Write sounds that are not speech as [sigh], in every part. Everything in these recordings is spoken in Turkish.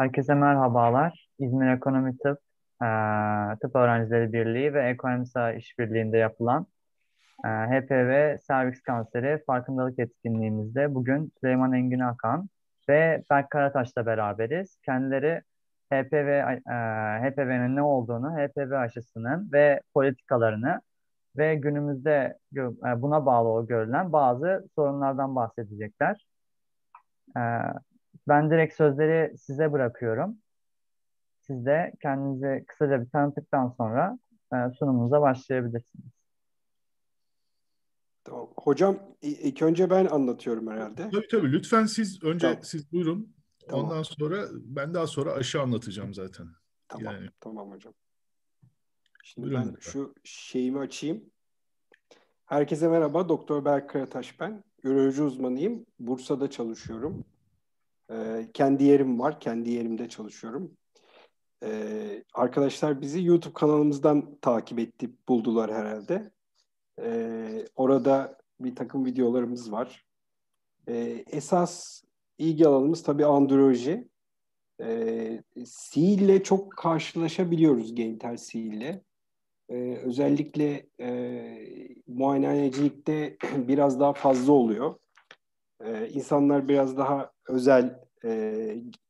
Herkese merhabalar. İzmir Ekonomi Tıp, e, Tıp Öğrencileri Birliği ve Ekonomisa İşbirliği'nde yapılan e, HPV serviks kanseri farkındalık etkinliğimizde bugün Süleyman Engin Akan ve Berk Karataş'la beraberiz. Kendileri HPV e, HPV'nin ne olduğunu, HPV aşısının ve politikalarını ve günümüzde buna bağlı görülen bazı sorunlardan bahsedecekler. E, ben direkt sözleri size bırakıyorum. Siz de kendinizi kısaca bir tanıttıktan sonra e, sunumunuza başlayabilirsiniz. Tamam. Hocam ilk önce ben anlatıyorum herhalde. Tabii tabii. Lütfen siz önce tamam. siz buyurun. Tamam. Ondan sonra ben daha sonra aşağı anlatacağım zaten. Tamam. Yani. Tamam hocam. Şimdi buyurun ben lütfen. şu şeyimi açayım. Herkese merhaba. Doktor Berk Karataş ben. Üroloji uzmanıyım. Bursa'da çalışıyorum. Ee, kendi yerim var. Kendi yerimde çalışıyorum. E, arkadaşlar bizi YouTube kanalımızdan takip etti buldular herhalde. E, orada bir takım videolarımız var. E, esas ilgi alanımız tabii androloji. E, C ile çok karşılaşabiliyoruz genital C ile. E, özellikle e, muayenehanecilikte [clears throat] biraz daha fazla oluyor e, insanlar biraz daha özel e,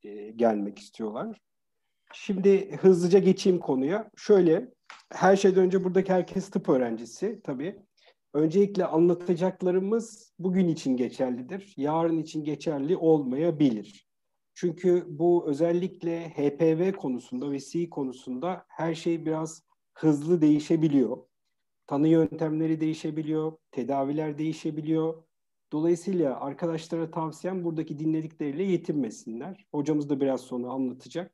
e, gelmek istiyorlar. Şimdi hızlıca geçeyim konuya. Şöyle, her şeyden önce buradaki herkes tıp öğrencisi tabii. Öncelikle anlatacaklarımız bugün için geçerlidir. Yarın için geçerli olmayabilir. Çünkü bu özellikle HPV konusunda ve C konusunda her şey biraz hızlı değişebiliyor. Tanı yöntemleri değişebiliyor, tedaviler değişebiliyor Dolayısıyla arkadaşlara tavsiyem buradaki dinledikleriyle yetinmesinler. Hocamız da biraz sonra anlatacak.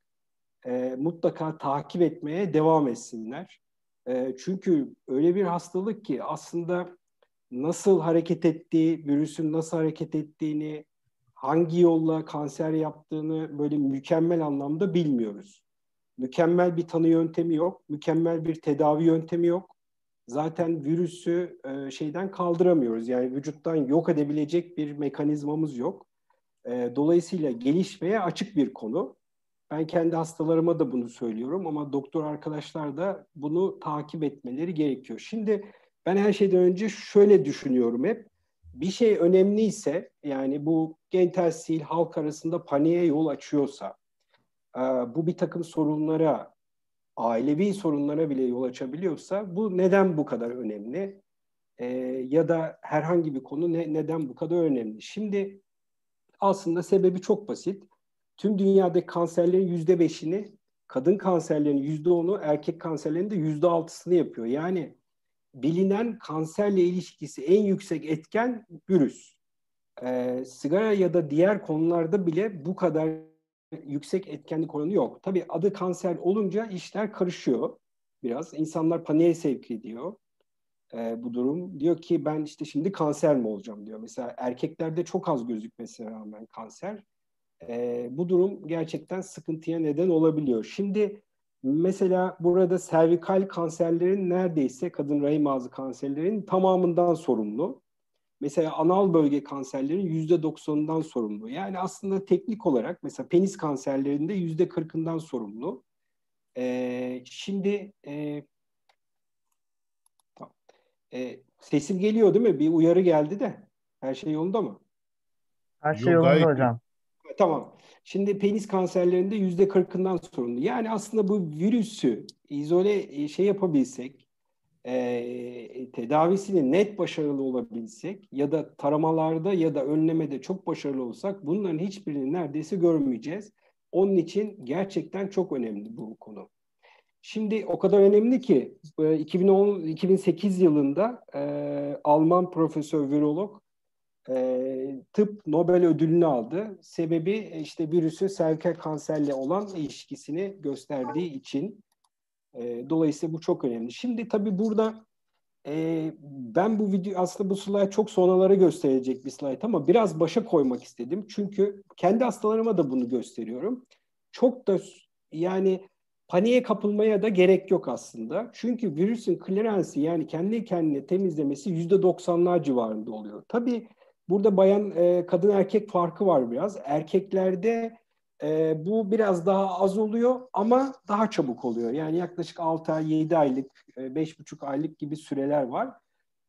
E, mutlaka takip etmeye devam etsinler. E, çünkü öyle bir hastalık ki aslında nasıl hareket ettiği, virüsün nasıl hareket ettiğini, hangi yolla kanser yaptığını böyle mükemmel anlamda bilmiyoruz. Mükemmel bir tanı yöntemi yok, mükemmel bir tedavi yöntemi yok zaten virüsü e, şeyden kaldıramıyoruz. Yani vücuttan yok edebilecek bir mekanizmamız yok. E, dolayısıyla gelişmeye açık bir konu. Ben kendi hastalarıma da bunu söylüyorum ama doktor arkadaşlar da bunu takip etmeleri gerekiyor. Şimdi ben her şeyden önce şöyle düşünüyorum hep. Bir şey önemliyse yani bu gen tahsil halk arasında paniğe yol açıyorsa, e, bu bir takım sorunlara ailevi sorunlara bile yol açabiliyorsa bu neden bu kadar önemli? E, ya da herhangi bir konu ne, neden bu kadar önemli? Şimdi aslında sebebi çok basit. Tüm dünyada kanserlerin yüzde beşini, kadın kanserlerinin yüzde onu, erkek kanserlerinin de yüzde altısını yapıyor. Yani bilinen kanserle ilişkisi en yüksek etken virüs. E, sigara ya da diğer konularda bile bu kadar yüksek etkenlik oranı yok. Tabii adı kanser olunca işler karışıyor biraz. İnsanlar paniğe sevk ediyor e, bu durum. Diyor ki ben işte şimdi kanser mi olacağım diyor. Mesela erkeklerde çok az gözükmesine rağmen kanser. E, bu durum gerçekten sıkıntıya neden olabiliyor. Şimdi mesela burada servikal kanserlerin neredeyse kadın rahim ağzı kanserlerin tamamından sorumlu mesela anal bölge kanserlerinin %90'ından sorumlu. Yani aslında teknik olarak mesela penis kanserlerinde %40'ından sorumlu. Ee, şimdi e, tamam. e, sesim geliyor değil mi? Bir uyarı geldi de. Her şey yolunda mı? Her şey Yok, yolunda hocam. Tamam. Şimdi penis kanserlerinde yüzde kırkından sorumlu. Yani aslında bu virüsü izole e, şey yapabilsek, e, tedavisini net başarılı olabilsek ya da taramalarda ya da önlemede çok başarılı olsak bunların hiçbirini neredeyse görmeyeceğiz. Onun için gerçekten çok önemli bu konu. Şimdi o kadar önemli ki 2010 e, 2008 yılında e, Alman profesör virolog e, tıp Nobel ödülünü aldı. Sebebi e, işte virüsü serkel kanserle olan ilişkisini gösterdiği için. E, dolayısıyla bu çok önemli. Şimdi tabii burada e, ben bu video aslında bu slide çok sonralara gösterecek bir slide ama biraz başa koymak istedim. Çünkü kendi hastalarıma da bunu gösteriyorum. Çok da yani paniğe kapılmaya da gerek yok aslında. Çünkü virüsün clearance'ı yani kendi kendine temizlemesi yüzde %90'lar civarında oluyor. Tabii burada bayan e, kadın erkek farkı var biraz. Erkeklerde e, bu biraz daha az oluyor ama daha çabuk oluyor. Yani yaklaşık 6 ay, 7 aylık, e, buçuk aylık gibi süreler var.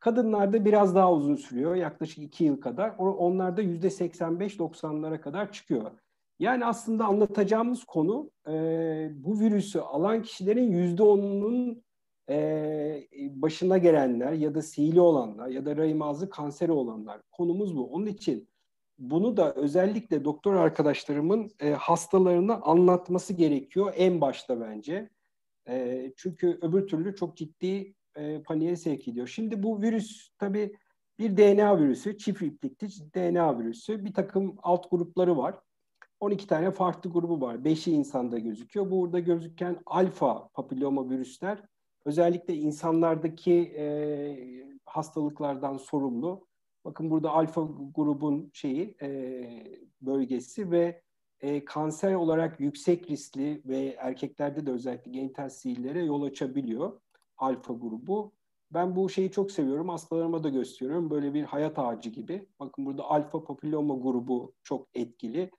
Kadınlarda biraz daha uzun sürüyor. Yaklaşık 2 yıl kadar. Onlarda yüzde %85-90'lara kadar çıkıyor. Yani aslında anlatacağımız konu e, bu virüsü alan kişilerin yüzde onunun e, başına gelenler ya da sihirli olanlar ya da rahim ağzı kanseri olanlar. Konumuz bu. Onun için bunu da özellikle doktor arkadaşlarımın e, hastalarına anlatması gerekiyor en başta bence. E, çünkü öbür türlü çok ciddi e, paniğe sevk ediyor. Şimdi bu virüs tabii bir DNA virüsü, çift iplikli DNA virüsü. Bir takım alt grupları var. 12 tane farklı grubu var. 5'i insanda gözüküyor. Burada gözüken alfa papilloma virüsler özellikle insanlardaki e, hastalıklardan sorumlu. Bakın burada alfa grubun şeyi e, bölgesi ve e, kanser olarak yüksek riskli ve erkeklerde de özellikle genital sihirlere yol açabiliyor alfa grubu. Ben bu şeyi çok seviyorum. Hastalarıma da gösteriyorum. Böyle bir hayat ağacı gibi. Bakın burada alfa papilloma grubu çok etkili.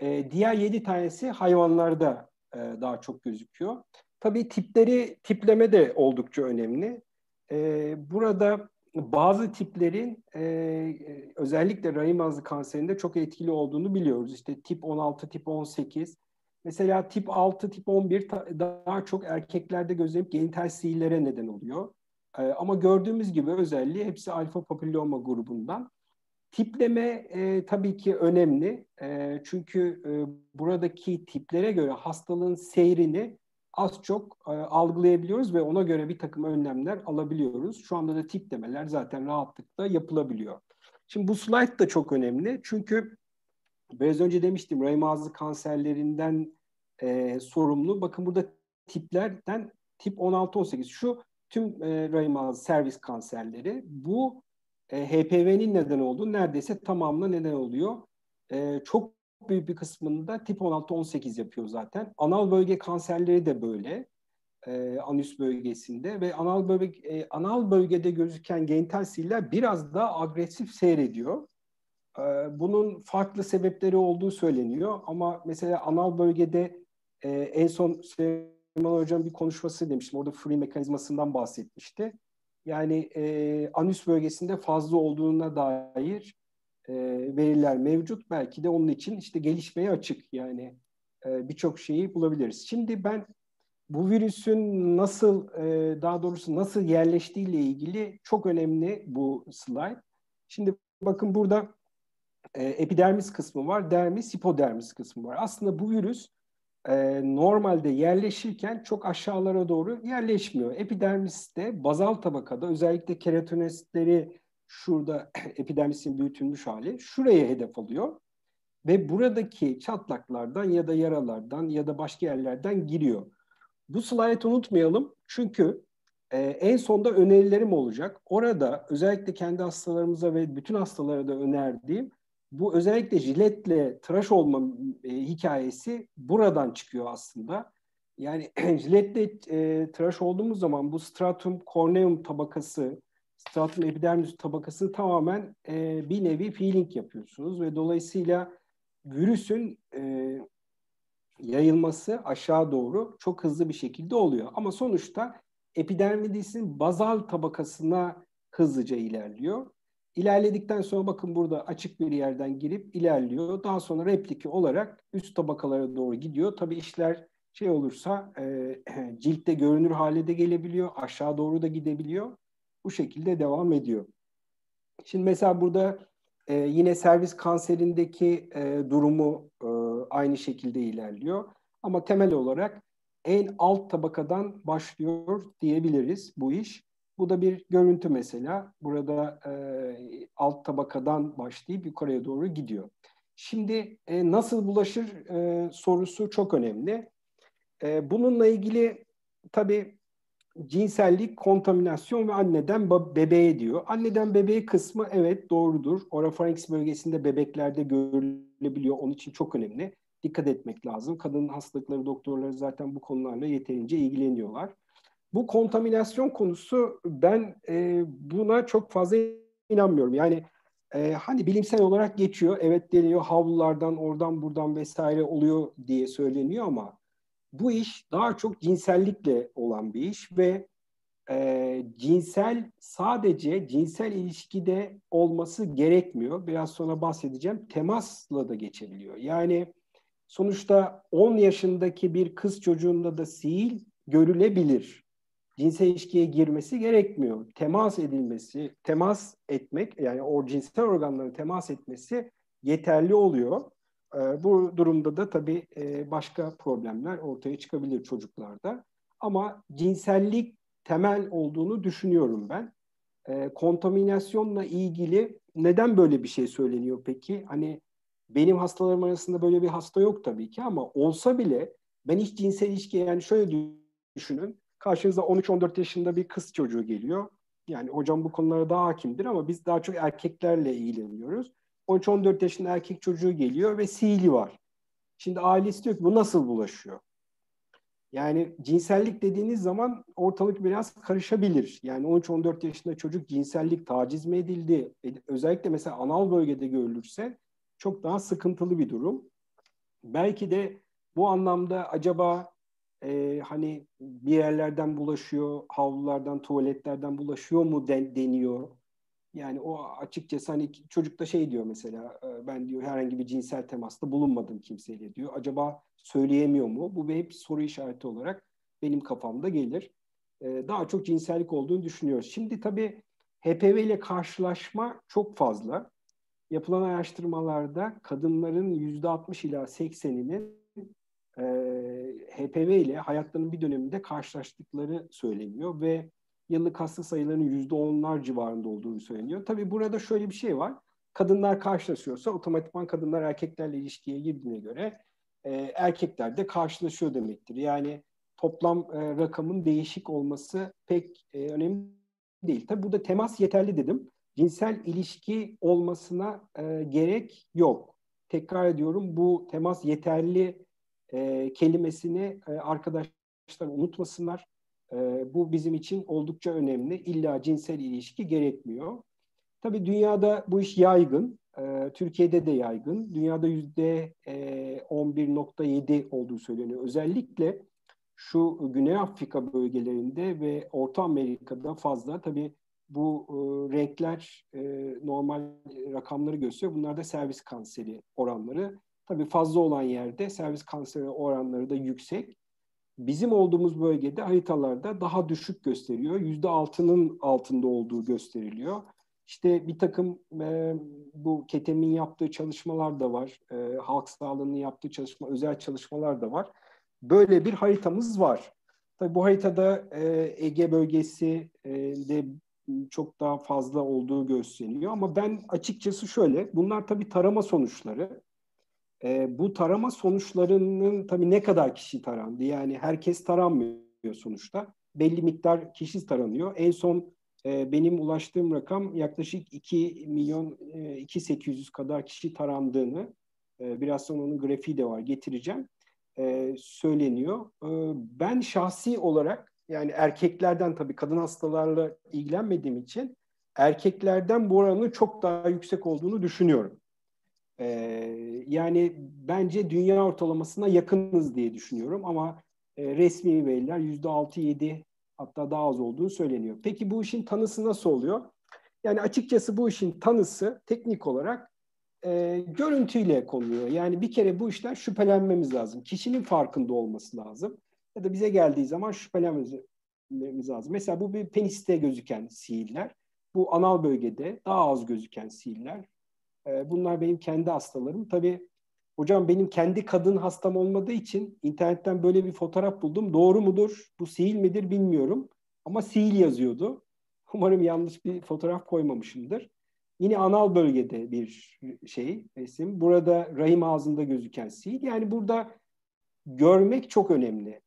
E, diğer yedi tanesi hayvanlarda e, daha çok gözüküyor. Tabii tipleri, tipleme de oldukça önemli. E, burada bazı tiplerin e, e, özellikle rahim ağzı kanserinde çok etkili olduğunu biliyoruz. İşte tip 16, tip 18. Mesela tip 6, tip 11 daha çok erkeklerde gözlenip genital sihirlere neden oluyor. E, ama gördüğümüz gibi özelliği hepsi alfa papilloma grubundan. Tipleme e, tabii ki önemli. E, çünkü e, buradaki tiplere göre hastalığın seyrini az çok e, algılayabiliyoruz ve ona göre bir takım önlemler alabiliyoruz. Şu anda da tiplemeler zaten rahatlıkla yapılabiliyor. Şimdi bu slide da çok önemli çünkü biraz önce demiştim rahim ağzı kanserlerinden e, sorumlu. Bakın burada tiplerden tip 16-18 şu tüm e, rahim ağzı servis kanserleri. Bu e, HPV'nin neden olduğu neredeyse tamamına neden oluyor. E, çok büyük bir kısmında tip 16-18 yapıyor zaten. Anal bölge kanserleri de böyle e, anüs bölgesinde ve anal bölge e, anal bölgede gözüken genital siller biraz daha agresif seyrediyor. E, bunun farklı sebepleri olduğu söyleniyor ama mesela anal bölgede e, en son Süleyman Hocam bir konuşması demiştim. Orada free mekanizmasından bahsetmişti. Yani e, anüs bölgesinde fazla olduğuna dair e, veriler mevcut. Belki de onun için işte gelişmeye açık yani e, birçok şeyi bulabiliriz. Şimdi ben bu virüsün nasıl e, daha doğrusu nasıl yerleştiğiyle ilgili çok önemli bu slide. Şimdi bakın burada epidermis kısmı var, dermis, hipodermis kısmı var. Aslında bu virüs normalde yerleşirken çok aşağılara doğru yerleşmiyor. Epidermiste bazal tabakada özellikle keratinositleri şurada [clears throat] epidermisin büyütülmüş hali şuraya hedef alıyor ve buradaki çatlaklardan ya da yaralardan ya da başka yerlerden giriyor. Bu slayt unutmayalım çünkü e, en sonda önerilerim olacak. Orada özellikle kendi hastalarımıza ve bütün hastalara da önerdiğim bu özellikle jiletle tıraş olma e, hikayesi buradan çıkıyor aslında. Yani [clears throat] jiletle e, tıraş olduğumuz zaman bu stratum corneum tabakası stratum epidermis tabakasını tamamen e, bir nevi peeling yapıyorsunuz ve dolayısıyla virüsün e, yayılması aşağı doğru çok hızlı bir şekilde oluyor. Ama sonuçta epidermidisin bazal tabakasına hızlıca ilerliyor. İlerledikten sonra bakın burada açık bir yerden girip ilerliyor. Daha sonra replike olarak üst tabakalara doğru gidiyor. Tabii işler şey olursa e, [clears throat] ciltte görünür hale de gelebiliyor, aşağı doğru da gidebiliyor bu şekilde devam ediyor. Şimdi mesela burada e, yine servis kanserindeki e, durumu e, aynı şekilde ilerliyor. Ama temel olarak en alt tabakadan başlıyor diyebiliriz bu iş. Bu da bir görüntü mesela. Burada e, alt tabakadan başlayıp yukarıya doğru gidiyor. Şimdi e, nasıl bulaşır e, sorusu çok önemli. E, bununla ilgili tabii cinsellik, kontaminasyon ve anneden bebeğe diyor. Anneden bebeğe kısmı evet doğrudur. Orofarinks bölgesinde bebeklerde görülebiliyor. Onun için çok önemli. Dikkat etmek lazım. Kadının hastalıkları doktorları zaten bu konularla yeterince ilgileniyorlar. Bu kontaminasyon konusu ben e, buna çok fazla inanmıyorum. Yani e, hani bilimsel olarak geçiyor. Evet deniyor havlulardan oradan buradan vesaire oluyor diye söyleniyor ama bu iş daha çok cinsellikle olan bir iş ve e, cinsel sadece cinsel ilişkide olması gerekmiyor. Biraz sonra bahsedeceğim. Temasla da geçebiliyor. Yani sonuçta 10 yaşındaki bir kız çocuğunda da sihir görülebilir. Cinsel ilişkiye girmesi gerekmiyor. Temas edilmesi, temas etmek yani o cinsel organların temas etmesi yeterli oluyor. Ee, bu durumda da tabii e, başka problemler ortaya çıkabilir çocuklarda. Ama cinsellik temel olduğunu düşünüyorum ben. Ee, kontaminasyonla ilgili neden böyle bir şey söyleniyor peki? Hani benim hastalarım arasında böyle bir hasta yok tabii ki ama olsa bile ben hiç cinsel ilişki yani şöyle düşünün. Karşınıza 13-14 yaşında bir kız çocuğu geliyor. Yani hocam bu konulara daha hakimdir ama biz daha çok erkeklerle ilgileniyoruz. 13-14 yaşında erkek çocuğu geliyor ve sihirli var. Şimdi ailesi diyor ki bu nasıl bulaşıyor? Yani cinsellik dediğiniz zaman ortalık biraz karışabilir. Yani 13-14 yaşında çocuk cinsellik taciz mi edildi? E, özellikle mesela anal bölgede görülürse çok daha sıkıntılı bir durum. Belki de bu anlamda acaba e, hani bir yerlerden bulaşıyor, havlulardan, tuvaletlerden bulaşıyor mu den, deniyor yani o açıkçası hani çocuk da şey diyor mesela ee, ben diyor herhangi bir cinsel temasta bulunmadım kimseyle diyor. Acaba söyleyemiyor mu? Bu hep soru işareti olarak benim kafamda gelir. Ee, daha çok cinsellik olduğunu düşünüyoruz. Şimdi tabii HPV ile karşılaşma çok fazla. Yapılan araştırmalarda kadınların %60 ila 80'inin ee, HPV ile hayatlarının bir döneminde karşılaştıkları söyleniyor ve yıllık hasta sayılarının yüzde onlar civarında olduğunu söyleniyor. Tabii burada şöyle bir şey var. Kadınlar karşılaşıyorsa otomatikman kadınlar erkeklerle ilişkiye girdiğine göre e, erkekler de karşılaşıyor demektir. Yani toplam e, rakamın değişik olması pek e, önemli değil. Tabi burada temas yeterli dedim. Cinsel ilişki olmasına e, gerek yok. Tekrar ediyorum bu temas yeterli e, kelimesini e, arkadaşlar unutmasınlar. E, bu bizim için oldukça önemli. İlla cinsel ilişki gerekmiyor. Tabii dünyada bu iş yaygın. E, Türkiye'de de yaygın. Dünyada yüzde 11.7 e, olduğu söyleniyor. Özellikle şu Güney Afrika bölgelerinde ve Orta Amerika'da fazla. Tabii bu e, renkler e, normal rakamları gösteriyor. Bunlar da servis kanseri oranları. Tabii fazla olan yerde servis kanseri oranları da yüksek bizim olduğumuz bölgede haritalarda daha düşük gösteriyor. Yüzde altının altında olduğu gösteriliyor. İşte bir takım e, bu Ketem'in yaptığı çalışmalar da var. E, halk sağlığının yaptığı çalışma, özel çalışmalar da var. Böyle bir haritamız var. Tabii bu haritada e, Ege bölgesi e, de çok daha fazla olduğu gösteriliyor. Ama ben açıkçası şöyle, bunlar tabii tarama sonuçları. E, bu tarama sonuçlarının tabii ne kadar kişi tarandı? Yani herkes taranmıyor sonuçta. Belli miktar kişi taranıyor. En son e, benim ulaştığım rakam yaklaşık 2 milyon e, 2 800 kadar kişi tarandığını e, biraz sonra onun grafiği de var getireceğim. E, söyleniyor. E, ben şahsi olarak yani erkeklerden tabii kadın hastalarla ilgilenmediğim için erkeklerden bu oranın çok daha yüksek olduğunu düşünüyorum. Ee, yani bence dünya ortalamasına yakınız diye düşünüyorum ama e, resmi veriler yüzde altı yedi hatta daha az olduğunu söyleniyor. Peki bu işin tanısı nasıl oluyor? Yani açıkçası bu işin tanısı teknik olarak e, görüntüyle konuluyor. Yani bir kere bu işten şüphelenmemiz lazım. Kişinin farkında olması lazım. Ya da bize geldiği zaman şüphelenmemiz lazım. Mesela bu bir peniste gözüken sihirler. Bu anal bölgede daha az gözüken sihirler. Ee, bunlar benim kendi hastalarım. Tabii hocam benim kendi kadın hastam olmadığı için internetten böyle bir fotoğraf buldum. Doğru mudur? Bu sihir midir bilmiyorum. Ama sihir yazıyordu. [laughs] Umarım yanlış bir fotoğraf koymamışımdır. Yine anal bölgede bir şey resim. Burada rahim ağzında gözüken sihir. Yani burada görmek çok önemli.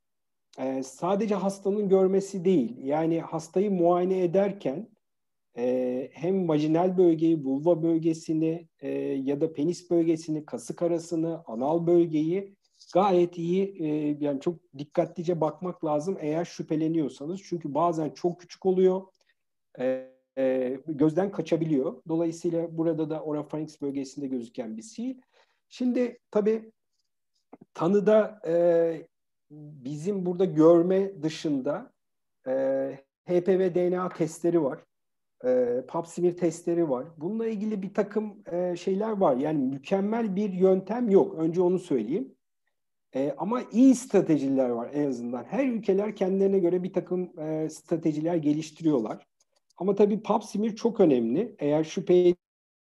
Ee, sadece hastanın görmesi değil. Yani hastayı muayene ederken e, hem vajinal bölgeyi, vulva bölgesini e, ya da penis bölgesini, kasık arasını, anal bölgeyi gayet iyi e, yani çok dikkatlice bakmak lazım eğer şüpheleniyorsanız. Çünkü bazen çok küçük oluyor. E, e, gözden kaçabiliyor. Dolayısıyla burada da orafarinks bölgesinde gözüken bir sil. Şimdi tabii tanıda e, bizim burada görme dışında e, HPV DNA testleri var e, PubSmear testleri var. Bununla ilgili bir takım e, şeyler var. Yani mükemmel bir yöntem yok. Önce onu söyleyeyim. E, ama iyi stratejiler var en azından. Her ülkeler kendilerine göre bir takım e, stratejiler geliştiriyorlar. Ama tabii PubSmear çok önemli. Eğer şüphe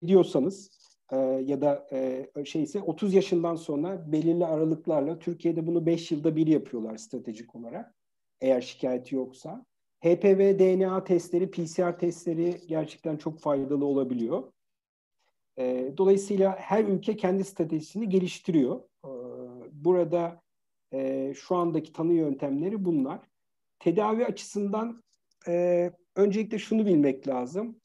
ediyorsanız e, ya da e, şeyse 30 yaşından sonra belirli aralıklarla Türkiye'de bunu 5 yılda bir yapıyorlar stratejik olarak. Eğer şikayeti yoksa. HPV DNA testleri, PCR testleri gerçekten çok faydalı olabiliyor. E, dolayısıyla her ülke kendi stratejisini geliştiriyor. E, burada e, şu andaki tanı yöntemleri bunlar. Tedavi açısından e, öncelikle şunu bilmek lazım.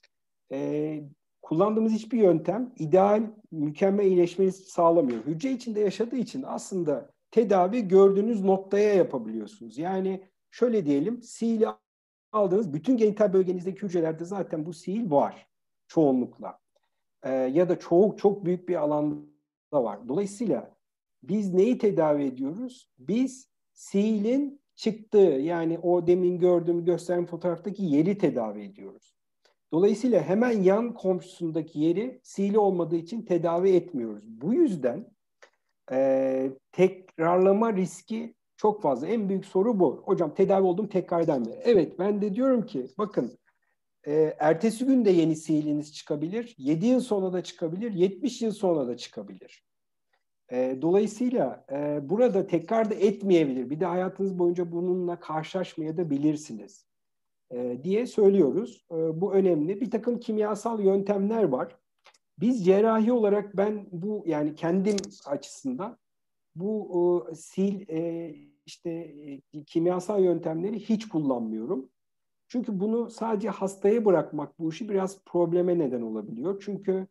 E, kullandığımız hiçbir yöntem ideal, mükemmel iyileşmeyi sağlamıyor. Hücre içinde yaşadığı için aslında tedavi gördüğünüz noktaya yapabiliyorsunuz. Yani şöyle diyelim, C ile aldığınız bütün genital bölgenizdeki hücrelerde zaten bu sihir var çoğunlukla. E, ya da çok çok büyük bir alanda var. Dolayısıyla biz neyi tedavi ediyoruz? Biz siilin çıktığı yani o demin gördüğüm gösteren fotoğraftaki yeri tedavi ediyoruz. Dolayısıyla hemen yan komşusundaki yeri sihli olmadığı için tedavi etmiyoruz. Bu yüzden e, tekrarlama riski çok fazla. En büyük soru bu. Hocam tedavi oldum tekrardan beri. Evet ben de diyorum ki bakın e, ertesi gün de yeni sihiriniz çıkabilir. 7 yıl sonra da çıkabilir. 70 yıl sonra da çıkabilir. E, dolayısıyla e, burada tekrar da etmeyebilir. Bir de hayatınız boyunca bununla karşılaşmaya da bilirsiniz e, diye söylüyoruz. E, bu önemli. Bir takım kimyasal yöntemler var. Biz cerrahi olarak ben bu yani kendim açısından bu e, sil e, işte e, kimyasal yöntemleri hiç kullanmıyorum. Çünkü bunu sadece hastaya bırakmak bu işi biraz probleme neden olabiliyor. Çünkü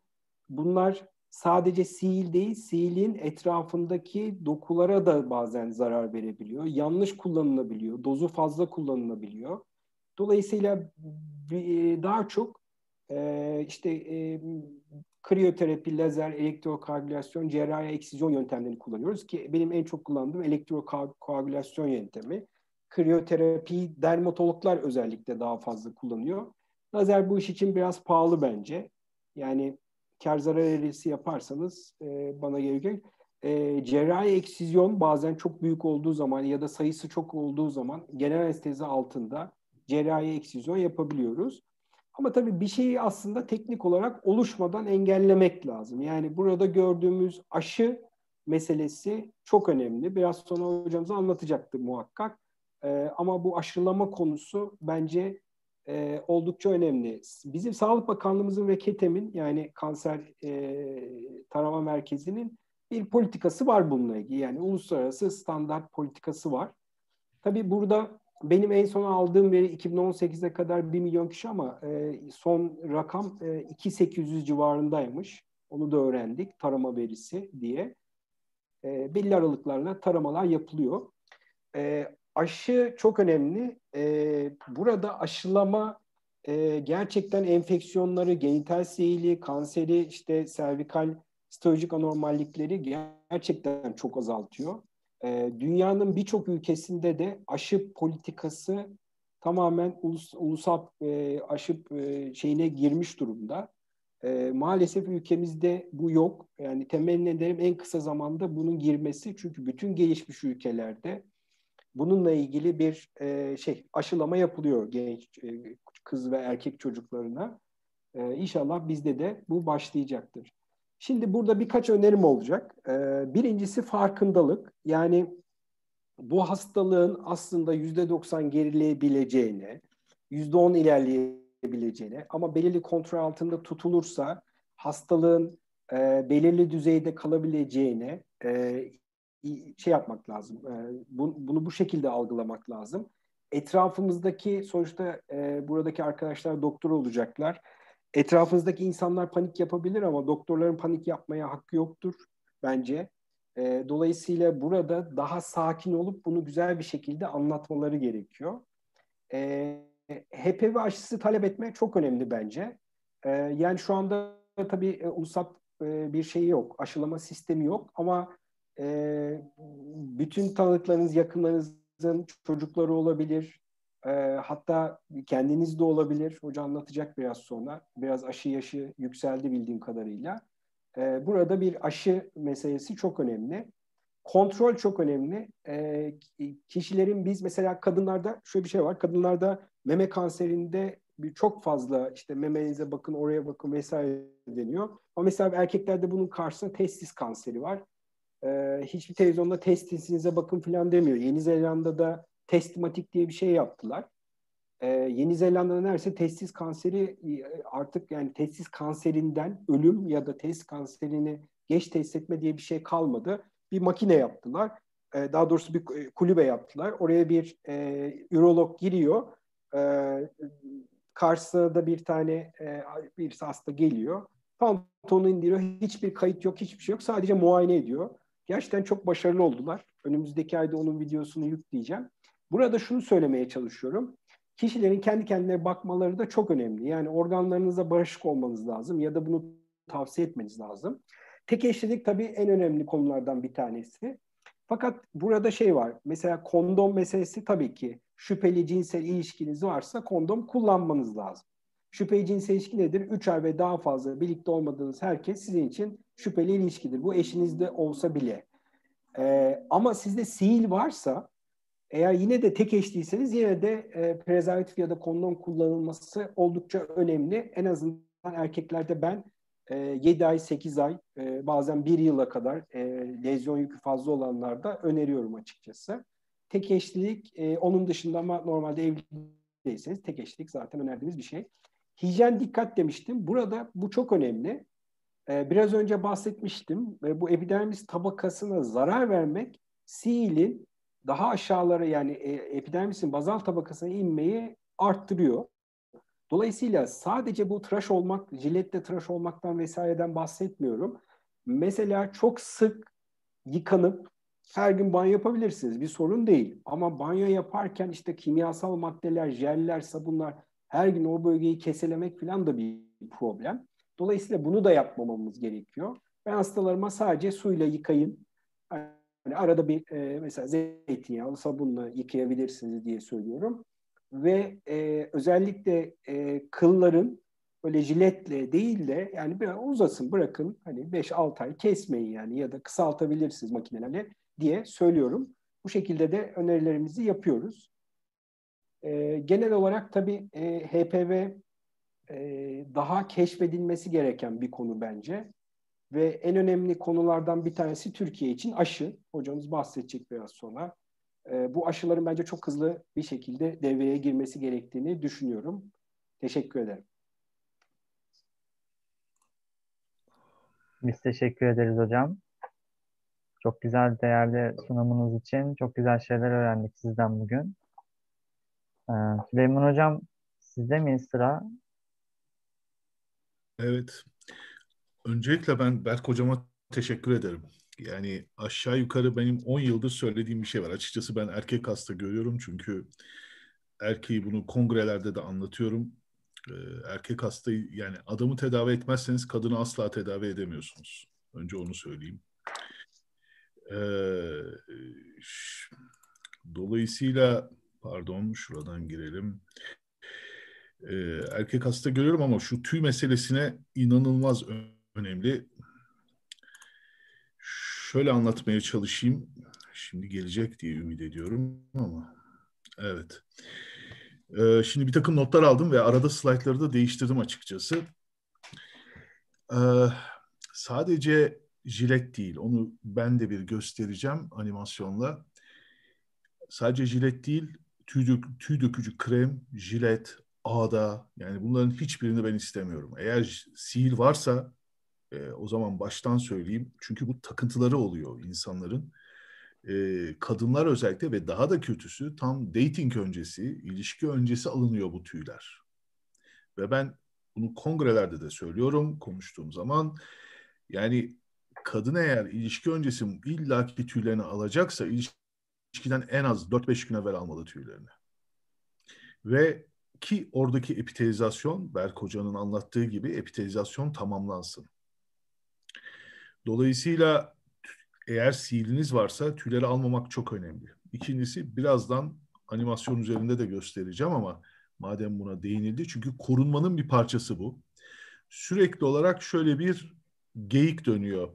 bunlar sadece sil değil, silin etrafındaki dokulara da bazen zarar verebiliyor. Yanlış kullanılabiliyor, dozu fazla kullanılabiliyor. Dolayısıyla e, daha çok e, işte e, kriyoterapi, lazer, elektrokoagülasyon, cerrahi eksizyon yöntemlerini kullanıyoruz ki benim en çok kullandığım elektrokoagülasyon yöntemi. Kriyoterapi dermatologlar özellikle daha fazla kullanıyor. Lazer bu iş için biraz pahalı bence. Yani kar zarar eğrisi yaparsanız e, bana gelecek. E, cerrahi eksizyon bazen çok büyük olduğu zaman ya da sayısı çok olduğu zaman genel anestezi altında cerrahi eksizyon yapabiliyoruz. Ama tabii bir şeyi aslında teknik olarak oluşmadan engellemek lazım. Yani burada gördüğümüz aşı meselesi çok önemli. Biraz sonra hocamız anlatacaktı muhakkak. Ee, ama bu aşılama konusu bence e, oldukça önemli. Bizim Sağlık Bakanlığımızın ve KETEM'in yani kanser e, tarama merkezinin bir politikası var bununla ilgili. Yani uluslararası standart politikası var. Tabii burada benim en son aldığım veri 2018'e kadar 1 milyon kişi ama e, son rakam e, 2800 civarındaymış. Onu da öğrendik tarama verisi diye. E, belli aralıklarla taramalar yapılıyor. E, aşı çok önemli. E, burada aşılama e, gerçekten enfeksiyonları, genital seyili, kanseri, işte servikal, sitolojik anormallikleri gerçekten çok azaltıyor e, dünyanın birçok ülkesinde de aşı politikası tamamen ulus, ulusal e, aşı e, şeyine girmiş durumda. E, maalesef ülkemizde bu yok. Yani temenni ederim en kısa zamanda bunun girmesi çünkü bütün gelişmiş ülkelerde bununla ilgili bir e, şey aşılama yapılıyor genç e, kız ve erkek çocuklarına. E, inşallah bizde de bu başlayacaktır. Şimdi burada birkaç önerim olacak. Ee, birincisi farkındalık. Yani bu hastalığın aslında yüzde %90 gerileyebileceğine, yüzde %10 ilerleyebileceğine ama belirli kontrol altında tutulursa hastalığın e, belirli düzeyde kalabileceğine e, şey yapmak lazım. E, bunu bu şekilde algılamak lazım. Etrafımızdaki sonuçta e, buradaki arkadaşlar doktor olacaklar Etrafınızdaki insanlar panik yapabilir ama doktorların panik yapmaya hakkı yoktur bence. E, dolayısıyla burada daha sakin olup bunu güzel bir şekilde anlatmaları gerekiyor. E, ee, HPV aşısı talep etme çok önemli bence. E, yani şu anda tabii e, ulusal e, bir şey yok, aşılama sistemi yok ama e, bütün tanıdıklarınız, yakınlarınızın çocukları olabilir, e, hatta kendiniz de olabilir. Hoca anlatacak biraz sonra. Biraz aşı yaşı yükseldi bildiğim kadarıyla. E, burada bir aşı meselesi çok önemli. Kontrol çok önemli. E, kişilerin biz mesela kadınlarda şöyle bir şey var. Kadınlarda meme kanserinde bir çok fazla işte memenize bakın oraya bakın vesaire deniyor. Ama mesela erkeklerde bunun karşısında testis kanseri var. Ee, hiçbir televizyonda testisinize bakın filan demiyor. Yeni Zelanda'da testimatik diye bir şey yaptılar. Ee, Yeni Zelanda'da neredeyse testis kanseri e, artık yani testis kanserinden ölüm ya da test kanserini geç test etme diye bir şey kalmadı. Bir makine yaptılar. Ee, daha doğrusu bir e, kulübe yaptılar. Oraya bir e, ürolog giriyor. Ee, karşısına bir tane e, bir hasta geliyor. Pantolonu indiriyor. Hiçbir kayıt yok, hiçbir şey yok. Sadece muayene ediyor. Gerçekten çok başarılı oldular. Önümüzdeki ayda onun videosunu yükleyeceğim. Burada şunu söylemeye çalışıyorum. Kişilerin kendi kendine bakmaları da çok önemli. Yani organlarınıza barışık olmanız lazım ya da bunu tavsiye etmeniz lazım. Tek eşlilik tabii en önemli konulardan bir tanesi. Fakat burada şey var. Mesela kondom meselesi tabii ki şüpheli cinsel ilişkiniz varsa kondom kullanmanız lazım. Şüpheli cinsel ilişki nedir? 3 ay ve daha fazla birlikte olmadığınız herkes sizin için şüpheli ilişkidir. Bu eşinizde olsa bile. Ee, ama sizde sihir varsa eğer yine de tek eşliyseniz yine de e, prezervatif ya da kondom kullanılması oldukça önemli. En azından erkeklerde ben e, 7 ay, 8 ay, e, bazen 1 yıla kadar e, lezyon yükü fazla olanlarda öneriyorum açıkçası. Tek eşlilik e, onun dışında ama normalde evli tek eşlilik zaten önerdiğimiz bir şey. Hijyen dikkat demiştim. Burada bu çok önemli. E, biraz önce bahsetmiştim. E, bu epidermis tabakasına zarar vermek siilin daha aşağılara yani e, epidermisin bazal tabakasına inmeyi arttırıyor. Dolayısıyla sadece bu tıraş olmak, jiletle tıraş olmaktan vesaireden bahsetmiyorum. Mesela çok sık yıkanıp her gün banyo yapabilirsiniz. Bir sorun değil. Ama banyo yaparken işte kimyasal maddeler, jeller, sabunlar her gün o bölgeyi keselemek falan da bir problem. Dolayısıyla bunu da yapmamamız gerekiyor. Ben hastalarıma sadece suyla yıkayın, Hani arada bir e, mesela zeytinyağı, sabunla yıkayabilirsiniz diye söylüyorum. Ve e, özellikle e, kılların böyle jiletle değil de yani biraz uzasın bırakın hani 5-6 ay kesmeyin yani ya da kısaltabilirsiniz makinelerle diye söylüyorum. Bu şekilde de önerilerimizi yapıyoruz. E, genel olarak tabii e, HPV e, daha keşfedilmesi gereken bir konu bence. Ve en önemli konulardan bir tanesi Türkiye için aşı. Hocamız bahsedecek biraz sonra. E, bu aşıların bence çok hızlı bir şekilde devreye girmesi gerektiğini düşünüyorum. Teşekkür ederim. Biz teşekkür ederiz hocam. Çok güzel, değerli sunumunuz için çok güzel şeyler öğrendik sizden bugün. Ee, Süleyman hocam sizde mi sıra? Evet, Öncelikle ben Berk hocama teşekkür ederim. Yani aşağı yukarı benim 10 yıldır söylediğim bir şey var. Açıkçası ben erkek hasta görüyorum çünkü erkeği bunu kongrelerde de anlatıyorum. Ee, erkek hastayı yani adamı tedavi etmezseniz kadını asla tedavi edemiyorsunuz. Önce onu söyleyeyim. Ee, dolayısıyla pardon şuradan girelim. Ee, erkek hasta görüyorum ama şu tüy meselesine inanılmaz ön- önemli. Şöyle anlatmaya çalışayım. Şimdi gelecek diye ümit ediyorum ama evet. Ee, şimdi bir takım notlar aldım ve arada slaytları da değiştirdim açıkçası. Ee, sadece jilet değil, onu ben de bir göstereceğim animasyonla. Sadece jilet değil, tüy, dök tüy dökücü krem, jilet, ağda yani bunların hiçbirini ben istemiyorum. Eğer sihir varsa e, o zaman baştan söyleyeyim. Çünkü bu takıntıları oluyor insanların. E, kadınlar özellikle ve daha da kötüsü tam dating öncesi, ilişki öncesi alınıyor bu tüyler. Ve ben bunu kongrelerde de söylüyorum konuştuğum zaman. Yani kadın eğer ilişki öncesi illaki tüylerini alacaksa ilişkiden en az 4-5 gün evvel almalı tüylerini. Ve ki oradaki epitelizasyon, Berk Hoca'nın anlattığı gibi epitelizasyon tamamlansın. Dolayısıyla eğer sihiriniz varsa tüyleri almamak çok önemli. İkincisi birazdan animasyon üzerinde de göstereceğim ama madem buna değinildi çünkü korunmanın bir parçası bu. Sürekli olarak şöyle bir geyik dönüyor.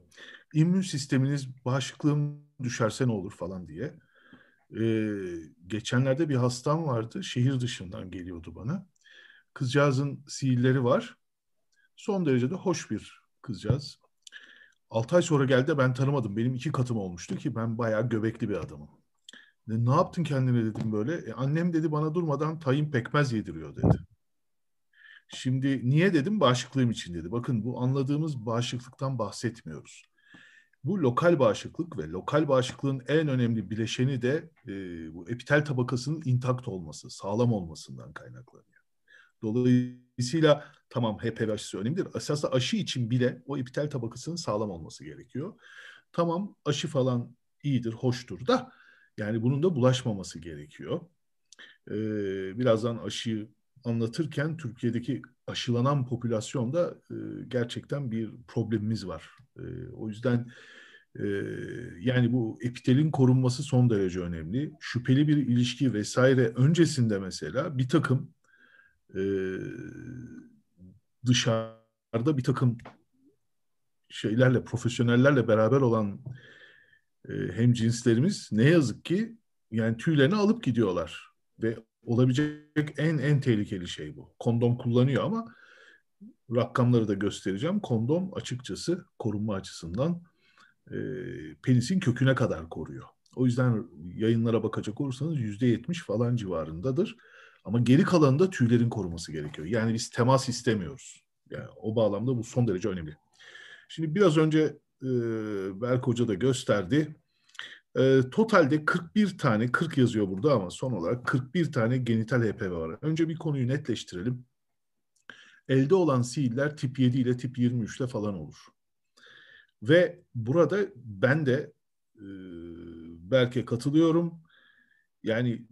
İmmün sisteminiz bağışıklığım düşerse ne olur falan diye. Ee, geçenlerde bir hastam vardı. Şehir dışından geliyordu bana. Kızcağızın sihirleri var. Son derece de hoş bir kızcağız. 6 ay sonra geldi ben tanımadım. Benim iki katım olmuştu ki ben bayağı göbekli bir adamım. De, ne yaptın kendine dedim böyle. E, annem dedi bana durmadan tayin pekmez yediriyor dedi. Şimdi niye dedim bağışıklığım için dedi. Bakın bu anladığımız bağışıklıktan bahsetmiyoruz. Bu lokal bağışıklık ve lokal bağışıklığın en önemli bileşeni de e, bu epitel tabakasının intakt olması, sağlam olmasından kaynaklanıyor. Dolayısıyla tamam HPV aşısı önemlidir. Aslında aşı için bile o epitel tabakasının sağlam olması gerekiyor. Tamam aşı falan iyidir, hoştur da yani bunun da bulaşmaması gerekiyor. Ee, birazdan aşıyı anlatırken Türkiye'deki aşılanan popülasyonda e, gerçekten bir problemimiz var. E, o yüzden e, yani bu epitelin korunması son derece önemli. Şüpheli bir ilişki vesaire öncesinde mesela bir takım e, dışarıda bir takım şeylerle, profesyonellerle beraber olan e, hem cinslerimiz ne yazık ki yani tüylerini alıp gidiyorlar ve olabilecek en en tehlikeli şey bu. Kondom kullanıyor ama rakamları da göstereceğim. Kondom açıkçası korunma açısından e, penisin köküne kadar koruyor. O yüzden yayınlara bakacak olursanız yüzde yetmiş falan civarındadır. Ama geri kalanında tüylerin koruması gerekiyor. Yani biz temas istemiyoruz. Yani o bağlamda bu son derece önemli. Şimdi biraz önce e, Berk Hoca da gösterdi. E, totalde 41 tane, 40 yazıyor burada ama son olarak 41 tane genital HPV var. Önce bir konuyu netleştirelim. Elde olan siiller tip 7 ile tip 23 ile falan olur. Ve burada ben de e, Berk'e katılıyorum. Yani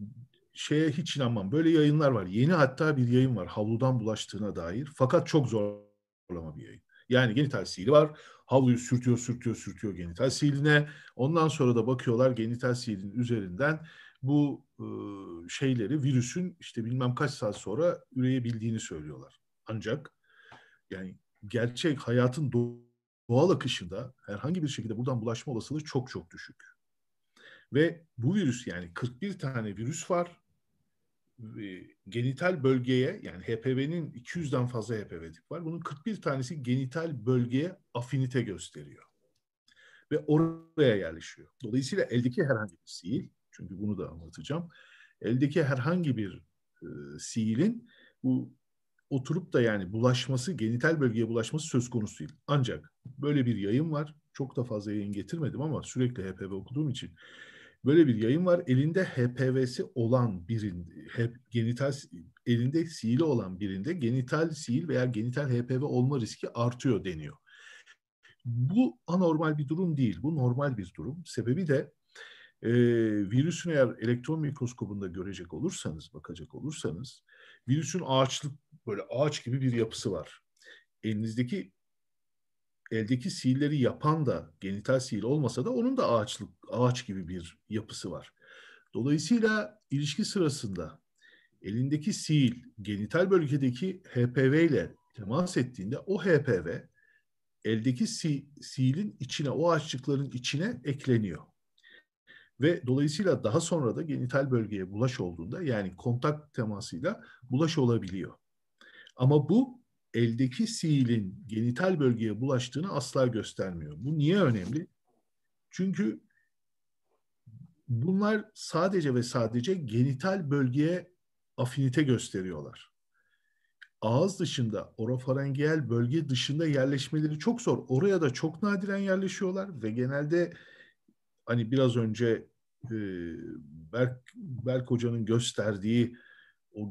şeye hiç inanmam. Böyle yayınlar var. Yeni hatta bir yayın var havludan bulaştığına dair. Fakat çok zorlama bir yayın. Yani genital sihiri var. Havluyu sürtüyor, sürtüyor, sürtüyor genital sihiline. Ondan sonra da bakıyorlar genital sihirinin üzerinden bu e, şeyleri virüsün işte bilmem kaç saat sonra üreyebildiğini söylüyorlar. Ancak yani gerçek hayatın doğal akışında herhangi bir şekilde buradan bulaşma olasılığı çok çok düşük. Ve bu virüs yani 41 tane virüs var. E, genital bölgeye yani HPV'nin 200'den fazla HPV HPV'lik var. Bunun 41 tanesi genital bölgeye afinite gösteriyor. Ve oraya yerleşiyor. Dolayısıyla eldeki herhangi bir siil, çünkü bunu da anlatacağım. Eldeki herhangi bir e, siilin bu oturup da yani bulaşması, genital bölgeye bulaşması söz konusu değil. Ancak böyle bir yayın var. Çok da fazla yayın getirmedim ama sürekli HPV okuduğum için Böyle bir yayın var. Elinde HPV'si olan birinde, hep, genital elinde sihili olan birinde genital sihil veya genital HPV olma riski artıyor deniyor. Bu anormal bir durum değil. Bu normal bir durum. Sebebi de e, virüsün eğer elektron mikroskobunda görecek olursanız, bakacak olursanız virüsün ağaçlık böyle ağaç gibi bir yapısı var. Elinizdeki eldeki sihirleri yapan da genital sihir olmasa da onun da ağaçlık ağaç gibi bir yapısı var. Dolayısıyla ilişki sırasında elindeki sihir genital bölgedeki HPV ile temas ettiğinde o HPV eldeki si siilin içine, o ağaçlıkların içine ekleniyor. Ve dolayısıyla daha sonra da genital bölgeye bulaş olduğunda yani kontak temasıyla bulaş olabiliyor. Ama bu eldeki siilin genital bölgeye bulaştığını asla göstermiyor. Bu niye önemli? Çünkü bunlar sadece ve sadece genital bölgeye afinite gösteriyorlar. Ağız dışında, orofarengeal bölge dışında yerleşmeleri çok zor. Oraya da çok nadiren yerleşiyorlar ve genelde hani biraz önce e, Berk, Berk Hoca'nın gösterdiği o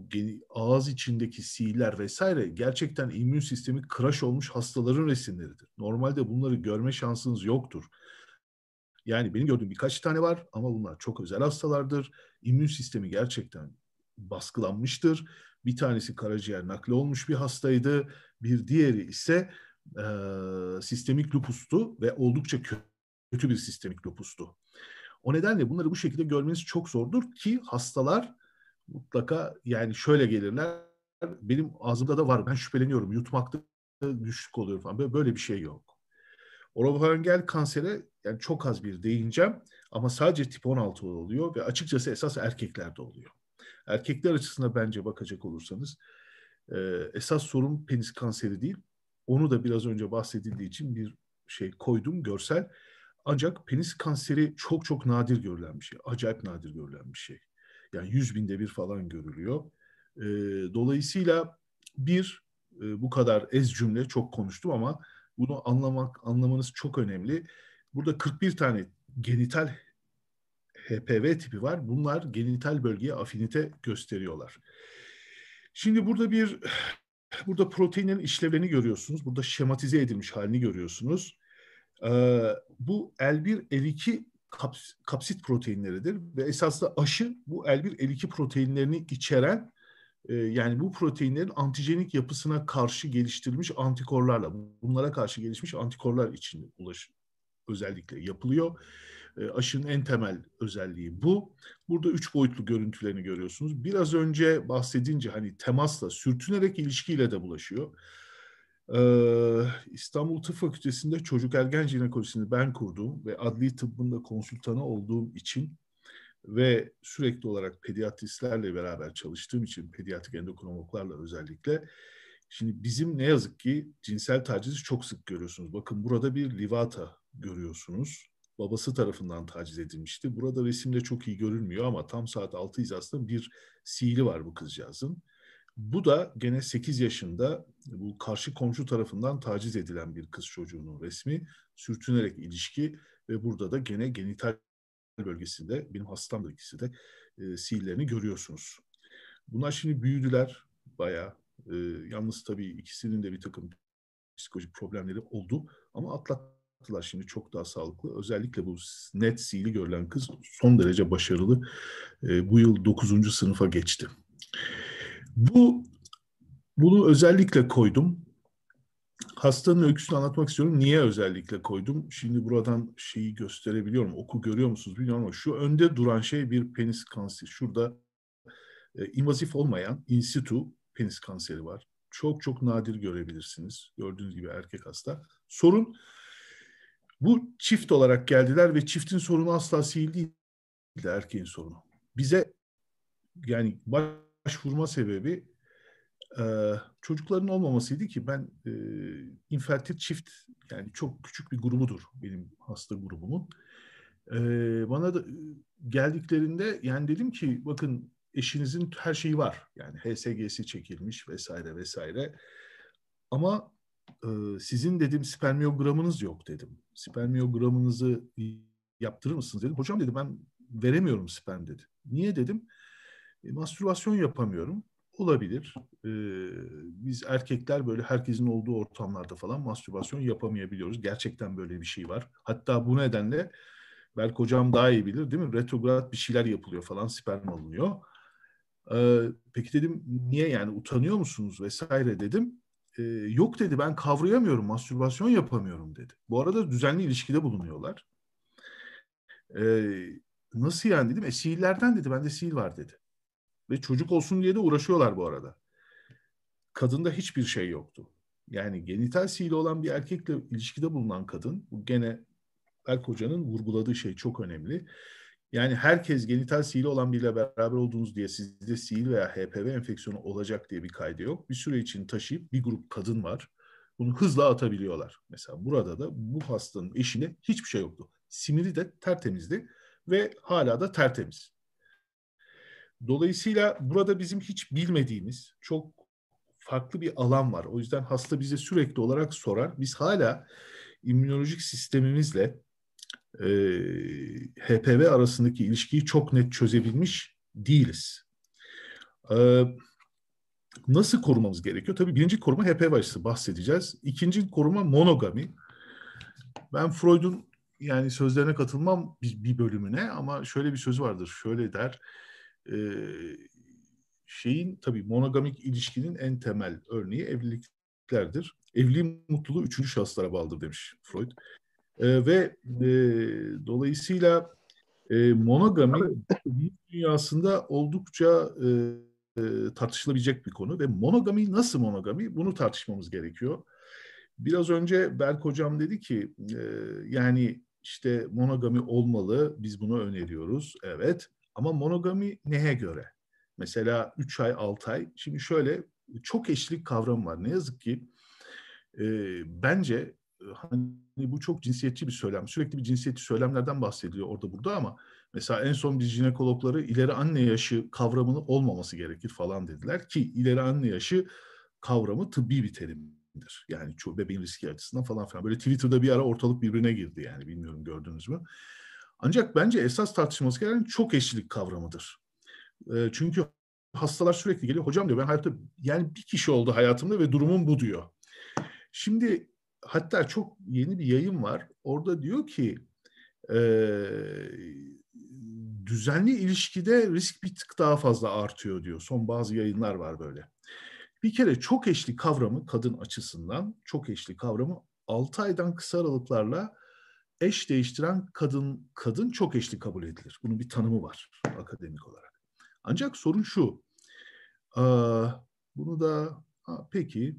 ağız içindeki sihirler vesaire gerçekten immün sistemi kıraş olmuş hastaların resimleridir. Normalde bunları görme şansınız yoktur. Yani benim gördüğüm birkaç tane var ama bunlar çok özel hastalardır. İmmün sistemi gerçekten baskılanmıştır. Bir tanesi karaciğer nakli olmuş bir hastaydı. Bir diğeri ise e, sistemik lupustu ve oldukça kötü bir sistemik lupustu. O nedenle bunları bu şekilde görmeniz çok zordur ki hastalar mutlaka yani şöyle gelirler. Benim ağzımda da var. Ben şüpheleniyorum. Yutmakta güçlük oluyor falan. Böyle, böyle bir şey yok. Orofaryngel kansere yani çok az bir değineceğim ama sadece tip 16 oluyor ve açıkçası esas erkeklerde oluyor. Erkekler açısından bence bakacak olursanız e, esas sorun penis kanseri değil. Onu da biraz önce bahsedildiği için bir şey koydum görsel. Ancak penis kanseri çok çok nadir görülen bir şey. Acayip nadir görülen bir şey. Yani yüz binde bir falan görülüyor. E, dolayısıyla bir e, bu kadar ez cümle çok konuştum ama bunu anlamak anlamanız çok önemli. Burada 41 tane genital HPV tipi var. Bunlar genital bölgeye afinite gösteriyorlar. Şimdi burada bir burada proteinin işlevlerini görüyorsunuz. Burada şematize edilmiş halini görüyorsunuz. Ee, bu L1 L2 kaps, kapsit proteinleridir ve esaslı aşı bu L1-L2 proteinlerini içeren e, yani bu proteinlerin antijenik yapısına karşı geliştirilmiş antikorlarla bunlara karşı gelişmiş antikorlar için ulaş özellikle yapılıyor. E, aşının en temel özelliği bu. Burada üç boyutlu görüntülerini görüyorsunuz. Biraz önce bahsedince hani temasla sürtünerek ilişkiyle de bulaşıyor. İstanbul Tıp Fakültesi'nde çocuk ergen jinekolojisini ben kurdum ve adli tıbbın da konsültanı olduğum için ve sürekli olarak pediatristlerle beraber çalıştığım için pediatrik endokrinologlarla özellikle şimdi bizim ne yazık ki cinsel tacizi çok sık görüyorsunuz. Bakın burada bir livata görüyorsunuz. Babası tarafından taciz edilmişti. Burada resimde çok iyi görülmüyor ama tam saat 6'yız aslında bir sihiri var bu kızcağızın bu da gene 8 yaşında bu karşı komşu tarafından taciz edilen bir kız çocuğunun resmi sürtünerek ilişki ve burada da gene genital bölgesinde benim hastamda ikisi de e, sihirlerini görüyorsunuz. Bunlar şimdi büyüdüler bayağı. E, yalnız tabii ikisinin de bir takım psikolojik problemleri oldu ama atlattılar şimdi çok daha sağlıklı. Özellikle bu net sihirli görülen kız son derece başarılı. E, bu yıl 9. sınıfa geçti. Bu bunu özellikle koydum. Hastanın öyküsünü anlatmak istiyorum. Niye özellikle koydum? Şimdi buradan şeyi gösterebiliyorum. Oku görüyor musunuz bilmiyorum ama şu önde duran şey bir penis kanseri. Şurada e, invazif olmayan in situ penis kanseri var. Çok çok nadir görebilirsiniz. Gördüğünüz gibi erkek hasta. Sorun bu çift olarak geldiler ve çiftin sorunu asla sihir değil. Erkeğin sorunu. Bize yani baş başvurma sebebi e, çocukların olmamasıydı ki ben e, infertil çift yani çok küçük bir grubudur benim hasta grubumun. E, bana da e, geldiklerinde yani dedim ki bakın eşinizin her şeyi var. Yani HSG'si çekilmiş vesaire vesaire. Ama e, sizin dedim spermiyogramınız yok dedim. Spermiyogramınızı yaptırır mısınız dedim. Hocam dedi ben veremiyorum sperm dedi. Niye dedim. E, mastürbasyon yapamıyorum. Olabilir. E, biz erkekler böyle herkesin olduğu ortamlarda falan mastürbasyon yapamayabiliyoruz. Gerçekten böyle bir şey var. Hatta bu nedenle belki hocam daha iyi bilir değil mi? Retrograd bir şeyler yapılıyor falan sperm alınıyor. E, peki dedim niye yani utanıyor musunuz vesaire dedim. E, yok dedi ben kavrayamıyorum mastürbasyon yapamıyorum dedi. Bu arada düzenli ilişkide bulunuyorlar. E, nasıl yani dedim. E sihirlerden dedi. Bende sihir var dedi. Ve çocuk olsun diye de uğraşıyorlar bu arada. Kadında hiçbir şey yoktu. Yani genital sihirli olan bir erkekle ilişkide bulunan kadın, bu gene Berk Hoca'nın vurguladığı şey çok önemli. Yani herkes genital sihirli olan biriyle beraber olduğunuz diye sizde sihir veya HPV enfeksiyonu olacak diye bir kaydı yok. Bir süre için taşıyıp bir grup kadın var. Bunu hızla atabiliyorlar. Mesela burada da bu hastanın eşine hiçbir şey yoktu. Simiri de tertemizdi ve hala da tertemiz. Dolayısıyla burada bizim hiç bilmediğimiz çok farklı bir alan var. O yüzden hasta bize sürekli olarak sorar. Biz hala immünolojik sistemimizle e, HPV arasındaki ilişkiyi çok net çözebilmiş değiliz. E, nasıl korumamız gerekiyor? Tabii birinci koruma HPV aşısı bahsedeceğiz. İkinci koruma monogami. Ben Freud'un yani sözlerine katılmam bir, bir bölümüne ama şöyle bir sözü vardır. Şöyle der e, şeyin tabii monogamik ilişkinin en temel örneği evliliklerdir. Evliliğin mutluluğu üçüncü şahıslara bağlıdır demiş Freud. E, ve e, dolayısıyla e, monogami dünyasında oldukça e, e, tartışılabilecek bir konu ve monogami nasıl monogami bunu tartışmamız gerekiyor. Biraz önce Berk hocam dedi ki e, yani işte monogami olmalı biz bunu öneriyoruz evet ama monogami neye göre? Mesela 3 ay, 6 ay. Şimdi şöyle çok eşlik kavramı var. Ne yazık ki e, bence e, hani bu çok cinsiyetçi bir söylem. Sürekli bir cinsiyetçi söylemlerden bahsediliyor orada burada ama mesela en son biz jinekologları ileri anne yaşı kavramının olmaması gerekir falan dediler ki ileri anne yaşı kavramı tıbbi bir terimdir. Yani bebeğin riski açısından falan filan. Böyle Twitter'da bir ara ortalık birbirine girdi yani bilmiyorum gördünüz mü? Ancak bence esas tartışması gereken çok eşlilik kavramıdır. E, çünkü hastalar sürekli geliyor. Hocam diyor ben hayatta yani bir kişi oldu hayatımda ve durumum bu diyor. Şimdi hatta çok yeni bir yayın var. Orada diyor ki e, düzenli ilişkide risk bir tık daha fazla artıyor diyor. Son bazı yayınlar var böyle. Bir kere çok eşli kavramı kadın açısından çok eşli kavramı 6 aydan kısa aralıklarla eş değiştiren kadın kadın çok eşli kabul edilir. Bunun bir tanımı var akademik olarak. Ancak sorun şu. Bunu da peki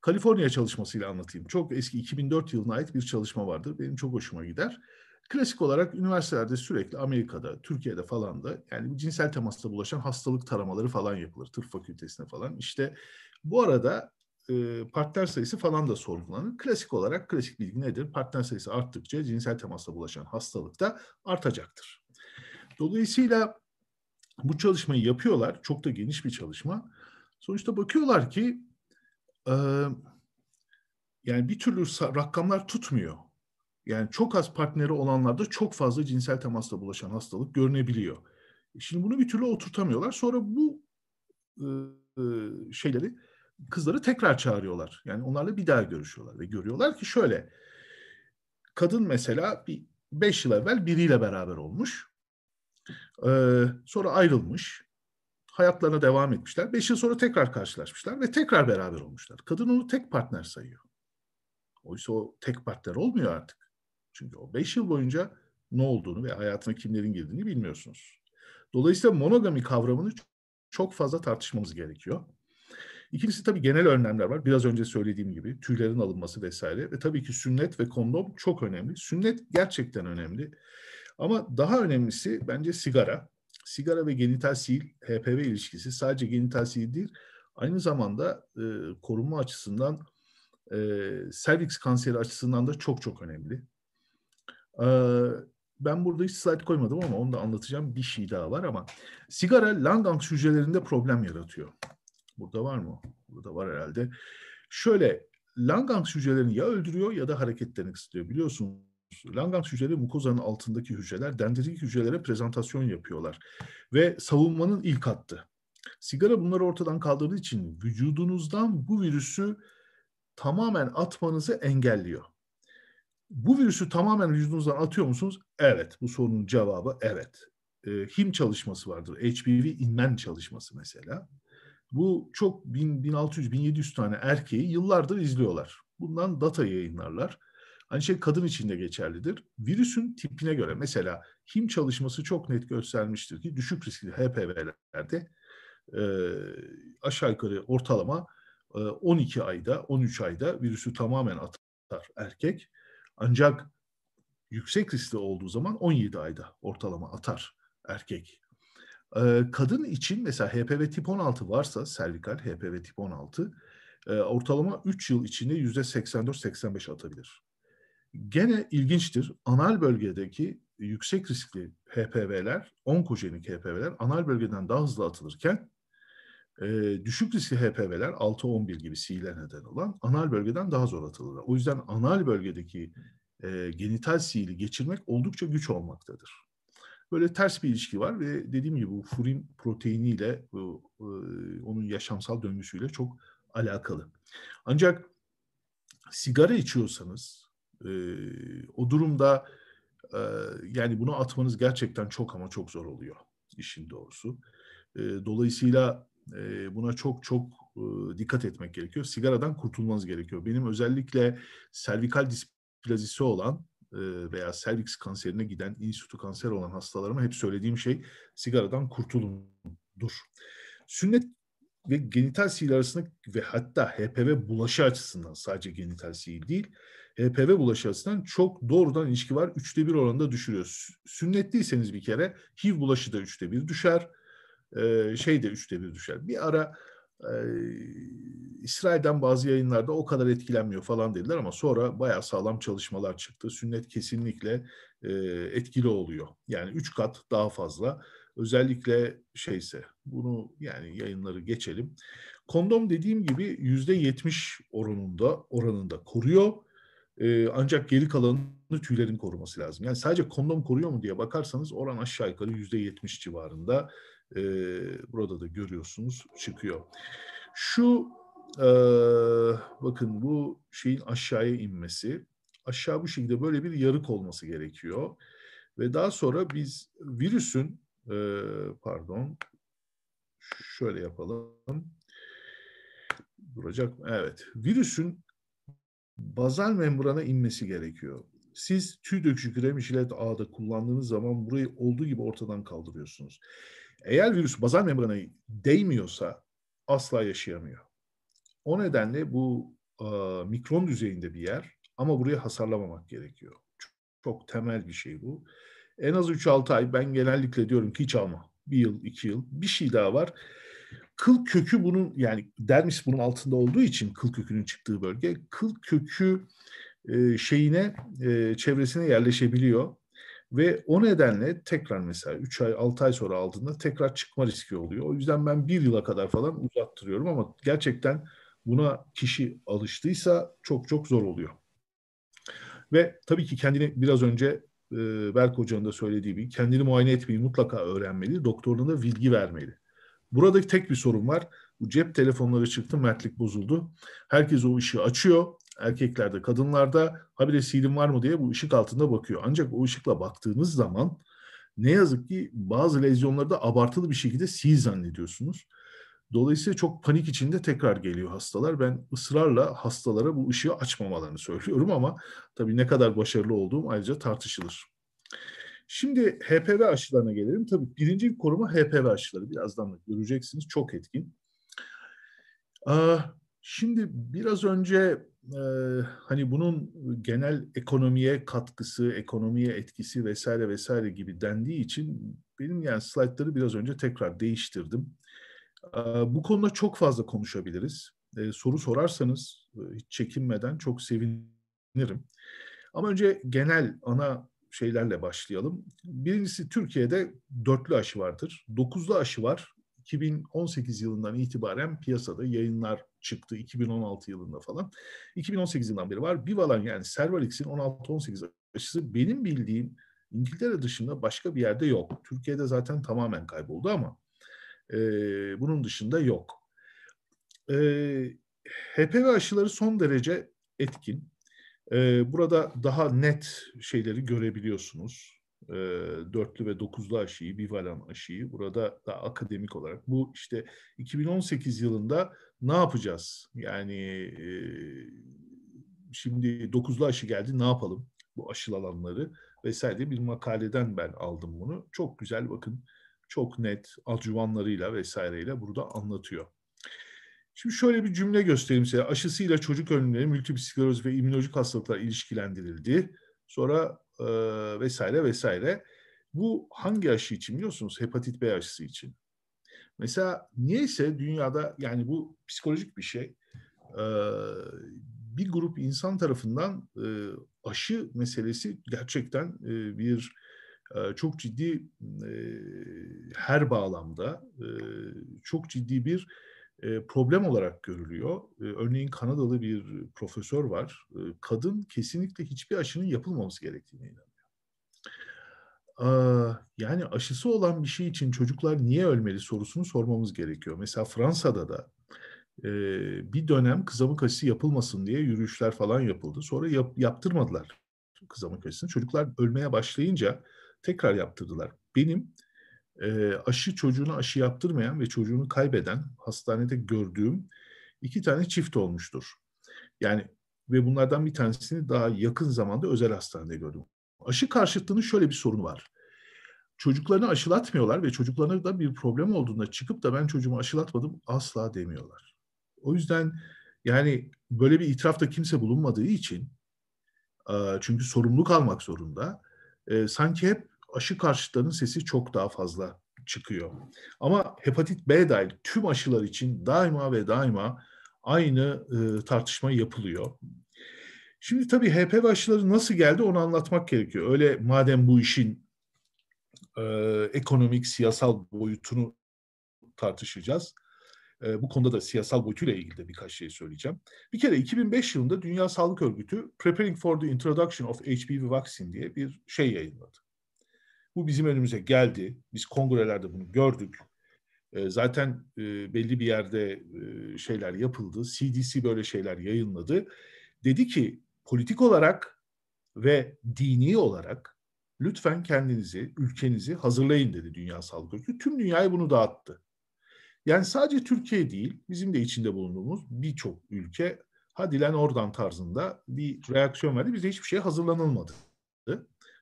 Kaliforniya çalışmasıyla anlatayım. Çok eski 2004 yılına ait bir çalışma vardır. Benim çok hoşuma gider. Klasik olarak üniversitelerde sürekli Amerika'da, Türkiye'de falan da yani cinsel temasla bulaşan hastalık taramaları falan yapılır. Tıp fakültesine falan. İşte bu arada e, partner sayısı falan da sorgulanır. Klasik olarak klasik bilgi nedir? Partner sayısı arttıkça cinsel temasla bulaşan hastalık da artacaktır. Dolayısıyla bu çalışmayı yapıyorlar. Çok da geniş bir çalışma. Sonuçta bakıyorlar ki e, yani bir türlü rakamlar tutmuyor. Yani çok az partneri olanlarda çok fazla cinsel temasla bulaşan hastalık görünebiliyor. E, şimdi bunu bir türlü oturtamıyorlar. Sonra bu e, şeyleri kızları tekrar çağırıyorlar. Yani onlarla bir daha görüşüyorlar ve görüyorlar ki şöyle. Kadın mesela bir beş yıl evvel biriyle beraber olmuş. Ee, sonra ayrılmış. Hayatlarına devam etmişler. Beş yıl sonra tekrar karşılaşmışlar ve tekrar beraber olmuşlar. Kadın onu tek partner sayıyor. Oysa o tek partner olmuyor artık. Çünkü o beş yıl boyunca ne olduğunu ve hayatına kimlerin girdiğini bilmiyorsunuz. Dolayısıyla monogami kavramını çok fazla tartışmamız gerekiyor. İkincisi tabii genel önlemler var. Biraz önce söylediğim gibi tüylerin alınması vesaire. Ve tabii ki sünnet ve kondom çok önemli. Sünnet gerçekten önemli. Ama daha önemlisi bence sigara. Sigara ve genital sil, HPV ilişkisi sadece genital sil değil, aynı zamanda e, korunma açısından e, serviks kanseri açısından da çok çok önemli. E, ben burada hiç slide koymadım ama onu da anlatacağım. Bir şey daha var ama sigara Langerhans hücrelerinde problem yaratıyor. Burada var mı? Burada var herhalde. Şöyle Langerhans hücrelerini ya öldürüyor ya da hareketlerini kısıtlıyor. Biliyorsunuz Langerhans hücreleri mukozanın altındaki hücreler dendritik hücrelere prezentasyon yapıyorlar. Ve savunmanın ilk hattı. Sigara bunları ortadan kaldırdığı için vücudunuzdan bu virüsü tamamen atmanızı engelliyor. Bu virüsü tamamen vücudunuzdan atıyor musunuz? Evet. Bu sorunun cevabı evet. E, ee, HIM çalışması vardır. HPV inmen çalışması mesela. Bu çok 1600-1700 tane erkeği yıllardır izliyorlar. Bundan data yayınlarlar. Aynı şey kadın için de geçerlidir. Virüsün tipine göre mesela HIM çalışması çok net göstermiştir ki düşük riskli HPV'lerde e, aşağı yukarı ortalama e, 12 ayda, 13 ayda virüsü tamamen atar erkek. Ancak yüksek riskli olduğu zaman 17 ayda ortalama atar erkek Kadın için mesela HPV tip 16 varsa servikal HPV tip 16 ortalama 3 yıl içinde %84-85 atabilir. Gene ilginçtir. Anal bölgedeki yüksek riskli HPV'ler, onkojenik HPV'ler anal bölgeden daha hızlı atılırken e, düşük riskli HPV'ler 6-11 gibi C'ler neden olan anal bölgeden daha zor atılırlar. O yüzden anal bölgedeki e, genital C'li geçirmek oldukça güç olmaktadır. Böyle ters bir ilişki var ve dediğim gibi bu furin proteiniyle e, onun yaşamsal döngüsüyle çok alakalı. Ancak sigara içiyorsanız e, o durumda e, yani bunu atmanız gerçekten çok ama çok zor oluyor işin doğrusu. Dolayısıyla buna çok çok dikkat etmek gerekiyor. Sigaradan kurtulmanız gerekiyor. Benim özellikle servikal displazisi olan e, veya serviks kanserine giden iyi sütü kanser olan hastalarıma hep söylediğim şey sigaradan kurtulundur. Sünnet ve genital sihir arasında ve hatta HPV bulaşı açısından sadece genital sihir değil HPV bulaşı açısından çok doğrudan ilişki var. Üçte bir oranında düşürüyor. Sünnetliyseniz bir kere HIV bulaşı da üçte bir düşer. Ee, şey de üçte bir düşer. Bir ara İsrail'den bazı yayınlarda o kadar etkilenmiyor falan dediler ama sonra bayağı sağlam çalışmalar çıktı. Sünnet kesinlikle e, etkili oluyor. Yani üç kat daha fazla. Özellikle şeyse bunu yani yayınları geçelim. Kondom dediğim gibi yüzde yetmiş oranında, oranında koruyor e, ancak geri kalanını tüylerin koruması lazım. Yani sadece kondom koruyor mu diye bakarsanız oran aşağı yukarı yüzde yetmiş civarında e, burada da görüyorsunuz çıkıyor. Şu e, bakın bu şeyin aşağıya inmesi aşağı bu şekilde böyle bir yarık olması gerekiyor. Ve daha sonra biz virüsün e, pardon şöyle yapalım. Duracak mı? Evet. Virüsün bazal membrana inmesi gerekiyor. Siz tüy dökücü krem jilet ağda kullandığınız zaman burayı olduğu gibi ortadan kaldırıyorsunuz. Eğer virüs bazal membrana değmiyorsa asla yaşayamıyor. O nedenle bu e, mikron düzeyinde bir yer ama burayı hasarlamamak gerekiyor. Çok, çok temel bir şey bu. En az 3-6 ay ben genellikle diyorum ki hiç alma. Bir yıl, iki yıl bir şey daha var kıl kökü bunun yani dermis bunun altında olduğu için kıl kökünün çıktığı bölge kıl kökü e, şeyine e, çevresine yerleşebiliyor ve o nedenle tekrar mesela 3 ay 6 ay sonra aldığında tekrar çıkma riski oluyor. O yüzden ben bir yıla kadar falan uzattırıyorum ama gerçekten buna kişi alıştıysa çok çok zor oluyor. Ve tabii ki kendini biraz önce e, Berk Hoca'nın da söylediği gibi kendini muayene etmeyi mutlaka öğrenmeli. Doktoruna da bilgi vermeli. Buradaki tek bir sorun var. Bu cep telefonları çıktı, mertlik bozuldu. Herkes o ışığı açıyor. Erkeklerde, kadınlarda habire silim var mı diye bu ışık altında bakıyor. Ancak o ışıkla baktığınız zaman ne yazık ki bazı lezyonlarda abartılı bir şekilde sil zannediyorsunuz. Dolayısıyla çok panik içinde tekrar geliyor hastalar. Ben ısrarla hastalara bu ışığı açmamalarını söylüyorum ama tabii ne kadar başarılı olduğum ayrıca tartışılır. Şimdi HPV aşılarına gelelim. Tabii birinci koruma HPV aşıları. Birazdan da göreceksiniz. Çok etkin. Ee, şimdi biraz önce e, hani bunun genel ekonomiye katkısı, ekonomiye etkisi vesaire vesaire gibi dendiği için benim yani slaytları biraz önce tekrar değiştirdim. Ee, bu konuda çok fazla konuşabiliriz. Ee, soru sorarsanız e, hiç çekinmeden çok sevinirim. Ama önce genel ana şeylerle başlayalım. Birincisi Türkiye'de dörtlü aşı vardır. Dokuzlu aşı var. 2018 yılından itibaren piyasada yayınlar çıktı 2016 yılında falan. 2018 yılından beri var. Bivalan yani Cervarix'in 16-18 aşısı benim bildiğim İngiltere dışında başka bir yerde yok. Türkiye'de zaten tamamen kayboldu ama e, bunun dışında yok. E, HPV aşıları son derece etkin. Ee, burada daha net şeyleri görebiliyorsunuz. Ee, dörtlü ve dokuzlu aşıyı, bivalan aşıyı burada daha akademik olarak. Bu işte 2018 yılında ne yapacağız? Yani e, şimdi dokuzlu aşı geldi ne yapalım? Bu aşılananları vesaire bir makaleden ben aldım bunu. Çok güzel bakın çok net adjuvanlarıyla vesaireyle burada anlatıyor. Şimdi şöyle bir cümle göstereyim size. Aşısıyla çocuk ölümleri, multibiskleroz ve immünolojik hastalıklar ilişkilendirildi. Sonra e, vesaire vesaire. Bu hangi aşı için biliyorsunuz? Hepatit B aşısı için. Mesela niyeyse dünyada yani bu psikolojik bir şey. E, bir grup insan tarafından e, aşı meselesi gerçekten e, bir e, çok ciddi e, her bağlamda e, çok ciddi bir e, problem olarak görülüyor. E, örneğin Kanadalı bir profesör var. E, kadın kesinlikle hiçbir aşının yapılmaması gerektiğine inanıyor. E, yani aşısı olan bir şey için çocuklar niye ölmeli sorusunu sormamız gerekiyor. Mesela Fransa'da da e, bir dönem kızamık aşısı yapılmasın diye yürüyüşler falan yapıldı. Sonra yap, yaptırmadılar kızamık aşısını. Çocuklar ölmeye başlayınca tekrar yaptırdılar. Benim e, aşı çocuğuna aşı yaptırmayan ve çocuğunu kaybeden hastanede gördüğüm iki tane çift olmuştur. Yani ve bunlardan bir tanesini daha yakın zamanda özel hastanede gördüm. Aşı karşıtlığının şöyle bir sorunu var. Çocuklarını aşılatmıyorlar ve çocuklarına da bir problem olduğunda çıkıp da ben çocuğumu aşılatmadım asla demiyorlar. O yüzden yani böyle bir itirafta kimse bulunmadığı için çünkü sorumluluk almak zorunda sanki hep aşı karşıtlarının sesi çok daha fazla çıkıyor. Ama hepatit B dahil tüm aşılar için daima ve daima aynı e, tartışma yapılıyor. Şimdi tabii HPV aşıları nasıl geldi onu anlatmak gerekiyor. Öyle madem bu işin e, ekonomik, siyasal boyutunu tartışacağız. E, bu konuda da siyasal boyutuyla ilgili de birkaç şey söyleyeceğim. Bir kere 2005 yılında Dünya Sağlık Örgütü Preparing for the Introduction of HPV Vaccine diye bir şey yayınladı. Bu bizim önümüze geldi. Biz kongrelerde bunu gördük. Ee, zaten e, belli bir yerde e, şeyler yapıldı. CDC böyle şeyler yayınladı. Dedi ki politik olarak ve dini olarak lütfen kendinizi, ülkenizi hazırlayın dedi Dünya Sağlık Örgütü. Tüm dünyayı bunu dağıttı. Yani sadece Türkiye değil, bizim de içinde bulunduğumuz birçok ülke hadi lan oradan tarzında bir reaksiyon verdi. Bize hiçbir şey hazırlanılmadı.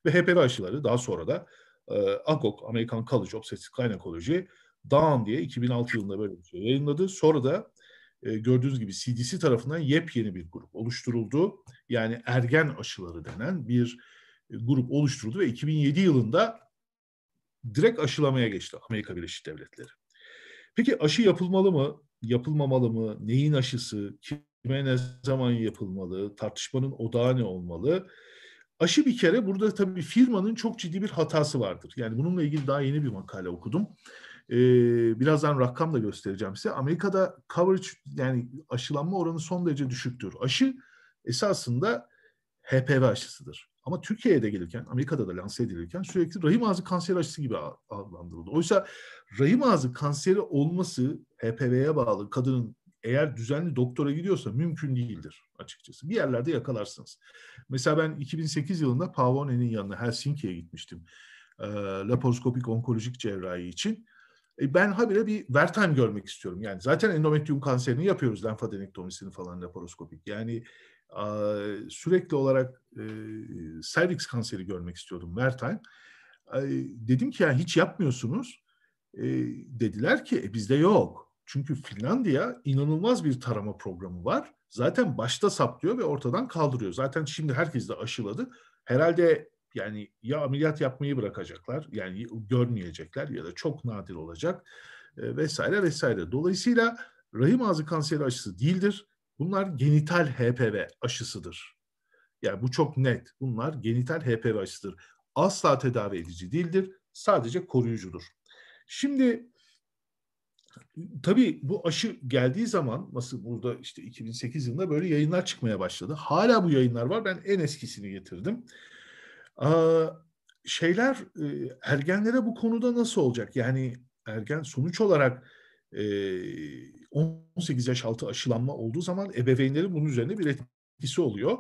Ve HPV aşıları daha sonra da e, ee, AGOG, Amerikan Kalıcı Kaynak Gynekoloji, Dawn diye 2006 yılında böyle bir şey yayınladı. Sonra da e, gördüğünüz gibi CDC tarafından yepyeni bir grup oluşturuldu. Yani ergen aşıları denen bir e, grup oluşturuldu ve 2007 yılında direkt aşılamaya geçti Amerika Birleşik Devletleri. Peki aşı yapılmalı mı? Yapılmamalı mı? Neyin aşısı? Kime ne zaman yapılmalı? Tartışmanın odağı ne olmalı? Aşı bir kere burada tabii firmanın çok ciddi bir hatası vardır. Yani bununla ilgili daha yeni bir makale okudum. Ee, birazdan rakam da göstereceğim size. Amerika'da coverage yani aşılanma oranı son derece düşüktür. Aşı esasında HPV aşısıdır. Ama Türkiye'ye gelirken, Amerika'da da lanse edilirken sürekli rahim ağzı kanseri aşısı gibi adlandırıldı. Oysa rahim ağzı kanseri olması HPV'ye bağlı kadının eğer düzenli doktora gidiyorsa mümkün değildir açıkçası. Bir yerlerde yakalarsınız. Mesela ben 2008 yılında Pavone'nin yanına Helsinki'ye gitmiştim. E, laparoskopik onkolojik cerrahi için. E, ben habire bir vertem görmek istiyorum. Yani zaten endometrium kanserini yapıyoruz lenfadenektomisini falan laparoskopik. Yani e, sürekli olarak e, serviks kanseri görmek istiyordum vertem. E, dedim ki ya hiç yapmıyorsunuz. E, dediler ki e, bizde yok. Çünkü Finlandiya inanılmaz bir tarama programı var. Zaten başta saplıyor ve ortadan kaldırıyor. Zaten şimdi herkes de aşıladı. Herhalde yani ya ameliyat yapmayı bırakacaklar yani görmeyecekler ya da çok nadir olacak e, vesaire vesaire. Dolayısıyla rahim ağzı kanseri aşısı değildir. Bunlar genital HPV aşısıdır. Yani bu çok net. Bunlar genital HPV aşısıdır. Asla tedavi edici değildir. Sadece koruyucudur. Şimdi Tabii bu aşı geldiği zaman nasıl burada işte 2008 yılında böyle yayınlar çıkmaya başladı. Hala bu yayınlar var. Ben en eskisini getirdim. Ee, şeyler e, ergenlere bu konuda nasıl olacak? Yani ergen sonuç olarak e, 18 yaş altı aşılanma olduğu zaman ebeveynlerin bunun üzerine bir etkisi oluyor.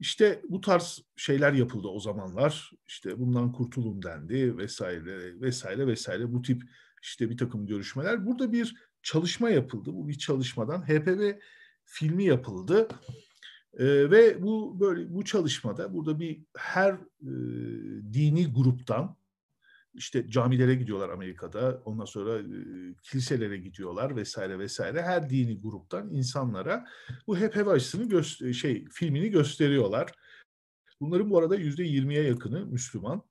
İşte bu tarz şeyler yapıldı o zamanlar. İşte bundan kurtulun dendi vesaire vesaire vesaire bu tip işte bir takım görüşmeler. Burada bir çalışma yapıldı. Bu bir çalışmadan HPV filmi yapıldı. Ee, ve bu böyle bu çalışmada burada bir her e, dini gruptan işte camilere gidiyorlar Amerika'da. Ondan sonra e, kiliselere gidiyorlar vesaire vesaire. Her dini gruptan insanlara bu HPV aşısını göster şey filmini gösteriyorlar. Bunların bu arada yüzde yirmiye yakını Müslüman.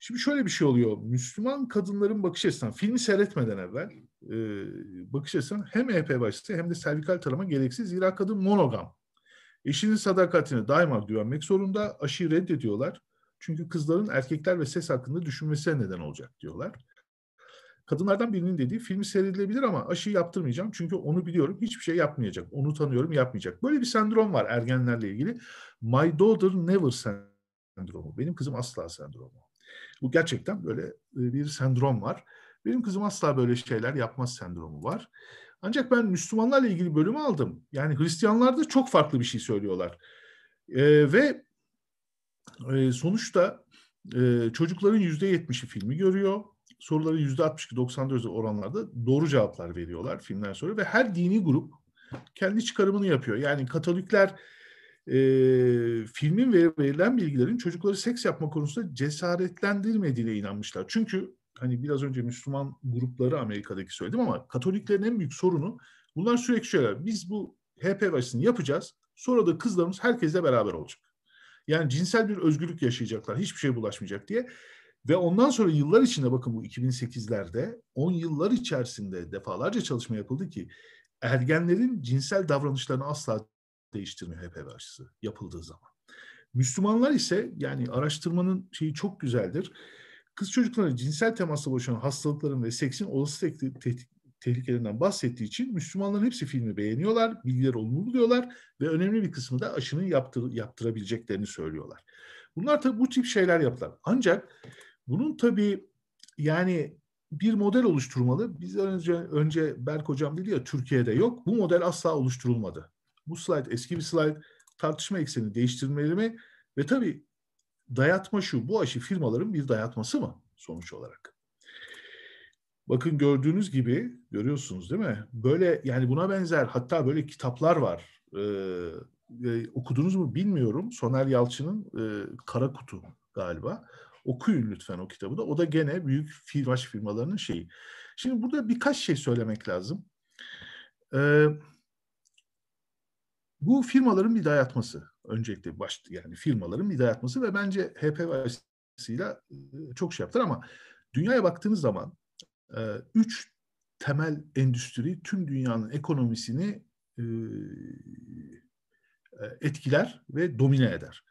Şimdi şöyle bir şey oluyor. Müslüman kadınların bakış açısından, filmi seyretmeden evvel e, bakış açısından hem EP başlısı hem de servikal tarama gereksiz. Zira kadın monogam. Eşinin sadakatine daima güvenmek zorunda. Aşıyı reddediyorlar. Çünkü kızların erkekler ve ses hakkında düşünmesine neden olacak diyorlar. Kadınlardan birinin dediği filmi seyredilebilir ama aşıyı yaptırmayacağım çünkü onu biliyorum hiçbir şey yapmayacak. Onu tanıyorum yapmayacak. Böyle bir sendrom var ergenlerle ilgili. My daughter never sendromu. Benim kızım asla sendromu. Bu gerçekten böyle e, bir sendrom var. Benim kızım asla böyle şeyler yapmaz sendromu var. Ancak ben Müslümanlarla ilgili bölümü aldım. Yani Hristiyanlar da çok farklı bir şey söylüyorlar. E, ve e, sonuçta e, çocukların yüzde yetmişi filmi görüyor. Soruları yüzde 62-94 oranlarda doğru cevaplar veriyorlar filmden sonra. Ve her dini grup kendi çıkarımını yapıyor. Yani Katolikler e, filmin verilen bilgilerin çocukları seks yapma konusunda cesaretlendirmediğine inanmışlar. Çünkü hani biraz önce Müslüman grupları Amerika'daki söyledim ama Katoliklerin en büyük sorunu bunlar sürekli şöyle biz bu HPV aşısını yapacağız sonra da kızlarımız herkesle beraber olacak. Yani cinsel bir özgürlük yaşayacaklar hiçbir şey bulaşmayacak diye. Ve ondan sonra yıllar içinde bakın bu 2008'lerde 10 yıllar içerisinde defalarca çalışma yapıldı ki ergenlerin cinsel davranışlarını asla değiştirmiyor HPV aşısı yapıldığı zaman. Müslümanlar ise yani araştırmanın şeyi çok güzeldir. Kız çocuklarına cinsel temasla boşanan hastalıkların ve seksin olası tehdit, tehdit, tehlikelerinden bahsettiği için Müslümanların hepsi filmi beğeniyorlar, bilgiler olumlu buluyorlar ve önemli bir kısmı da aşının yaptır, yaptırabileceklerini söylüyorlar. Bunlar tabii bu tip şeyler yaptılar. Ancak bunun tabii yani bir model oluşturmalı. Biz önce önce Berk hocam dedi ya Türkiye'de yok. Bu model asla oluşturulmadı bu slide eski bir slide tartışma ekseni değiştirmeli mi? Ve tabii dayatma şu, bu aşı firmaların bir dayatması mı sonuç olarak? Bakın gördüğünüz gibi, görüyorsunuz değil mi? Böyle yani buna benzer hatta böyle kitaplar var. Ee, e, okudunuz mu bilmiyorum. Soner Yalçın'ın e, Kara Kutu galiba. Okuyun lütfen o kitabı da. O da gene büyük firmaş firmalarının şeyi. Şimdi burada birkaç şey söylemek lazım. Ee, bu firmaların bir dayatması. Öncelikle baş, yani firmaların bir dayatması ve bence HP açısıyla çok şey yaptılar ama dünyaya baktığınız zaman üç temel endüstri tüm dünyanın ekonomisini etkiler ve domine eder.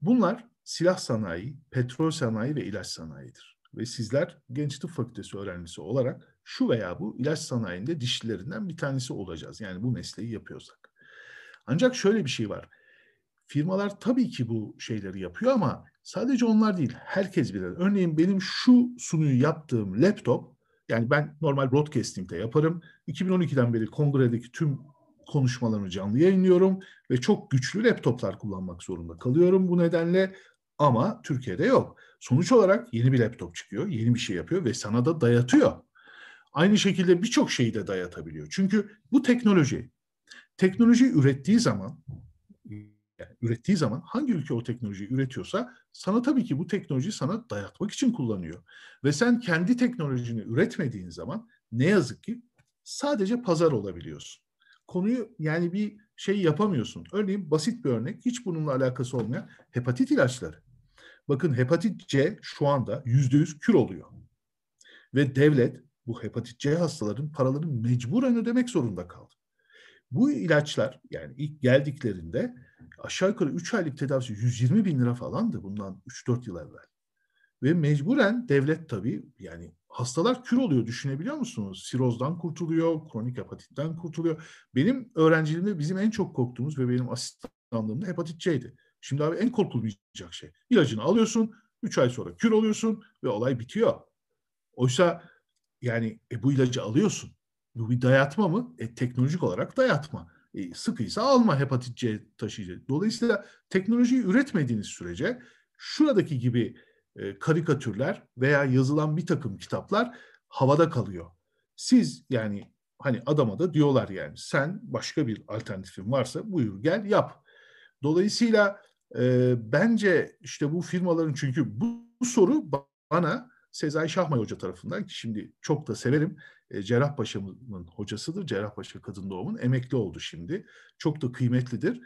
Bunlar silah sanayi, petrol sanayi ve ilaç sanayidir. Ve sizler genç tıp fakültesi öğrencisi olarak şu veya bu ilaç sanayinde dişlilerinden bir tanesi olacağız. Yani bu mesleği yapıyorsak. Ancak şöyle bir şey var. Firmalar tabii ki bu şeyleri yapıyor ama sadece onlar değil, herkes bilir. Örneğin benim şu sunuyu yaptığım laptop, yani ben normal broadcasting'de yaparım. 2012'den beri kongredeki tüm konuşmalarını canlı yayınlıyorum ve çok güçlü laptoplar kullanmak zorunda kalıyorum bu nedenle ama Türkiye'de yok. Sonuç olarak yeni bir laptop çıkıyor, yeni bir şey yapıyor ve sana da dayatıyor. Aynı şekilde birçok şeyi de dayatabiliyor. Çünkü bu teknoloji teknoloji ürettiği zaman yani ürettiği zaman hangi ülke o teknolojiyi üretiyorsa sana tabii ki bu teknolojiyi sana dayatmak için kullanıyor. Ve sen kendi teknolojini üretmediğin zaman ne yazık ki sadece pazar olabiliyorsun. Konuyu yani bir şey yapamıyorsun. Örneğin basit bir örnek hiç bununla alakası olmayan hepatit ilaçları. Bakın hepatit C şu anda yüzde yüz kür oluyor. Ve devlet bu hepatit C hastaların paralarını mecburen ödemek zorunda kaldı. Bu ilaçlar yani ilk geldiklerinde aşağı yukarı 3 aylık tedavisi 120 bin lira falandı bundan 3-4 yıl evvel. Ve mecburen devlet tabii yani hastalar kür oluyor düşünebiliyor musunuz? Sirozdan kurtuluyor, kronik hepatitten kurtuluyor. Benim öğrenciliğimde bizim en çok korktuğumuz ve benim asistanlığımda hepatit C'ydi. Şimdi abi en korkulmayacak şey. İlacını alıyorsun, 3 ay sonra kür oluyorsun ve olay bitiyor. Oysa yani e, bu ilacı alıyorsun. Bu bir dayatma mı? E, teknolojik olarak dayatma. E, sıkıysa alma hepatit C taşıyıcı. Dolayısıyla teknolojiyi üretmediğiniz sürece şuradaki gibi e, karikatürler veya yazılan bir takım kitaplar havada kalıyor. Siz yani hani adama da diyorlar yani sen başka bir alternatifin varsa buyur gel yap. Dolayısıyla e, bence işte bu firmaların çünkü bu, bu soru bana Sezai Şahmay Hoca tarafından ki şimdi çok da severim. E, Cerrahpaşa'nın hocasıdır. Cerrahpaşa Kadın Doğum'un emekli oldu şimdi. Çok da kıymetlidir.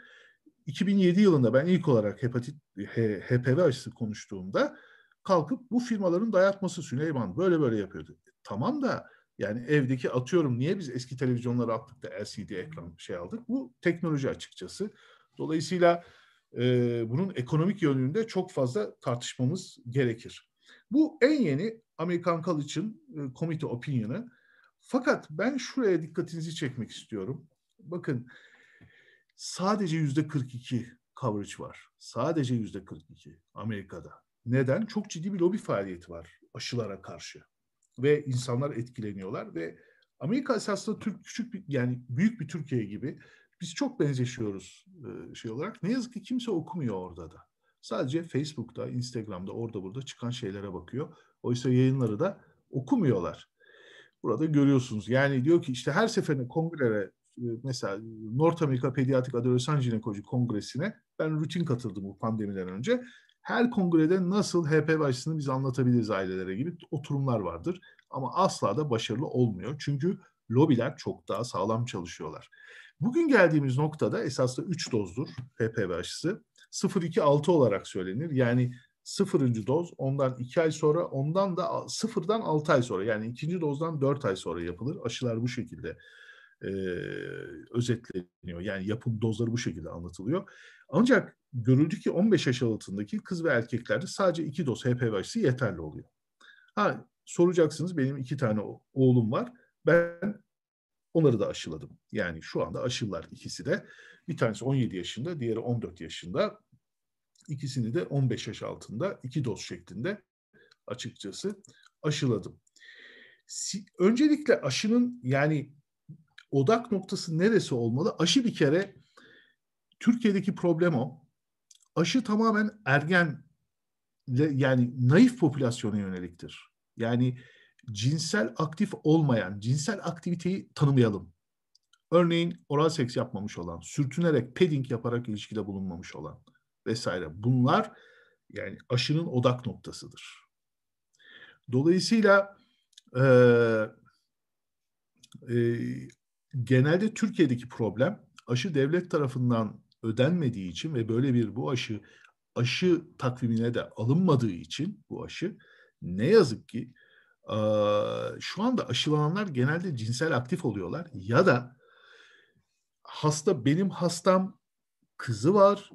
2007 yılında ben ilk olarak hepatit he, HPV aşısı konuştuğumda kalkıp bu firmaların dayatması Süleyman böyle böyle yapıyordu. E, tamam da yani evdeki atıyorum niye biz eski televizyonları attık da LCD ekran şey aldık? Bu teknoloji açıkçası. Dolayısıyla e, bunun ekonomik yönünde çok fazla tartışmamız gerekir. Bu en yeni Amerikan için e, komite opinion'ı. Fakat ben şuraya dikkatinizi çekmek istiyorum. Bakın sadece yüzde 42 coverage var. Sadece yüzde 42 Amerika'da. Neden? Çok ciddi bir lobi faaliyeti var aşılara karşı. Ve insanlar etkileniyorlar ve Amerika esasında Türk küçük bir, yani büyük bir Türkiye gibi biz çok benzeşiyoruz e, şey olarak. Ne yazık ki kimse okumuyor orada da. Sadece Facebook'ta, Instagram'da, orada burada çıkan şeylere bakıyor. Oysa yayınları da okumuyorlar. Burada görüyorsunuz. Yani diyor ki işte her seferinde kongrelere e, mesela North Amerika Pediatrik Adolesan Jinekoloji Kongresi'ne ben rutin katıldım bu pandemiden önce. Her kongrede nasıl HPV aşısını biz anlatabiliriz ailelere gibi oturumlar vardır. Ama asla da başarılı olmuyor. Çünkü lobiler çok daha sağlam çalışıyorlar. Bugün geldiğimiz noktada esasında 3 dozdur HPV aşısı. 0,2-6 olarak söylenir. Yani sıfırıncı doz ondan 2 ay sonra ondan da sıfırdan 6 ay sonra yani ikinci dozdan 4 ay sonra yapılır. Aşılar bu şekilde e, özetleniyor. Yani yapım dozları bu şekilde anlatılıyor. Ancak görüldü ki 15 yaş altındaki kız ve erkeklerde sadece 2 doz HPV aşısı yeterli oluyor. Ha soracaksınız benim iki tane oğlum var. Ben Onları da aşıladım. Yani şu anda aşılar ikisi de. Bir tanesi 17 yaşında, diğeri 14 yaşında. İkisini de 15 yaş altında iki doz şeklinde açıkçası aşıladım. Öncelikle aşının yani odak noktası neresi olmalı? Aşı bir kere Türkiye'deki problem o. Aşı tamamen ergen yani naif popülasyona yöneliktir. Yani cinsel aktif olmayan, cinsel aktiviteyi tanımayalım. Örneğin oral seks yapmamış olan, sürtünerek, peding yaparak ilişkide bulunmamış olan vesaire. Bunlar yani aşının odak noktasıdır. Dolayısıyla e, e, genelde Türkiye'deki problem aşı devlet tarafından ödenmediği için ve böyle bir bu aşı aşı takvimine de alınmadığı için bu aşı ne yazık ki şu anda aşılananlar genelde cinsel aktif oluyorlar ya da hasta benim hastam kızı var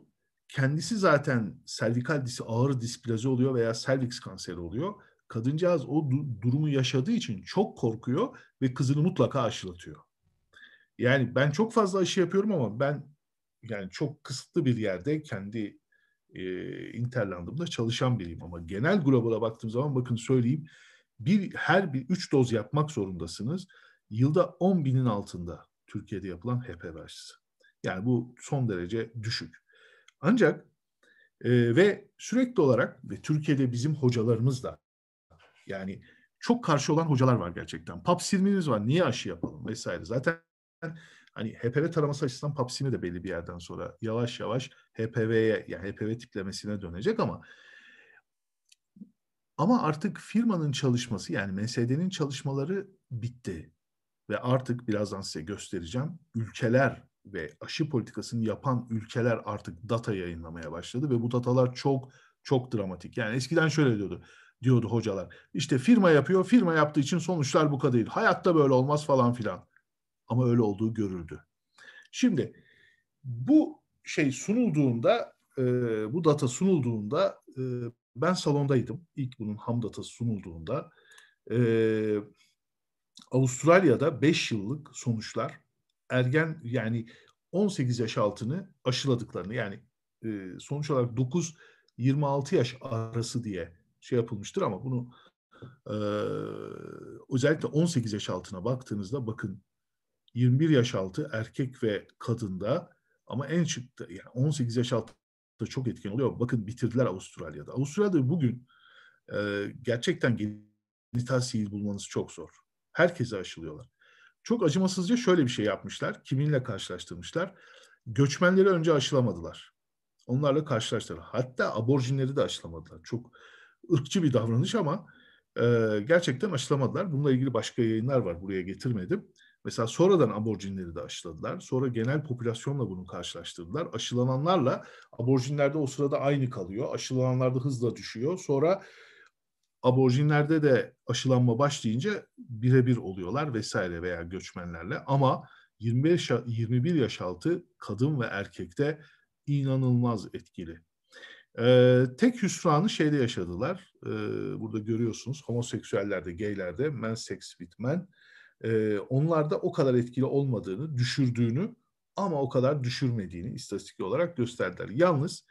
kendisi zaten servikal disi ağır displazi oluyor veya serviks kanseri oluyor. Kadıncağız o du- durumu yaşadığı için çok korkuyor ve kızını mutlaka aşılatıyor. Yani ben çok fazla aşı yapıyorum ama ben yani çok kısıtlı bir yerde kendi e, interlandımda çalışan biriyim ama genel globala baktığım zaman bakın söyleyeyim bir her bir üç doz yapmak zorundasınız. Yılda 10 binin altında Türkiye'de yapılan HPV aşısı. Yani bu son derece düşük. Ancak e, ve sürekli olarak ve Türkiye'de bizim hocalarımız da yani çok karşı olan hocalar var gerçekten. Papsilmimiz var. Niye aşı yapalım vesaire. Zaten hani HPV taraması açısından papsimi de belli bir yerden sonra yavaş yavaş HPV'ye yani HPV tiplemesine dönecek ama ama artık firmanın çalışması yani MSD'nin çalışmaları bitti. Ve artık birazdan size göstereceğim ülkeler ve aşı politikasını yapan ülkeler artık data yayınlamaya başladı ve bu datalar çok çok dramatik. Yani eskiden şöyle diyordu diyordu hocalar. İşte firma yapıyor, firma yaptığı için sonuçlar bu kadar. değil Hayatta böyle olmaz falan filan. Ama öyle olduğu görüldü. Şimdi bu şey sunulduğunda, e, bu data sunulduğunda e, ben salondaydım ilk bunun Hamdat'a sunulduğunda. Ee, Avustralya'da 5 yıllık sonuçlar ergen yani 18 yaş altını aşıladıklarını yani e, sonuç olarak 9-26 yaş arası diye şey yapılmıştır ama bunu e, özellikle 18 yaş altına baktığınızda bakın 21 yaş altı erkek ve kadında ama en çıktı yani 18 yaş altı da çok etkin oluyor. Bakın bitirdiler Avustralya'da. Avustralya'da bugün e, gerçekten genital sihir bulmanız çok zor. Herkese aşılıyorlar. Çok acımasızca şöyle bir şey yapmışlar. Kiminle karşılaştırmışlar? Göçmenleri önce aşılamadılar. Onlarla karşılaştılar. Hatta aborjinleri de aşılamadılar. Çok ırkçı bir davranış ama e, gerçekten aşılamadılar. Bununla ilgili başka yayınlar var. Buraya getirmedim. Mesela sonradan aborjinleri de aşıladılar. Sonra genel popülasyonla bunu karşılaştırdılar. Aşılananlarla aborjinlerde o sırada aynı kalıyor. Aşılananlarda hızla düşüyor. Sonra aborjinlerde de aşılanma başlayınca birebir oluyorlar vesaire veya göçmenlerle. Ama 25 21 yaş altı kadın ve erkekte inanılmaz etkili. Ee, tek hüsranı şeyde yaşadılar. Ee, burada görüyorsunuz homoseksüellerde, geylerde, men sex with men e, ee, onlarda o kadar etkili olmadığını, düşürdüğünü ama o kadar düşürmediğini istatistik olarak gösterdiler. Yalnız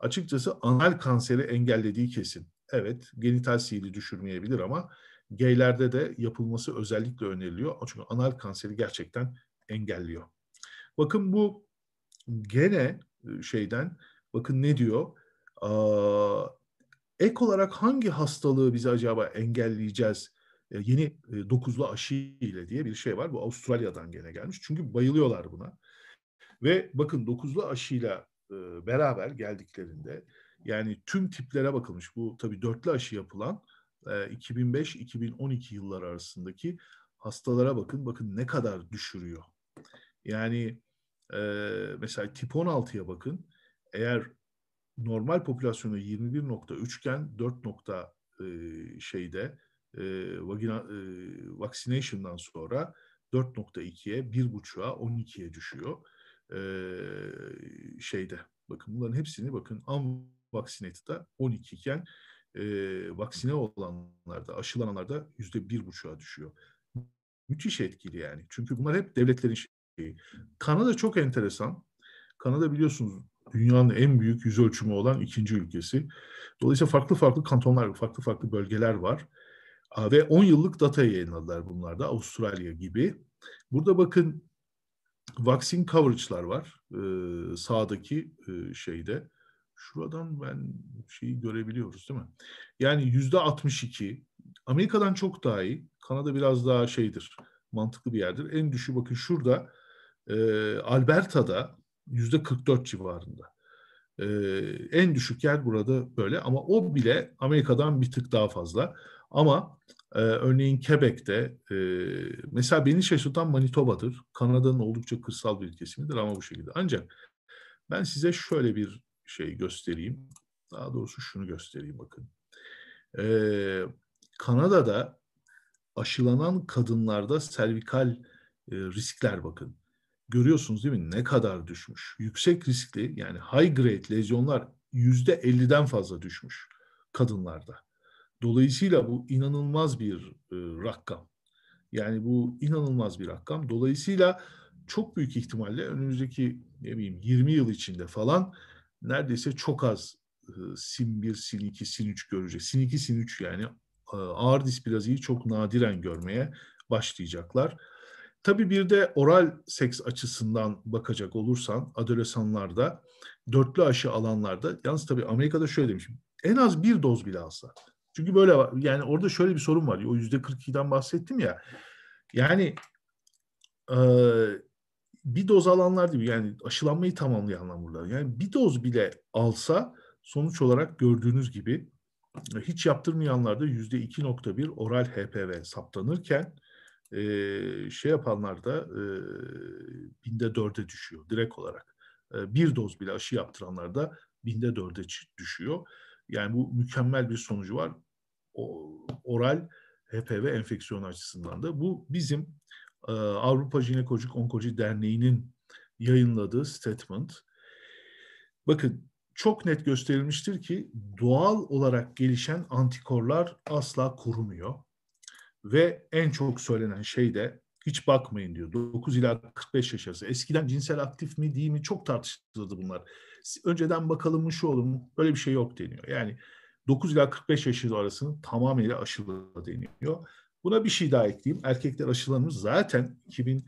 açıkçası anal kanseri engellediği kesin. Evet genital sihiri düşürmeyebilir ama geylerde de yapılması özellikle öneriliyor. Çünkü anal kanseri gerçekten engelliyor. Bakın bu gene e, şeyden bakın ne diyor? Aa, ek olarak hangi hastalığı biz acaba engelleyeceğiz e, yeni e, dokuzlu aşı ile diye bir şey var. Bu Avustralya'dan gene gelmiş. Çünkü bayılıyorlar buna. Ve bakın dokuzlu aşıyla e, beraber geldiklerinde yani tüm tiplere bakılmış. Bu tabii dörtlü aşı yapılan 2005-2012 e, yılları arasındaki hastalara bakın. Bakın ne kadar düşürüyor. Yani mesela tip 16'ya bakın. Eğer normal popülasyonu 21.3 iken 4. şeyde e, vagina, e, vaccination'dan sonra 4.2'ye, 1.5'a, 12'ye düşüyor. E, şeyde bakın bunların hepsini bakın unvaccinated'da 12 iken e, vaksine olanlarda, aşılananlarda %1.5'a düşüyor. Müthiş etkili yani. Çünkü bunlar hep devletlerin şeyi. Kanada çok enteresan. Kanada biliyorsunuz dünyanın en büyük yüz ölçümü olan ikinci ülkesi. Dolayısıyla farklı farklı kantonlar, farklı farklı bölgeler var. Ve 10 yıllık data yayınladılar bunlarda Avustralya gibi. Burada bakın vaksin coverage'lar var. sağdaki şeyde. Şuradan ben şeyi görebiliyoruz değil mi? Yani yüzde 62. Amerika'dan çok daha iyi. Kanada biraz daha şeydir. Mantıklı bir yerdir. En düşüğü bakın şurada Alberta'da yüzde 44 civarında. E, en düşük yer burada böyle ama o bile Amerika'dan bir tık daha fazla. Ama e, örneğin Quebec'te e, mesela beni şaşırtan Manitoba'dır. Kanada'nın oldukça kırsal bir ülkesidir ama bu şekilde. Ancak ben size şöyle bir şey göstereyim. Daha doğrusu şunu göstereyim bakın. Ee, Kanada'da aşılanan kadınlarda servikal e, riskler bakın. Görüyorsunuz değil mi ne kadar düşmüş. Yüksek riskli yani high grade lezyonlar yüzde %50'den fazla düşmüş kadınlarda. Dolayısıyla bu inanılmaz bir e, rakam. Yani bu inanılmaz bir rakam. Dolayısıyla çok büyük ihtimalle önümüzdeki ne bileyim 20 yıl içinde falan neredeyse çok az e, sin 1, sin 2, sin 3 göreceğiz. Sin 2, sin 3 yani e, ağır displaziyi çok nadiren görmeye başlayacaklar. Tabii bir de oral seks açısından bakacak olursan adolesanlarda dörtlü aşı alanlarda yalnız tabii Amerika'da şöyle demişim en az bir doz bile alsa çünkü böyle yani orada şöyle bir sorun var. O yüzde 42'den bahsettim ya. Yani e, bir doz alanlar diyor yani aşılanmayı tamamlayanlar. hamurlar. Yani bir doz bile alsa sonuç olarak gördüğünüz gibi e, hiç yaptırmayanlarda yüzde 2.1 oral HPV saptanırken e, şey yapanlarda e, binde dörde düşüyor direkt olarak. E, bir doz bile aşı yaptıranlarda binde dörde düşüyor. Yani bu mükemmel bir sonucu var oral HPV enfeksiyonu açısından da. Bu bizim e, Avrupa Jinekolojik Onkoloji Derneği'nin yayınladığı statement. Bakın çok net gösterilmiştir ki doğal olarak gelişen antikorlar asla korumuyor. Ve en çok söylenen şey de hiç bakmayın diyor. 9 ila 45 yaş arası. Eskiden cinsel aktif mi değil mi çok tartışılırdı bunlar. Önceden bakalım mı şu olur mu? Böyle bir şey yok deniyor. Yani 9 ila 45 yaş arasının tamamıyla aşılı deniyor. Buna bir şey daha ekleyeyim. Erkekler aşılanmış zaten 2007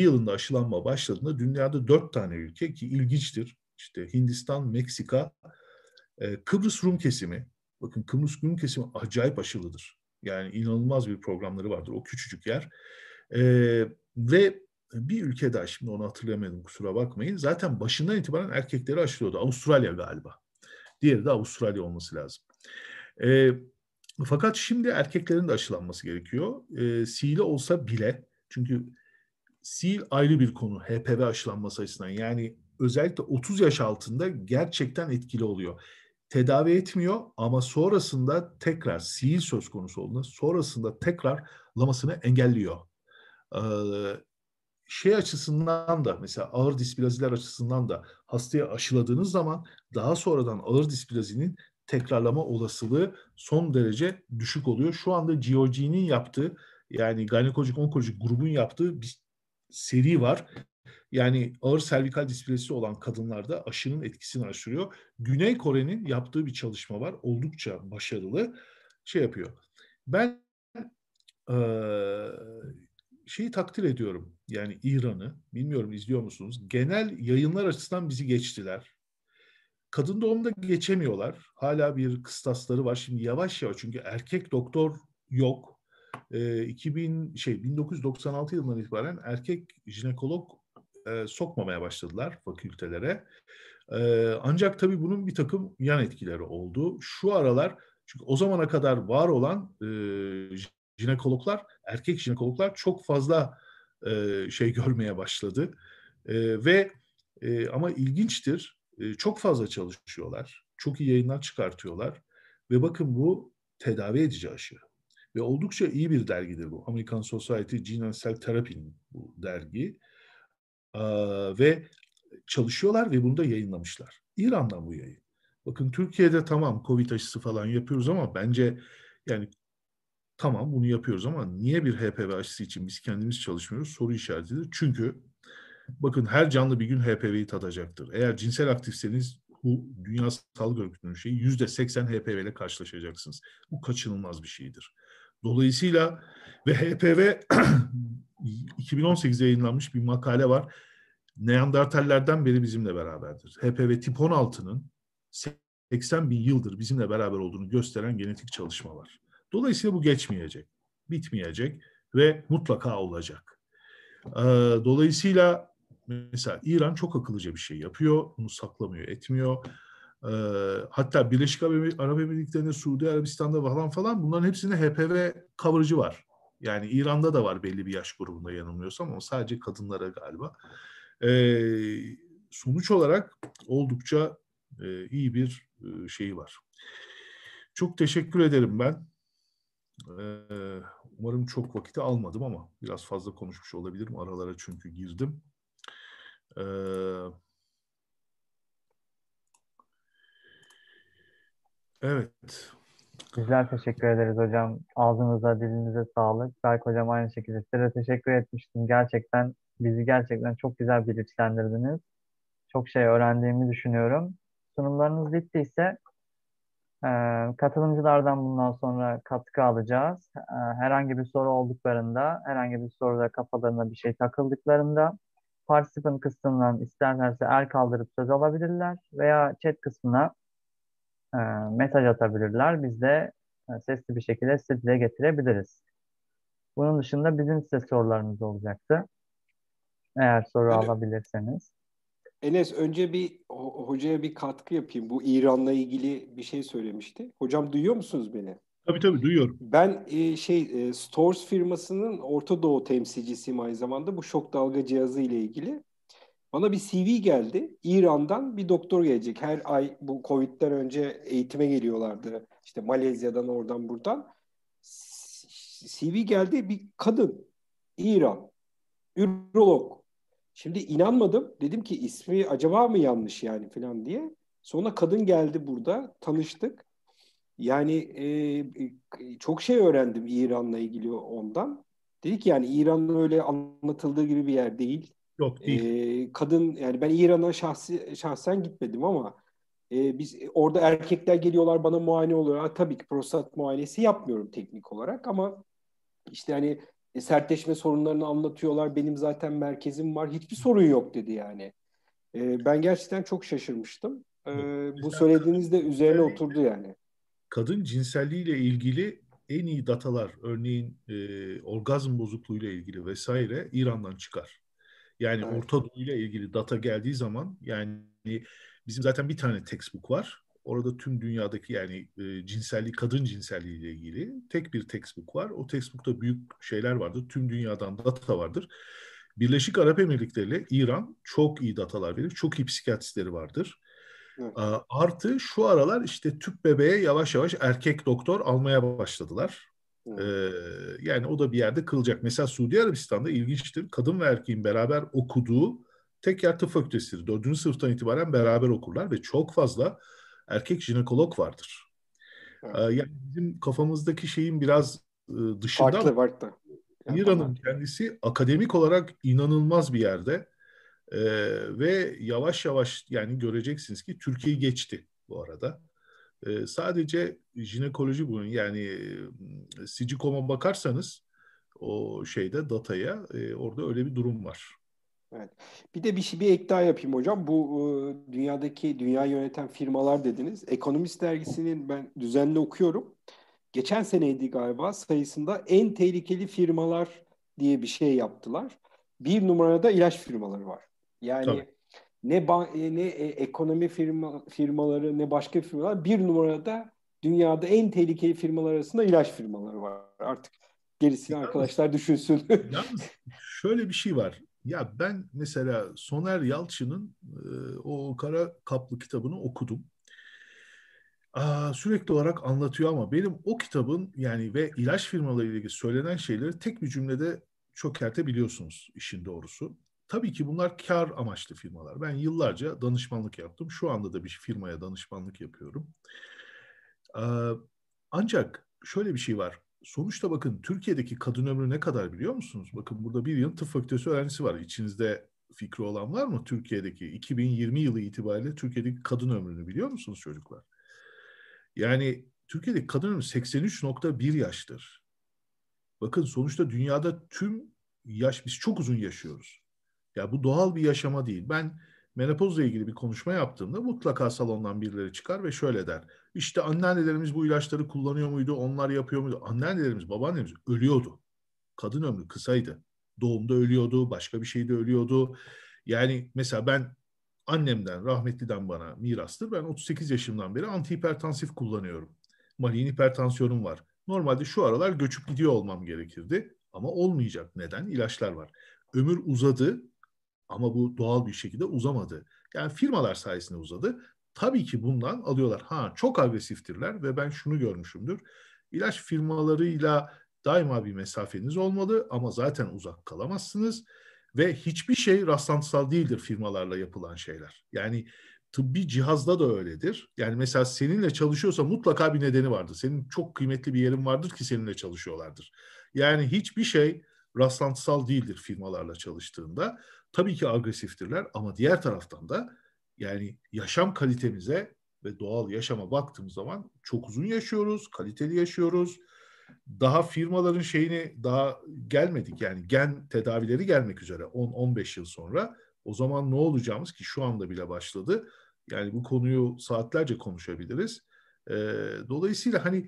yılında aşılanma başladığında dünyada 4 tane ülke ki ilginçtir. İşte Hindistan, Meksika, e, Kıbrıs Rum kesimi. Bakın Kıbrıs Rum kesimi acayip aşılıdır. Yani inanılmaz bir programları vardır o küçücük yer. E, ve bir ülke daha şimdi onu hatırlayamadım kusura bakmayın. Zaten başından itibaren erkekleri aşılıyordu. Avustralya galiba. Diğeri de Avustralya olması lazım. E, fakat şimdi erkeklerin de aşılanması gerekiyor. E, sihir olsa bile çünkü sihir ayrı bir konu HPV aşılanması açısından. Yani özellikle 30 yaş altında gerçekten etkili oluyor. Tedavi etmiyor ama sonrasında tekrar sihir söz konusu olduğunda sonrasında tekrar lamasını engelliyor. Ee, şey açısından da mesela ağır displaziler açısından da hastaya aşıladığınız zaman daha sonradan ağır displazinin tekrarlama olasılığı son derece düşük oluyor. Şu anda GOG'nin yaptığı yani gaynekojik onkolojik grubun yaptığı bir seri var. Yani ağır servikal displazisi olan kadınlarda aşının etkisini aşırıyor. Güney Kore'nin yaptığı bir çalışma var. Oldukça başarılı şey yapıyor. Ben e, şeyi takdir ediyorum. Yani İran'ı, bilmiyorum izliyor musunuz? Genel yayınlar açısından bizi geçtiler. Kadın doğumda geçemiyorlar. Hala bir kıstasları var. Şimdi yavaş yavaş çünkü erkek doktor yok. E, ee, 2000 şey 1996 yılından itibaren erkek jinekolog e, sokmamaya başladılar fakültelere. E, ancak tabii bunun bir takım yan etkileri oldu. Şu aralar çünkü o zamana kadar var olan e, jinekologlar, erkek jinekologlar çok fazla e, şey görmeye başladı. E, ve e, ama ilginçtir, e, çok fazla çalışıyorlar, çok iyi yayınlar çıkartıyorlar ve bakın bu tedavi edici aşı. Ve oldukça iyi bir dergidir bu. American Society Gene Cell Therapy'nin bu dergi. Ee, ve çalışıyorlar ve bunu da yayınlamışlar. İran'dan bu yayın. Bakın Türkiye'de tamam Covid aşısı falan yapıyoruz ama bence yani Tamam bunu yapıyoruz ama niye bir HPV aşısı için biz kendimiz çalışmıyoruz soru işaretidir. Çünkü bakın her canlı bir gün HPV'yi tadacaktır. Eğer cinsel aktifseniz bu Dünya Sağlık Örgütü'nün şeyi yüzde seksen HPV ile karşılaşacaksınız. Bu kaçınılmaz bir şeydir. Dolayısıyla ve HPV 2018'de [clears throat] yayınlanmış bir makale var. Neandertallerden beri bizimle beraberdir. HPV tip 16'nın 80 bin yıldır bizimle beraber olduğunu gösteren genetik çalışmalar. var. Dolayısıyla bu geçmeyecek, bitmeyecek ve mutlaka olacak. Ee, dolayısıyla mesela İran çok akıllıca bir şey yapıyor, bunu saklamıyor, etmiyor. Ee, hatta Birleşik Arap Emirlikleri'nde, Suudi Arabistan'da falan falan bunların hepsinde HPV kavrıcı var. Yani İran'da da var belli bir yaş grubunda yanılmıyorsam ama sadece kadınlara galiba. Ee, sonuç olarak oldukça e, iyi bir e, şeyi var. Çok teşekkür ederim ben umarım çok vakit almadım ama biraz fazla konuşmuş olabilirim. Aralara çünkü girdim. evet. Güzel teşekkür ederiz hocam. Ağzınıza, dilinize sağlık. Berk hocam aynı şekilde size teşekkür etmiştim. Gerçekten bizi gerçekten çok güzel bilinçlendirdiniz. Çok şey öğrendiğimi düşünüyorum. Sunumlarınız bittiyse ee, katılımcılardan bundan sonra katkı alacağız. Ee, herhangi bir soru olduklarında, herhangi bir soruda kafalarına bir şey takıldıklarında participant kısmından isterlerse el kaldırıp söz alabilirler veya chat kısmına e, mesaj atabilirler. Biz de e, sesli bir şekilde size dile getirebiliriz. Bunun dışında bizim size sorularımız olacaktı. Eğer soru evet. alabilirseniz. Enes önce bir hocaya bir katkı yapayım. Bu İran'la ilgili bir şey söylemişti. Hocam duyuyor musunuz beni? Tabii tabii duyuyorum. Ben e, şey e, Stores firmasının Orta Doğu temsilcisiyim aynı zamanda bu şok dalga cihazı ile ilgili. Bana bir CV geldi. İran'dan bir doktor gelecek. Her ay bu Covid'den önce eğitime geliyorlardı. İşte Malezya'dan oradan buradan. CV geldi bir kadın. İran. Ürolog. Şimdi inanmadım. Dedim ki ismi acaba mı yanlış yani falan diye. Sonra kadın geldi burada. Tanıştık. Yani e, çok şey öğrendim İran'la ilgili ondan. Dedik yani İran öyle anlatıldığı gibi bir yer değil. Yok değil. E, kadın yani ben İran'a şahsi, şahsen gitmedim ama e, biz orada erkekler geliyorlar bana muayene oluyor. Ha, tabii ki prostat muayenesi yapmıyorum teknik olarak ama işte hani e, sertleşme sorunlarını anlatıyorlar. Benim zaten merkezim var. Hiçbir sorun yok dedi yani. E, ben gerçekten çok şaşırmıştım. E, bu söylediğinizde üzerine oturdu yani. Kadın cinselliğiyle ilgili en iyi datalar örneğin e, orgazm bozukluğuyla ilgili vesaire İran'dan çıkar. Yani evet. Orta Doğu ile ilgili data geldiği zaman yani bizim zaten bir tane textbook var. Orada tüm dünyadaki yani e, cinselliği, kadın cinselliği ile ilgili tek bir textbook var. O textbookta büyük şeyler vardır. Tüm dünyadan data vardır. Birleşik Arap Emirlikleri ile İran çok iyi datalar verir. Çok iyi psikiyatristleri vardır. Evet. Artı şu aralar işte tüp bebeğe yavaş yavaş erkek doktor almaya başladılar. Ee, yani o da bir yerde kılacak. Mesela Suudi Arabistan'da ilginçtir. Kadın ve erkeğin beraber okuduğu tek yer tıp fakültesidir. Dördüncü sınıftan itibaren beraber okurlar ve çok fazla erkek jinekolog vardır. Evet. Ee, yani bizim kafamızdaki şeyin biraz e, dışında. Farklı farklı. Münir Hanım kendisi akademik olarak inanılmaz bir yerde ee, ve yavaş yavaş yani göreceksiniz ki Türkiye'yi geçti bu arada. Ee, sadece jinekoloji bunun yani e, sicikoma bakarsanız o şeyde dataya e, orada öyle bir durum var. Evet. Bir de bir şey bir ek daha yapayım hocam. Bu e, dünyadaki dünya yöneten firmalar dediniz. Ekonomist dergisinin ben düzenli okuyorum. Geçen seneydi galiba sayısında en tehlikeli firmalar diye bir şey yaptılar. Bir numarada ilaç firmaları var. Yani Tabii. ne e, ne e, ekonomi firma firmaları ne başka firmalar bir numarada dünyada en tehlikeli firmalar arasında ilaç firmaları var. Artık gerisini yalnız, arkadaşlar düşünsün. yalnız [laughs] şöyle bir şey var. Ya ben mesela Soner Yalçın'ın o Kara Kaplı kitabını okudum. Aa, sürekli olarak anlatıyor ama benim o kitabın yani ve ilaç firmalarıyla ilgili söylenen şeyleri tek bir cümlede çökertebiliyorsunuz işin doğrusu. Tabii ki bunlar kar amaçlı firmalar. Ben yıllarca danışmanlık yaptım. Şu anda da bir firmaya danışmanlık yapıyorum. Ee, ancak şöyle bir şey var sonuçta bakın Türkiye'deki kadın ömrü ne kadar biliyor musunuz? Bakın burada bir yıl tıp fakültesi öğrencisi var. İçinizde fikri olan var mı? Türkiye'deki 2020 yılı itibariyle Türkiye'deki kadın ömrünü biliyor musunuz çocuklar? Yani Türkiye'deki kadın ömrü 83.1 yaştır. Bakın sonuçta dünyada tüm yaş biz çok uzun yaşıyoruz. Ya bu doğal bir yaşama değil. Ben menopozla ilgili bir konuşma yaptığımda mutlaka salondan birileri çıkar ve şöyle der. İşte anneannelerimiz bu ilaçları kullanıyor muydu? Onlar yapıyor muydu? Anneannelerimiz, babaannelerimiz ölüyordu. Kadın ömrü kısaydı. Doğumda ölüyordu, başka bir şeyde ölüyordu. Yani mesela ben annemden, rahmetliden bana mirastır. Ben 38 yaşımdan beri antihipertansif kullanıyorum. Malin hipertansiyonum var. Normalde şu aralar göçüp gidiyor olmam gerekirdi ama olmayacak. Neden? İlaçlar var. Ömür uzadı ama bu doğal bir şekilde uzamadı. Yani firmalar sayesinde uzadı. Tabii ki bundan alıyorlar. Ha çok agresiftirler ve ben şunu görmüşümdür. İlaç firmalarıyla daima bir mesafeniz olmalı ama zaten uzak kalamazsınız ve hiçbir şey rastlantısal değildir firmalarla yapılan şeyler. Yani tıbbi cihazda da öyledir. Yani mesela seninle çalışıyorsa mutlaka bir nedeni vardır. Senin çok kıymetli bir yerin vardır ki seninle çalışıyorlardır. Yani hiçbir şey rastlantısal değildir firmalarla çalıştığında tabii ki agresiftirler ama diğer taraftan da yani yaşam kalitemize ve doğal yaşama baktığımız zaman çok uzun yaşıyoruz, kaliteli yaşıyoruz. Daha firmaların şeyini daha gelmedik yani gen tedavileri gelmek üzere 10-15 yıl sonra. O zaman ne olacağımız ki şu anda bile başladı. Yani bu konuyu saatlerce konuşabiliriz. Ee, dolayısıyla hani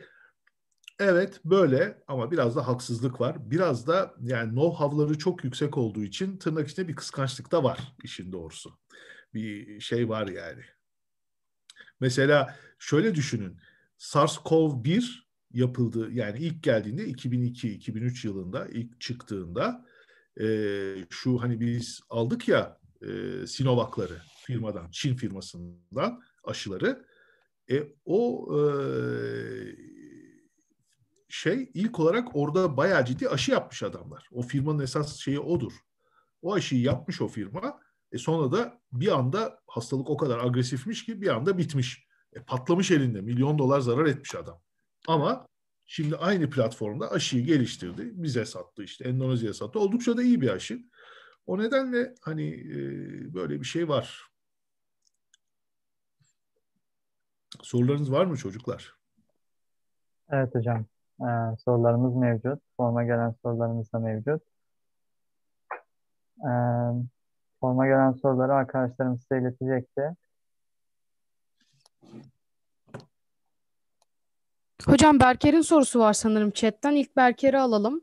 Evet böyle ama biraz da haksızlık var. Biraz da yani know-how'ları çok yüksek olduğu için tırnak içinde bir kıskançlık da var işin doğrusu. Bir şey var yani. Mesela şöyle düşünün. SARS-CoV-1 yapıldı yani ilk geldiğinde 2002-2003 yılında ilk çıktığında e, şu hani biz aldık ya e, Sinovac'ları firmadan, Çin firmasından aşıları. E, o e, şey ilk olarak orada bayağı ciddi aşı yapmış adamlar. O firmanın esas şeyi odur. O aşıyı yapmış o firma. E sonra da bir anda hastalık o kadar agresifmiş ki bir anda bitmiş. E patlamış elinde. Milyon dolar zarar etmiş adam. Ama şimdi aynı platformda aşıyı geliştirdi. Bize sattı işte Endonezya'ya sattı. Oldukça da iyi bir aşı. O nedenle hani e, böyle bir şey var. Sorularınız var mı çocuklar? Evet hocam e, sorularımız mevcut. Forma gelen sorularımız da mevcut. E, forma gelen soruları arkadaşlarım size iletecekti. Hocam Berker'in sorusu var sanırım chatten. İlk Berker'i alalım.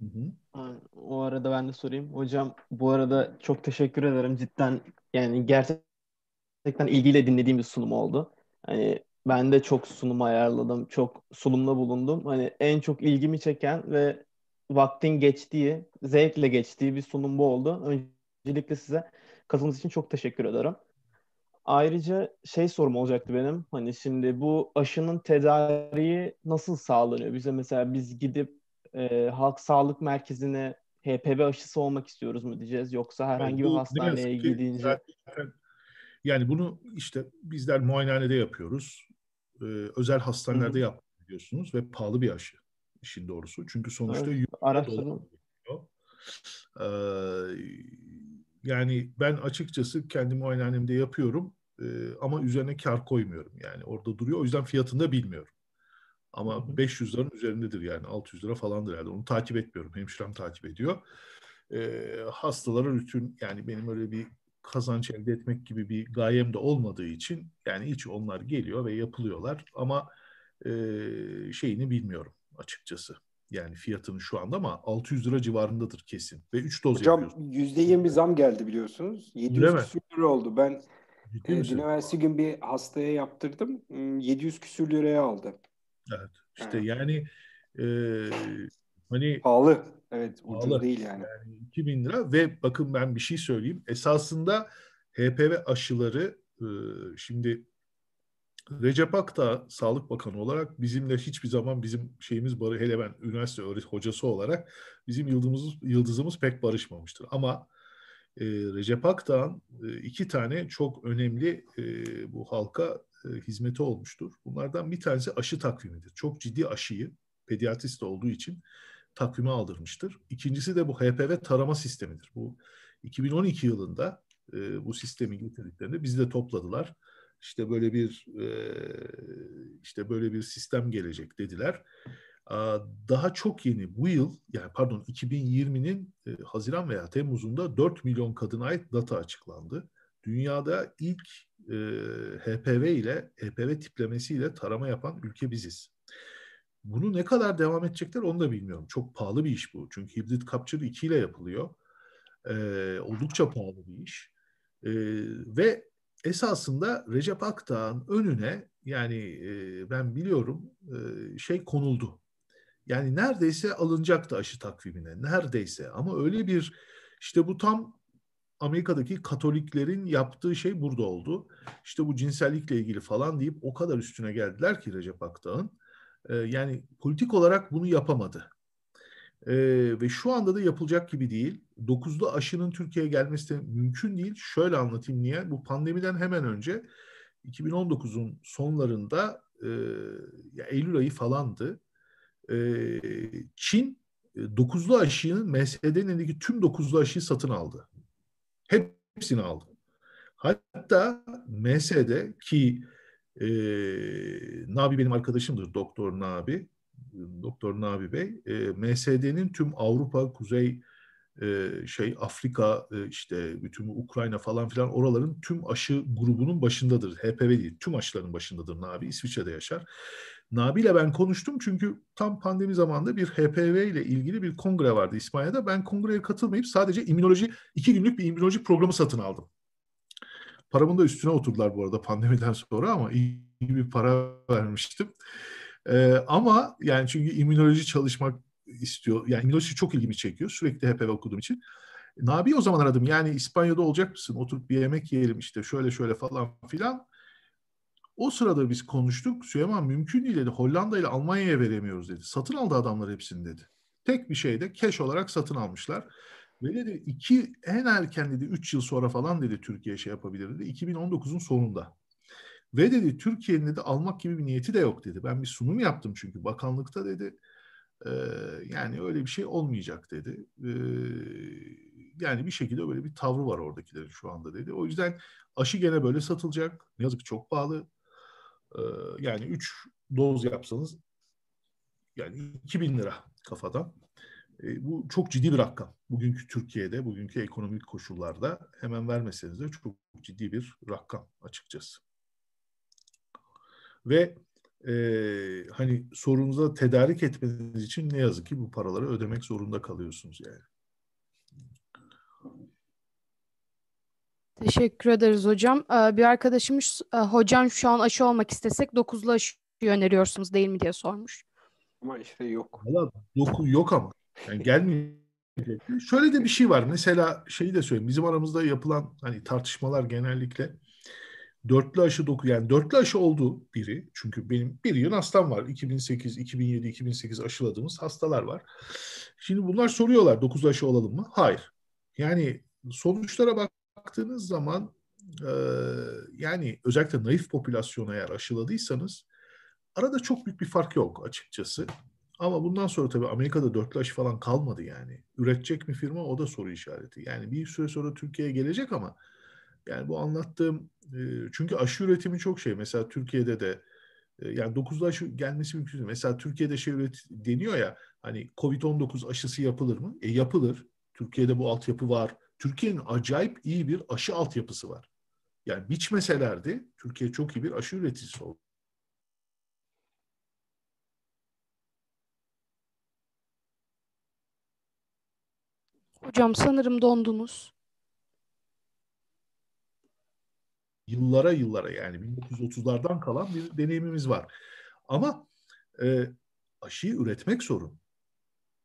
Hı hı. O arada ben de sorayım. Hocam bu arada çok teşekkür ederim. Cidden yani gerçekten ilgiyle dinlediğim bir sunum oldu. Hani ben de çok sunum ayarladım. Çok sunumda bulundum. Hani en çok ilgimi çeken ve vaktin geçtiği, zevkle geçtiği bir sunum bu oldu. Öncelikle size katıldığınız için çok teşekkür ederim. Ayrıca şey sorum olacaktı benim. Hani şimdi bu aşının tedariği nasıl sağlanıyor? Bize mesela biz gidip e, halk sağlık merkezine HPV aşısı olmak istiyoruz mu diyeceğiz yoksa herhangi yani bu, bir hastaneye gidince? Zaten, yani bunu işte bizler muayenehanede yapıyoruz e, özel hastanelerde yapıyorsunuz ve pahalı bir aşı işin doğrusu. Çünkü sonuçta evet, araştırdım. Ee, yani ben açıkçası kendi muayenehanemde yapıyorum e, ama üzerine kar koymuyorum. Yani orada duruyor. O yüzden fiyatını da bilmiyorum. Ama 500 liranın üzerindedir yani 600 lira falandır herhalde. Onu takip etmiyorum. Hemşirem takip ediyor. E, hastalara rutin yani benim öyle bir kazanç elde etmek gibi bir gayem de olmadığı için yani hiç onlar geliyor ve yapılıyorlar ama e, şeyini bilmiyorum açıkçası. Yani fiyatını şu anda ama 600 lira civarındadır kesin. Ve 3 doz Hocam, yapıyorsun. %20 zam geldi biliyorsunuz. 700 küsür lira oldu. Ben Ciddi e, dün evvelsi gün bir hastaya yaptırdım. 700 hmm, küsür liraya aldı. Evet. İşte ha. yani e, hani... Pahalı. Evet ucuz Alır. değil yani. yani. 2000 lira ve bakın ben bir şey söyleyeyim. Esasında HPV aşıları e, şimdi Recep Akta Sağlık Bakanı olarak bizimle hiçbir zaman bizim şeyimiz barı hele ben üniversite öğret hocası olarak bizim yıldızımız yıldızımız pek barışmamıştır. Ama e, Recep Akdağ'ın e, iki tane çok önemli e, bu halka e, hizmeti olmuştur. Bunlardan bir tanesi aşı takvimidir. Çok ciddi aşıyı pediatrist olduğu için takvime aldırmıştır. İkincisi de bu HPV tarama sistemidir. Bu 2012 yılında e, bu sistemi getirdiklerinde bizi de topladılar. İşte böyle bir e, işte böyle bir sistem gelecek dediler. Daha çok yeni bu yıl yani pardon 2020'nin e, Haziran veya Temmuz'unda 4 milyon kadına ait data açıklandı. Dünyada ilk e, HPV ile HPV tiplemesi ile tarama yapan ülke biziz. Bunu ne kadar devam edecekler onu da bilmiyorum. Çok pahalı bir iş bu. Çünkü hibrit capture 2 ile yapılıyor. Ee, oldukça pahalı bir iş. Ee, ve esasında Recep Akdağ'ın önüne yani e, ben biliyorum e, şey konuldu. Yani neredeyse alınacaktı aşı takvimine. Neredeyse ama öyle bir işte bu tam Amerika'daki Katoliklerin yaptığı şey burada oldu. İşte bu cinsellikle ilgili falan deyip o kadar üstüne geldiler ki Recep Akdağ'ın. Ee, yani politik olarak bunu yapamadı. E, ve şu anda da yapılacak gibi değil. Dokuzlu aşının Türkiye'ye gelmesi de mümkün değil. Şöyle anlatayım niye. Bu pandemiden hemen önce 2019'un sonlarında e, ya Eylül ayı falandı. Ee, e, Çin dokuzlu aşı'nın MSD'nin elindeki tüm dokuzlu aşıyı satın aldı. Hepsini aldı. Hatta MSD ki e, Nabi benim arkadaşımdır, Doktor Nabi. Doktor Nabi Bey, e, MSD'nin tüm Avrupa, Kuzey e, şey Afrika e, işte bütün Ukrayna falan filan oraların tüm aşı grubunun başındadır. HPV değil, tüm aşıların başındadır Nabi. İsviçre'de yaşar. Nabi ile ben konuştum çünkü tam pandemi zamanında bir HPV ile ilgili bir kongre vardı İspanya'da. Ben kongreye katılmayıp sadece immünoloji, iki günlük bir immünoloji programı satın aldım. Paramın da üstüne oturdular bu arada pandemiden sonra ama iyi, bir para vermiştim. Ee, ama yani çünkü immünoloji çalışmak istiyor. Yani immünoloji çok ilgimi çekiyor. Sürekli HPV okuduğum için. Nabi o zaman aradım. Yani İspanya'da olacak mısın? Oturup bir yemek yiyelim işte şöyle şöyle falan filan. O sırada biz konuştuk. Süleyman mümkün değil dedi. Hollanda ile Almanya'ya veremiyoruz dedi. Satın aldı adamlar hepsini dedi. Tek bir şeyde cash olarak satın almışlar. Ve dedi iki en erken dedi üç yıl sonra falan dedi Türkiye şey yapabilir dedi 2019'un sonunda. Ve dedi Türkiye'nin dedi almak gibi bir niyeti de yok dedi. Ben bir sunum yaptım çünkü bakanlıkta dedi. E, yani öyle bir şey olmayacak dedi. E, yani bir şekilde böyle bir tavrı var oradakilerin şu anda dedi. O yüzden aşı gene böyle satılacak. Ne yazık ki çok pahalı. E, yani üç doz yapsanız yani 2000 lira kafadan. E, bu çok ciddi bir rakam. Bugünkü Türkiye'de, bugünkü ekonomik koşullarda hemen vermeseniz de çok ciddi bir rakam açıkçası. Ve e, hani sorunuza tedarik etmeniz için ne yazık ki bu paraları ödemek zorunda kalıyorsunuz yani. Teşekkür ederiz hocam. E, bir arkadaşımız e, hocam şu an aşı olmak istesek dokuzlu aşı öneriyorsunuz değil mi diye sormuş. Ama işte yok. Valla doku yok ama. Yani gelmeyecekti. Şöyle de bir şey var. Mesela şeyi de söyleyeyim. Bizim aramızda yapılan hani tartışmalar genellikle dörtlü aşı doku yani dörtlü aşı oldu biri. Çünkü benim bir yıl hastam var. 2008, 2007, 2008 aşıladığımız hastalar var. Şimdi bunlar soruyorlar dokuz aşı olalım mı? Hayır. Yani sonuçlara baktığınız zaman e, yani özellikle naif popülasyona eğer aşıladıysanız arada çok büyük bir fark yok açıkçası. Ama bundan sonra tabii Amerika'da dörtlü aşı falan kalmadı yani. Üretecek mi firma o da soru işareti. Yani bir süre sonra Türkiye'ye gelecek ama yani bu anlattığım çünkü aşı üretimi çok şey. Mesela Türkiye'de de yani 9'da aşı gelmesi mümkün değil. Mesela Türkiye'de şey üret deniyor ya hani Covid-19 aşısı yapılır mı? E yapılır. Türkiye'de bu altyapı var. Türkiye'nin acayip iyi bir aşı altyapısı var. Yani biçmeselerdi Türkiye çok iyi bir aşı üreticisi oldu. Hocam sanırım dondunuz. Yıllara yıllara yani 1930'lardan kalan bir deneyimimiz var. Ama e, aşıyı üretmek sorun.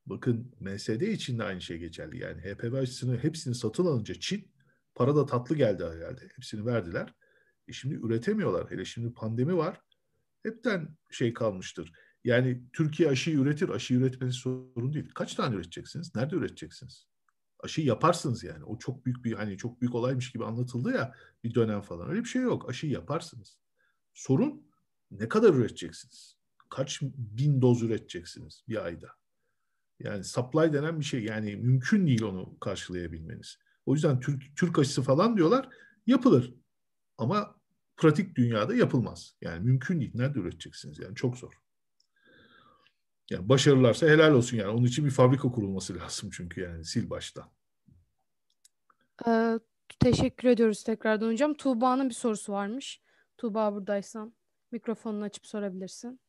Bakın MSD için de aynı şey geçerli. Yani HPV aşısını hepsini satın alınca Çin para da tatlı geldi herhalde. Hepsini verdiler. E şimdi üretemiyorlar. Hele şimdi pandemi var. Hepten şey kalmıştır. Yani Türkiye aşıyı üretir. Aşıyı üretmeniz sorun değil. Kaç tane üreteceksiniz? Nerede üreteceksiniz? aşı yaparsınız yani. O çok büyük bir hani çok büyük olaymış gibi anlatıldı ya bir dönem falan. Öyle bir şey yok. aşı yaparsınız. Sorun ne kadar üreteceksiniz? Kaç bin doz üreteceksiniz bir ayda? Yani supply denen bir şey. Yani mümkün değil onu karşılayabilmeniz. O yüzden Türk, Türk aşısı falan diyorlar yapılır. Ama pratik dünyada yapılmaz. Yani mümkün değil. Nerede üreteceksiniz? Yani çok zor. Yani başarılarsa helal olsun yani. Onun için bir fabrika kurulması [laughs] lazım çünkü yani sil baştan. Ee, teşekkür ediyoruz tekrardan hocam. Tuğba'nın bir sorusu varmış. Tuğba buradaysan mikrofonunu açıp sorabilirsin.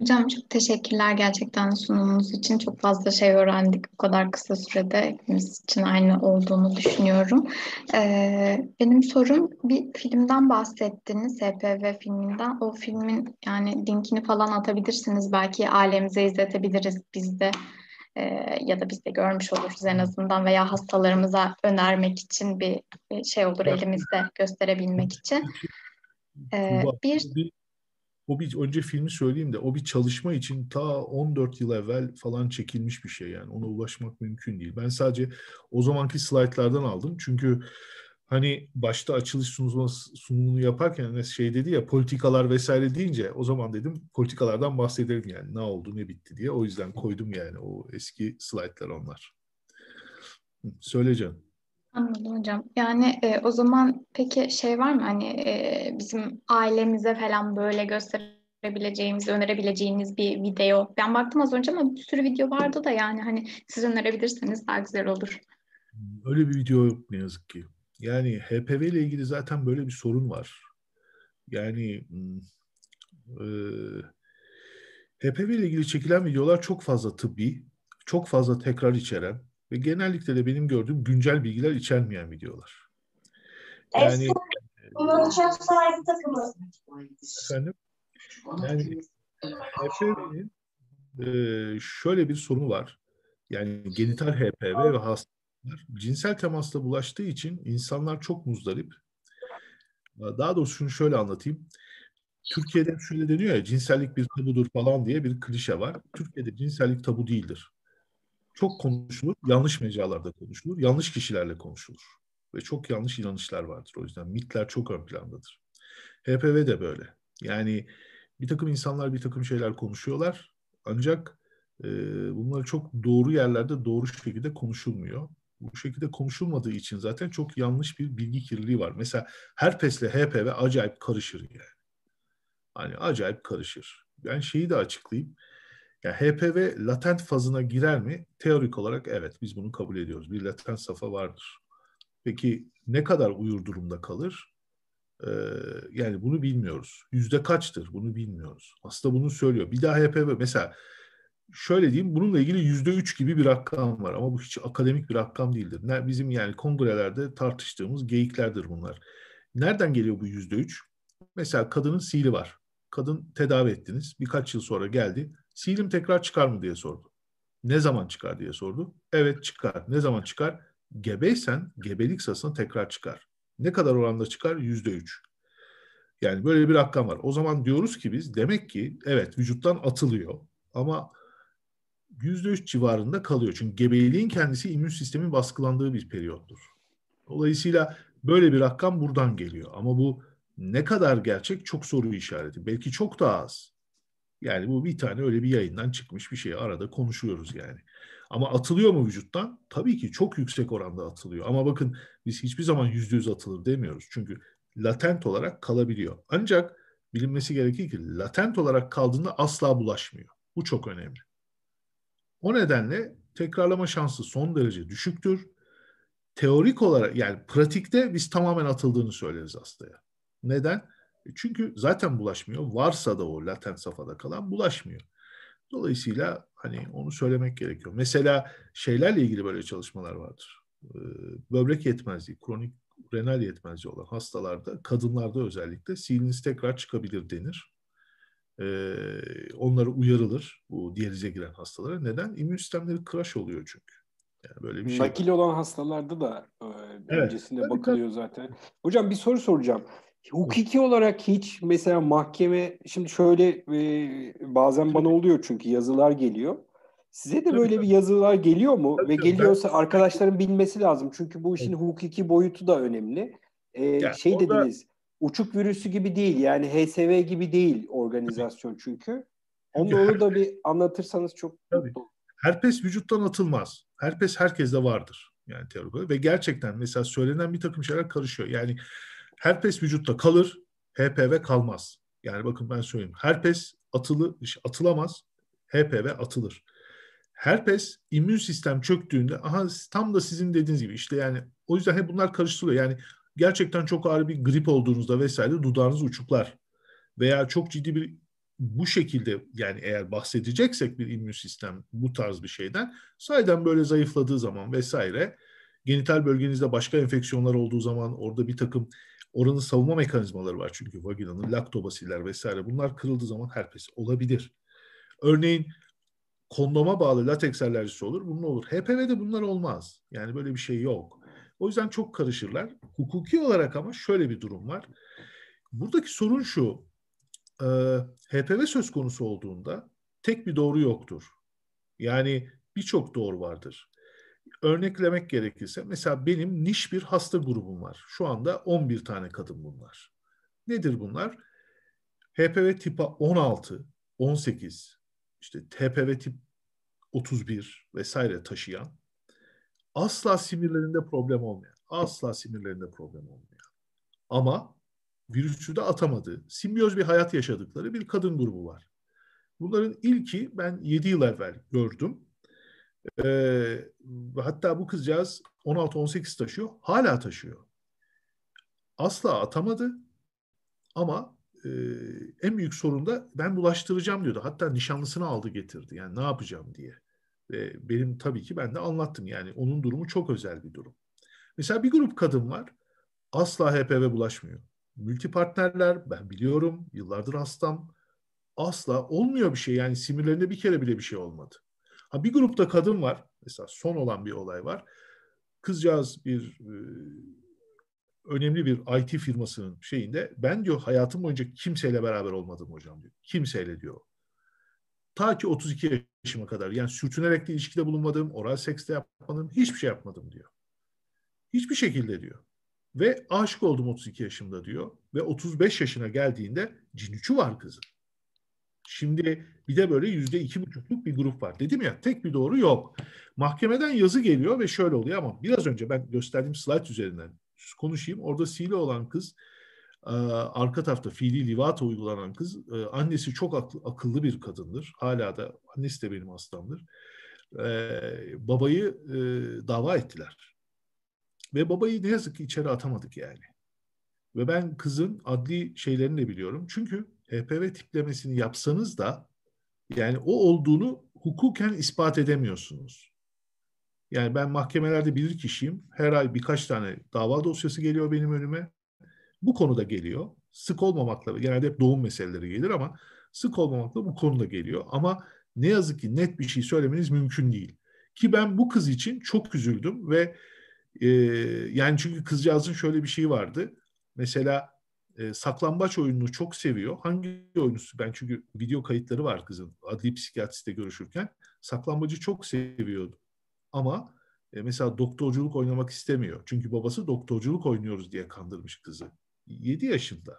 Hocam çok teşekkürler gerçekten sunumunuz için. Çok fazla şey öğrendik bu kadar kısa sürede. Hepimiz için aynı olduğunu düşünüyorum. Ee, benim sorum bir filmden bahsettiniz. S.P.V filminden. O filmin yani linkini falan atabilirsiniz. Belki ailemize izletebiliriz biz de e, ya da biz de görmüş oluruz en azından veya hastalarımıza önermek için bir şey olur elimizde gösterebilmek için. E, bir o bir önce filmi söyleyeyim de o bir çalışma için ta 14 yıl evvel falan çekilmiş bir şey yani ona ulaşmak mümkün değil. Ben sadece o zamanki slaytlardan aldım çünkü hani başta açılış sunumunu yaparken hani şey dedi ya politikalar vesaire deyince o zaman dedim politikalardan bahsedelim yani ne oldu ne bitti diye. O yüzden koydum yani o eski slaytlar onlar. Söyle canım. Anladım hocam. Yani e, o zaman peki şey var mı hani e, bizim ailemize falan böyle gösterebileceğimiz, önerebileceğiniz bir video? Ben baktım az önce ama bir sürü video vardı da yani hani siz önerebilirseniz daha güzel olur. Öyle bir video yok ne yazık ki. Yani HPV ile ilgili zaten böyle bir sorun var. Yani hmm, e, HPV ile ilgili çekilen videolar çok fazla tıbbi, çok fazla tekrar içeren ve genellikle de benim gördüğüm güncel bilgiler içermeyen videolar. Yani Bunun çok sahibi takımı. Efendim? Yani HPV'nin e, şöyle bir sorunu var. Yani genital HPV ve hasta cinsel temasla bulaştığı için insanlar çok muzdarip. Daha doğrusu şunu şöyle anlatayım. Türkiye'de şöyle deniyor ya cinsellik bir tabudur falan diye bir klişe var. Türkiye'de cinsellik tabu değildir. Çok konuşulur, yanlış mecralarda konuşulur, yanlış kişilerle konuşulur. Ve çok yanlış inanışlar vardır. O yüzden mitler çok ön plandadır. HPV de böyle. Yani bir takım insanlar bir takım şeyler konuşuyorlar. Ancak e, bunlar çok doğru yerlerde doğru şekilde konuşulmuyor bu şekilde konuşulmadığı için zaten çok yanlış bir bilgi kirliliği var. Mesela herpesle HPV acayip karışır yani. Hani acayip karışır. Ben şeyi de açıklayayım. Yani HPV latent fazına girer mi? Teorik olarak evet biz bunu kabul ediyoruz. Bir latent safa vardır. Peki ne kadar uyur durumda kalır? Ee, yani bunu bilmiyoruz. Yüzde kaçtır bunu bilmiyoruz. Hasta bunu söylüyor. Bir daha HPV mesela şöyle diyeyim bununla ilgili yüzde üç gibi bir rakam var ama bu hiç akademik bir rakam değildir. Bizim yani kongrelerde tartıştığımız geyiklerdir bunlar. Nereden geliyor bu yüzde üç? Mesela kadının sihiri var. Kadın tedavi ettiniz. Birkaç yıl sonra geldi. Sihirim tekrar çıkar mı diye sordu. Ne zaman çıkar diye sordu. Evet çıkar. Ne zaman çıkar? Gebeysen gebelik sırasında tekrar çıkar. Ne kadar oranda çıkar? Yüzde üç. Yani böyle bir rakam var. O zaman diyoruz ki biz demek ki evet vücuttan atılıyor ama %3 civarında kalıyor. Çünkü gebeliğin kendisi immün sistemin baskılandığı bir periyottur. Dolayısıyla böyle bir rakam buradan geliyor. Ama bu ne kadar gerçek çok soru işareti. Belki çok daha az. Yani bu bir tane öyle bir yayından çıkmış bir şey. Arada konuşuyoruz yani. Ama atılıyor mu vücuttan? Tabii ki çok yüksek oranda atılıyor. Ama bakın biz hiçbir zaman yüzde yüz atılır demiyoruz. Çünkü latent olarak kalabiliyor. Ancak bilinmesi gerekir ki latent olarak kaldığında asla bulaşmıyor. Bu çok önemli. O nedenle tekrarlama şansı son derece düşüktür. Teorik olarak yani pratikte biz tamamen atıldığını söyleriz hastaya. Neden? E çünkü zaten bulaşmıyor. Varsa da o latent safhada kalan bulaşmıyor. Dolayısıyla hani onu söylemek gerekiyor. Mesela şeylerle ilgili böyle çalışmalar vardır. Ee, böbrek yetmezliği, kronik renal yetmezliği olan hastalarda, kadınlarda özellikle siliniz tekrar çıkabilir denir e, onlara uyarılır bu diyalize giren hastalara. Neden? İmmün sistemleri kıraş oluyor çünkü. Yani böyle bir şey. Nakil olan hastalarda da e, öncesinde tabii, bakılıyor zaten. Hocam bir soru soracağım. Hukuki olarak hiç mesela mahkeme şimdi şöyle e, bazen bana oluyor çünkü yazılar geliyor. Size de böyle bir yazılar geliyor mu ve geliyorsa arkadaşların bilmesi lazım çünkü bu işin hukuki boyutu da önemli. Ee, yani şey orada... dediniz uçuk virüsü gibi değil yani HSV gibi değil organizasyon çünkü. Onu, onu da bir anlatırsanız çok Tabii. Herpes vücuttan atılmaz. Herpes herkeste vardır. Yani teorik olarak Ve gerçekten mesela söylenen bir takım şeyler karışıyor. Yani herpes vücutta kalır, HPV kalmaz. Yani bakın ben söyleyeyim. Herpes atılı, atılamaz, HPV atılır. Herpes immün sistem çöktüğünde aha tam da sizin dediğiniz gibi işte yani o yüzden hep bunlar karıştırılıyor. Yani gerçekten çok ağır bir grip olduğunuzda vesaire dudağınız uçuklar veya çok ciddi bir bu şekilde yani eğer bahsedeceksek bir immün sistem bu tarz bir şeyden sayeden böyle zayıfladığı zaman vesaire genital bölgenizde başka enfeksiyonlar olduğu zaman orada bir takım oranın savunma mekanizmaları var çünkü vaginanın laktobasiler vesaire bunlar kırıldığı zaman herpes olabilir. Örneğin kondoma bağlı lateks alerjisi olur bunun olur. HPV'de bunlar olmaz yani böyle bir şey yok. O yüzden çok karışırlar. Hukuki olarak ama şöyle bir durum var. Buradaki sorun şu. E, HPV söz konusu olduğunda tek bir doğru yoktur. Yani birçok doğru vardır. Örneklemek gerekirse mesela benim niş bir hasta grubum var. Şu anda 11 tane kadın bunlar. Nedir bunlar? HPV tipa 16, 18, işte TPV tip 31 vesaire taşıyan asla sinirlerinde problem olmayan, asla sinirlerinde problem olmayan ama virüsü de atamadığı, simbiyoz bir hayat yaşadıkları bir kadın grubu var. Bunların ilki ben 7 yıl evvel gördüm. Ee, hatta bu kızcağız 16-18 taşıyor, hala taşıyor. Asla atamadı ama e, en büyük sorun da ben bulaştıracağım diyordu. Hatta nişanlısını aldı getirdi yani ne yapacağım diye. E, benim tabii ki ben de anlattım yani onun durumu çok özel bir durum. Mesela bir grup kadın var asla HPV bulaşmıyor. Multi partnerler ben biliyorum yıllardır hastam asla olmuyor bir şey yani simirlerinde bir kere bile bir şey olmadı. Ha bir grupta kadın var mesela son olan bir olay var. Kızcağız bir e, önemli bir IT firmasının şeyinde ben diyor hayatım boyunca kimseyle beraber olmadım hocam diyor. Kimseyle diyor Ta ki 32 yaşıma kadar. Yani sürtünerek de ilişkide bulunmadım, oral seks de yapmadım, hiçbir şey yapmadım diyor. Hiçbir şekilde diyor. Ve aşık oldum 32 yaşımda diyor. Ve 35 yaşına geldiğinde cinuçu var kızın. Şimdi bir de böyle yüzde iki buçukluk bir grup var. Dedim ya tek bir doğru yok. Mahkemeden yazı geliyor ve şöyle oluyor ama biraz önce ben gösterdiğim slayt üzerinden konuşayım. Orada sile olan kız e, arka tarafta fiili livata uygulanan kız e, annesi çok aklı, akıllı bir kadındır. Hala da annesi de benim hastamdır. E, babayı e, dava ettiler. Ve babayı ne yazık ki içeri atamadık yani. Ve ben kızın adli şeylerini de biliyorum. Çünkü HPV tiplemesini yapsanız da yani o olduğunu hukuken ispat edemiyorsunuz. Yani ben mahkemelerde bilir kişiyim. Her ay birkaç tane dava dosyası geliyor benim önüme bu konuda geliyor. Sık olmamakla genelde hep doğum meseleleri gelir ama sık olmamakla bu konuda geliyor. Ama ne yazık ki net bir şey söylemeniz mümkün değil. Ki ben bu kız için çok üzüldüm ve e, yani çünkü kızcağızın şöyle bir şeyi vardı. Mesela e, saklambaç oyununu çok seviyor. Hangi oyunu? Ben çünkü video kayıtları var kızın adli psikiyatriste görüşürken. Saklambacı çok seviyordu. Ama e, mesela doktorculuk oynamak istemiyor. Çünkü babası doktorculuk oynuyoruz diye kandırmış kızı. 7 yaşında.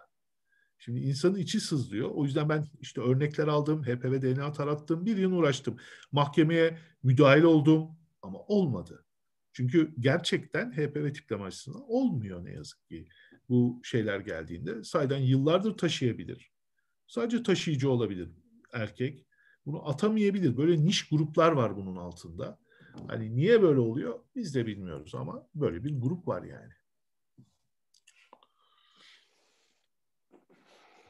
Şimdi insanın içi sızlıyor. O yüzden ben işte örnekler aldım, HPV DNA tarattım, bir yıl uğraştım. Mahkemeye müdahil oldum ama olmadı. Çünkü gerçekten HPV tipleme açısından olmuyor ne yazık ki. Bu şeyler geldiğinde saydan yıllardır taşıyabilir. Sadece taşıyıcı olabilir erkek. Bunu atamayabilir. Böyle niş gruplar var bunun altında. Hani niye böyle oluyor biz de bilmiyoruz ama böyle bir grup var yani.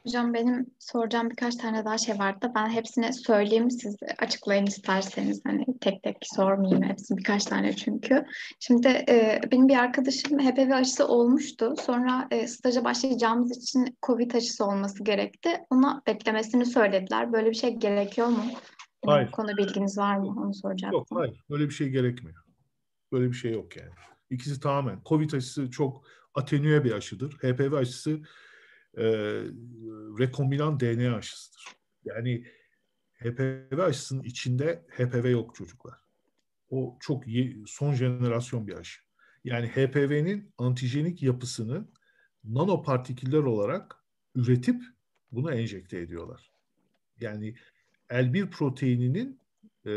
Hocam benim soracağım birkaç tane daha şey vardı ben hepsine söyleyeyim siz açıklayın isterseniz hani tek tek sormayayım hepsini birkaç tane çünkü. Şimdi e, benim bir arkadaşım HPV aşısı olmuştu sonra e, staja başlayacağımız için COVID aşısı olması gerekti. Ona beklemesini söylediler böyle bir şey gerekiyor mu? Hayır. Bu konu bilginiz var mı onu soracağım. Yok hayır böyle bir şey gerekmiyor. Böyle bir şey yok yani. İkisi tamamen. Covid aşısı çok atenüye bir aşıdır. HPV aşısı e, rekombinan DNA aşısıdır. Yani HPV aşısının içinde HPV yok çocuklar. O çok iyi, son jenerasyon bir aşı. Yani HPV'nin antijenik yapısını nanopartiküller olarak üretip bunu enjekte ediyorlar. Yani L1 proteininin e,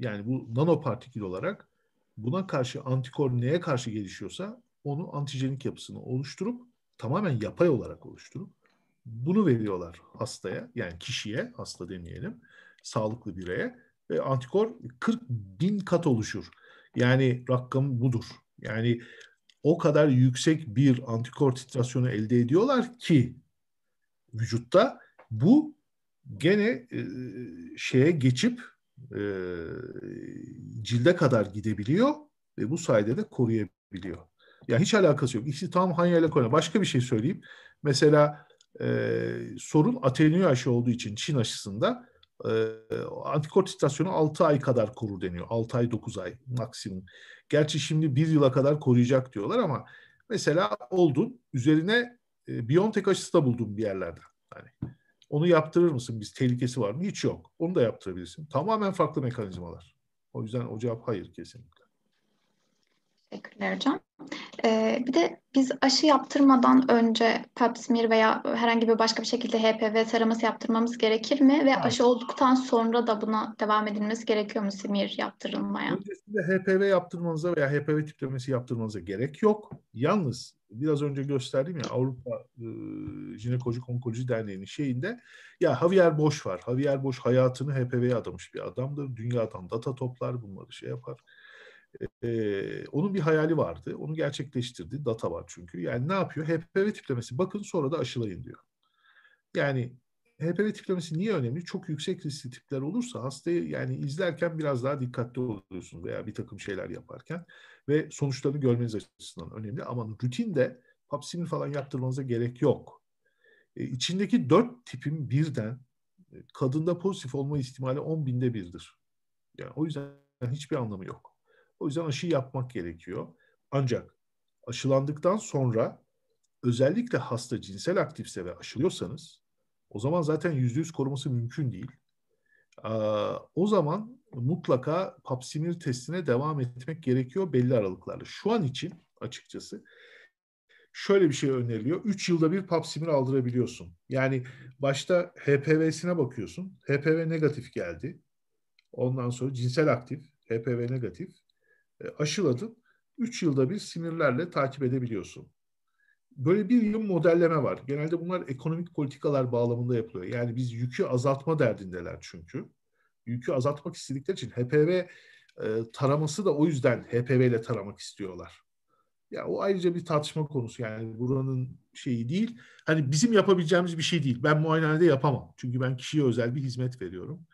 yani bu nanopartikül olarak buna karşı antikor neye karşı gelişiyorsa onu antijenik yapısını oluşturup tamamen yapay olarak oluşturup bunu veriyorlar hastaya yani kişiye hasta demeyelim sağlıklı bireye ve antikor 40 bin kat oluşur. Yani rakam budur. Yani o kadar yüksek bir antikor titrasyonu elde ediyorlar ki vücutta bu gene e, şeye geçip e, cilde kadar gidebiliyor ve bu sayede de koruyabiliyor. Yani hiç alakası yok. İkisi tam Hanya'yla Kolombiya. Başka bir şey söyleyeyim. Mesela e, sorun atenüye aşı olduğu için Çin aşısında e, antikor titrasyonu 6 ay kadar korur deniyor. 6 ay 9 ay maksimum. Gerçi şimdi 1 yıla kadar koruyacak diyorlar ama mesela oldun üzerine e, Biontech aşısı da buldun bir yerlerden. Hani onu yaptırır mısın? Biz tehlikesi var mı? Hiç yok. Onu da yaptırabilirsin. Tamamen farklı mekanizmalar. O yüzden o cevap hayır kesinlikle. Teşekkürler Can. Ee, bir de biz aşı yaptırmadan önce pap smear veya herhangi bir başka bir şekilde HPV taraması yaptırmamız gerekir mi? Ve aşı olduktan sonra da buna devam edilmesi gerekiyor mu smear yaptırılmaya? Öncesinde HPV yaptırmanıza veya HPV tiplemesi yaptırmanıza gerek yok. Yalnız biraz önce gösterdim ya Avrupa e, Jinekolojik Onkoloji Derneği'nin şeyinde ya Javier Bosch var. Javier Bosch hayatını HPV'ye adamış bir adamdır. Dünyadan data toplar bunları şey yapar ee, onun bir hayali vardı. Onu gerçekleştirdi. Data var çünkü. Yani ne yapıyor? HPV tiplemesi bakın sonra da aşılayın diyor. Yani HPV tiplemesi niye önemli? Çok yüksek riskli tipler olursa hastayı yani izlerken biraz daha dikkatli oluyorsun veya bir takım şeyler yaparken ve sonuçlarını görmeniz açısından önemli. Ama rutinde papsimin falan yaptırmanıza gerek yok. E, içindeki dört tipin birden e, kadında pozitif olma ihtimali on binde birdir. Yani o yüzden hiçbir anlamı yok. O yüzden aşı yapmak gerekiyor. Ancak aşılandıktan sonra özellikle hasta cinsel aktifse ve aşılıyorsanız o zaman zaten yüzde yüz koruması mümkün değil. Ee, o zaman mutlaka pap testine devam etmek gerekiyor belli aralıklarla. Şu an için açıkçası şöyle bir şey öneriliyor. 3 yılda bir pap smear aldırabiliyorsun. Yani başta HPV'sine bakıyorsun. HPV negatif geldi. Ondan sonra cinsel aktif, HPV negatif e, aşıladın. 3 yılda bir sinirlerle takip edebiliyorsun. Böyle bir yıl modelleme var. Genelde bunlar ekonomik politikalar bağlamında yapılıyor. Yani biz yükü azaltma derdindeler çünkü. Yükü azaltmak istedikleri için HPV e, taraması da o yüzden HPV ile taramak istiyorlar. Ya o ayrıca bir tartışma konusu yani buranın şeyi değil. Hani bizim yapabileceğimiz bir şey değil. Ben muayenehanede yapamam. Çünkü ben kişiye özel bir hizmet veriyorum.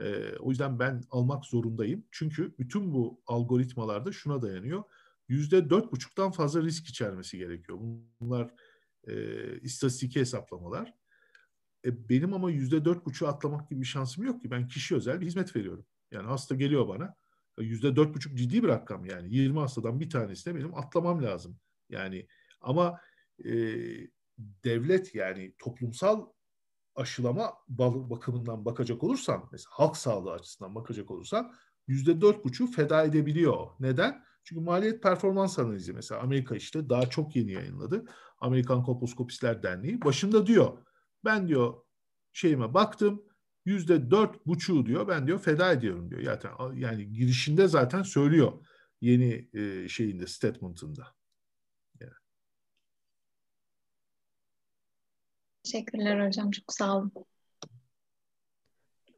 E, o yüzden ben almak zorundayım. Çünkü bütün bu algoritmalar da şuna dayanıyor. Yüzde dört buçuktan fazla risk içermesi gerekiyor. Bunlar e, istatistiki hesaplamalar. E, benim ama yüzde dört buçuğu atlamak gibi bir şansım yok ki. Ben kişi özel bir hizmet veriyorum. Yani hasta geliyor bana. E, yüzde dört buçuk ciddi bir rakam yani. 20 hastadan bir tanesine benim atlamam lazım. Yani ama e, devlet yani toplumsal aşılama bakımından bakacak olursan, mesela halk sağlığı açısından bakacak olursan yüzde dört buçu feda edebiliyor. Neden? Çünkü maliyet performans analizi mesela Amerika işte daha çok yeni yayınladı. Amerikan Kolposkopistler Derneği başında diyor ben diyor şeyime baktım yüzde dört buçuğu diyor ben diyor feda ediyorum diyor. Yani, yani girişinde zaten söylüyor yeni e, şeyinde statement'ında. Teşekkürler hocam. Çok sağ olun.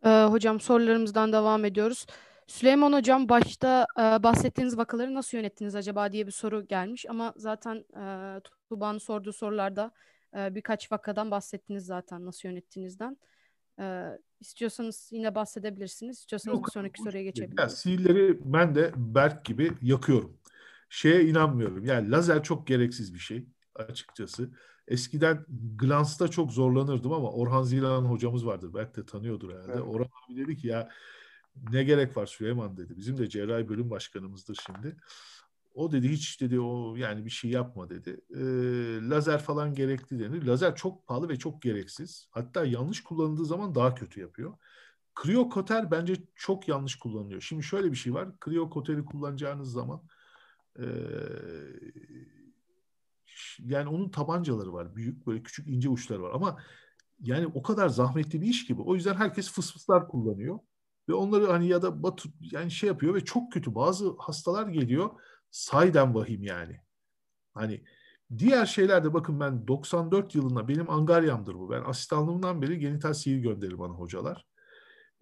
Ee, hocam sorularımızdan devam ediyoruz. Süleyman Hocam başta e, bahsettiğiniz vakaları nasıl yönettiniz acaba diye bir soru gelmiş ama zaten e, Tuba'nın sorduğu sorularda e, birkaç vakadan bahsettiniz zaten nasıl yönettiğinizden. E, istiyorsanız yine bahsedebilirsiniz. İstiyorsanız Yok, bir sonraki soruya geçebiliriz. Ya, sihirleri ben de Berk gibi yakıyorum. Şeye inanmıyorum. Yani lazer çok gereksiz bir şey açıkçası. Eskiden Glans'ta çok zorlanırdım ama Orhan Zilan hocamız vardır. Belki de tanıyordur herhalde. Evet. Orhan abi dedi ki ya ne gerek var Süleyman dedi. Bizim de cerrahi bölüm başkanımızdır şimdi. O dedi hiç dedi o yani bir şey yapma dedi. E, lazer falan gerekli denir. Lazer çok pahalı ve çok gereksiz. Hatta yanlış kullanıldığı zaman daha kötü yapıyor. Kriyokoter bence çok yanlış kullanılıyor. Şimdi şöyle bir şey var. Kriyokoteri kullanacağınız zaman e, yani onun tabancaları var. Büyük böyle küçük ince uçları var ama yani o kadar zahmetli bir iş gibi. O yüzden herkes fısfıslar kullanıyor. Ve onları hani ya da batut yani şey yapıyor ve çok kötü bazı hastalar geliyor. Sayden vahim yani. Hani diğer şeylerde bakın ben 94 yılında benim angaryamdır bu. Ben asistanlığımdan beri genital sihir gönderir bana hocalar.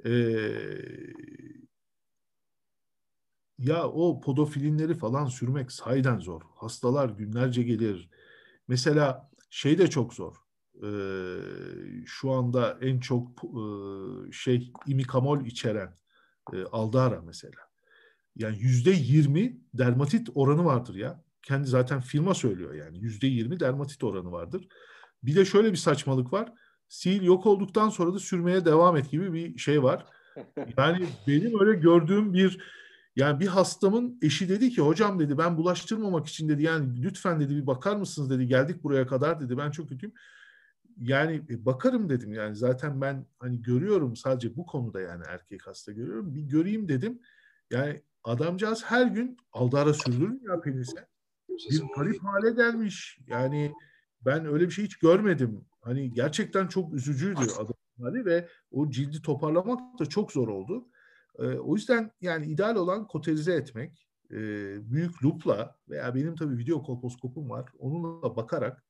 Ee, ya o podofilinleri falan sürmek sahiden zor. Hastalar günlerce gelir. Mesela şey de çok zor. Ee, şu anda en çok e, şey imikamol içeren e, Aldara mesela. Yani yüzde yirmi dermatit oranı vardır ya. Kendi zaten firma söylüyor yani. Yüzde yirmi dermatit oranı vardır. Bir de şöyle bir saçmalık var. Sil yok olduktan sonra da sürmeye devam et gibi bir şey var. Yani benim öyle gördüğüm bir yani bir hastamın eşi dedi ki hocam dedi ben bulaştırmamak için dedi yani lütfen dedi bir bakar mısınız dedi geldik buraya kadar dedi ben çok kötüyüm. Yani e, bakarım dedim yani zaten ben hani görüyorum sadece bu konuda yani erkek hasta görüyorum bir göreyim dedim. Yani adamcağız her gün aldara sürdürür ya penise. Bir garip hale gelmiş yani ben öyle bir şey hiç görmedim. Hani gerçekten çok üzücüydü adamın hali ve o cildi toparlamak da çok zor oldu. E, o yüzden yani ideal olan koterize etmek, e, büyük lupla veya benim tabii video kolposkopum var, onunla bakarak,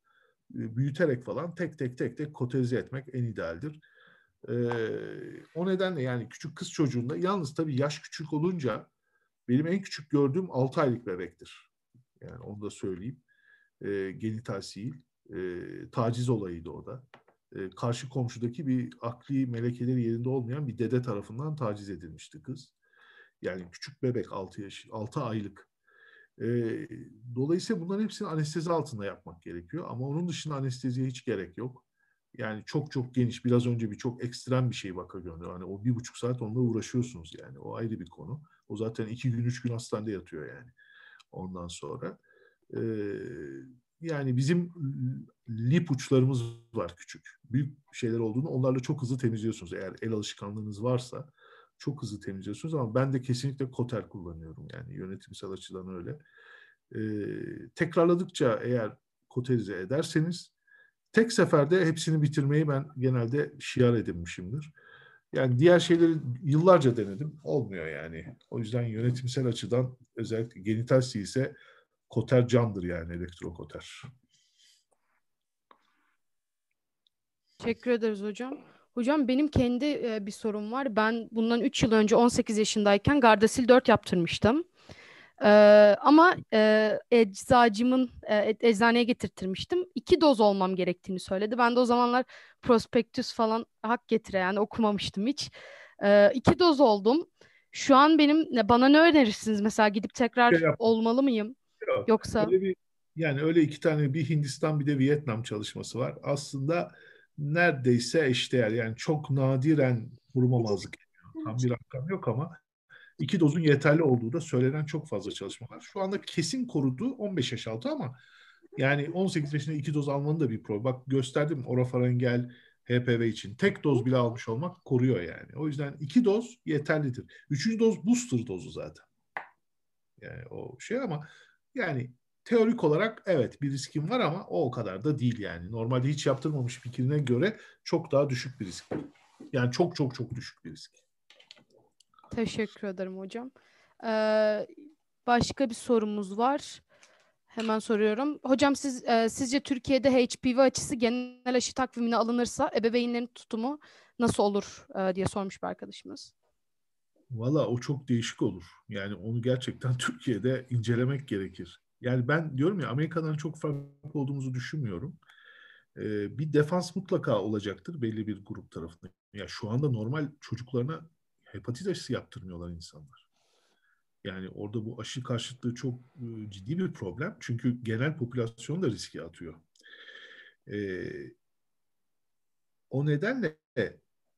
e, büyüterek falan tek tek tek tek koterize etmek en idealdir. E, o nedenle yani küçük kız çocuğunda, yalnız tabii yaş küçük olunca benim en küçük gördüğüm 6 aylık bebektir. Yani onu da söyleyeyim. E, genital sihir. E, taciz olayıydı o da. E, karşı komşudaki bir akli melekeleri yerinde olmayan bir dede tarafından taciz edilmişti kız. Yani küçük bebek 6 yaş 6 aylık. E, dolayısıyla bunların hepsini anestezi altında yapmak gerekiyor ama onun dışında anesteziye hiç gerek yok. Yani çok çok geniş, biraz önce bir çok ekstrem bir şey vaka gönderiyor. Yani o bir buçuk saat onunla uğraşıyorsunuz yani. O ayrı bir konu. O zaten iki gün, üç gün hastanede yatıyor yani. Ondan sonra. Ee, yani bizim lip uçlarımız var küçük. Büyük şeyler olduğunu onlarla çok hızlı temizliyorsunuz. Eğer el alışkanlığınız varsa çok hızlı temizliyorsunuz ama ben de kesinlikle koter kullanıyorum. Yani yönetimsel açıdan öyle. Ee, tekrarladıkça eğer koterize ederseniz tek seferde hepsini bitirmeyi ben genelde şiar edinmişimdir. Yani diğer şeyleri yıllarca denedim. Olmuyor yani. O yüzden yönetimsel açıdan özellikle genital ise Koter candır yani elektrokoter. Teşekkür ederiz hocam. Hocam benim kendi e, bir sorum var. Ben bundan 3 yıl önce 18 yaşındayken Gardasil 4 yaptırmıştım. Ee, ama e, eczacımın e, e, eczaneye getirtirmiştim. İki doz olmam gerektiğini söyledi. Ben de o zamanlar prospektüs falan hak getire yani okumamıştım hiç. Ee, iki doz oldum. Şu an benim bana ne önerirsiniz mesela gidip tekrar şey olmalı mıyım? Yok. Yoksa öyle bir, yani öyle iki tane bir Hindistan bir de Vietnam çalışması var. Aslında neredeyse eşdeğer yani çok nadiren korumamazlık tam bir rakam yok ama iki dozun yeterli olduğu da söylenen çok fazla çalışmalar. Şu anda kesin korudu 15 yaş altı ama yani 18 yaşında iki doz almanın da bir problem. Bak gösterdim orafaringel HPV için. Tek doz bile almış olmak koruyor yani. O yüzden iki doz yeterlidir. Üçüncü doz booster dozu zaten. Yani o şey ama yani teorik olarak evet bir riskim var ama o o kadar da değil yani. Normalde hiç yaptırmamış fikrine göre çok daha düşük bir risk. Yani çok çok çok düşük bir risk. Teşekkür ederim hocam. Ee, başka bir sorumuz var. Hemen soruyorum. Hocam siz e, sizce Türkiye'de HPV açısı genel aşı takvimine alınırsa ebeveynlerin tutumu nasıl olur e, diye sormuş bir arkadaşımız. Valla o çok değişik olur. Yani onu gerçekten [laughs] Türkiye'de incelemek gerekir. Yani ben diyorum ya Amerika'dan çok farklı olduğumuzu düşünmüyorum. Ee, bir defans mutlaka olacaktır belli bir grup tarafından. Ya yani şu anda normal çocuklarına hepatit aşısı yaptırmıyorlar insanlar. Yani orada bu aşı karşıtlığı çok e, ciddi bir problem. Çünkü genel popülasyon da riske atıyor. Ee, o nedenle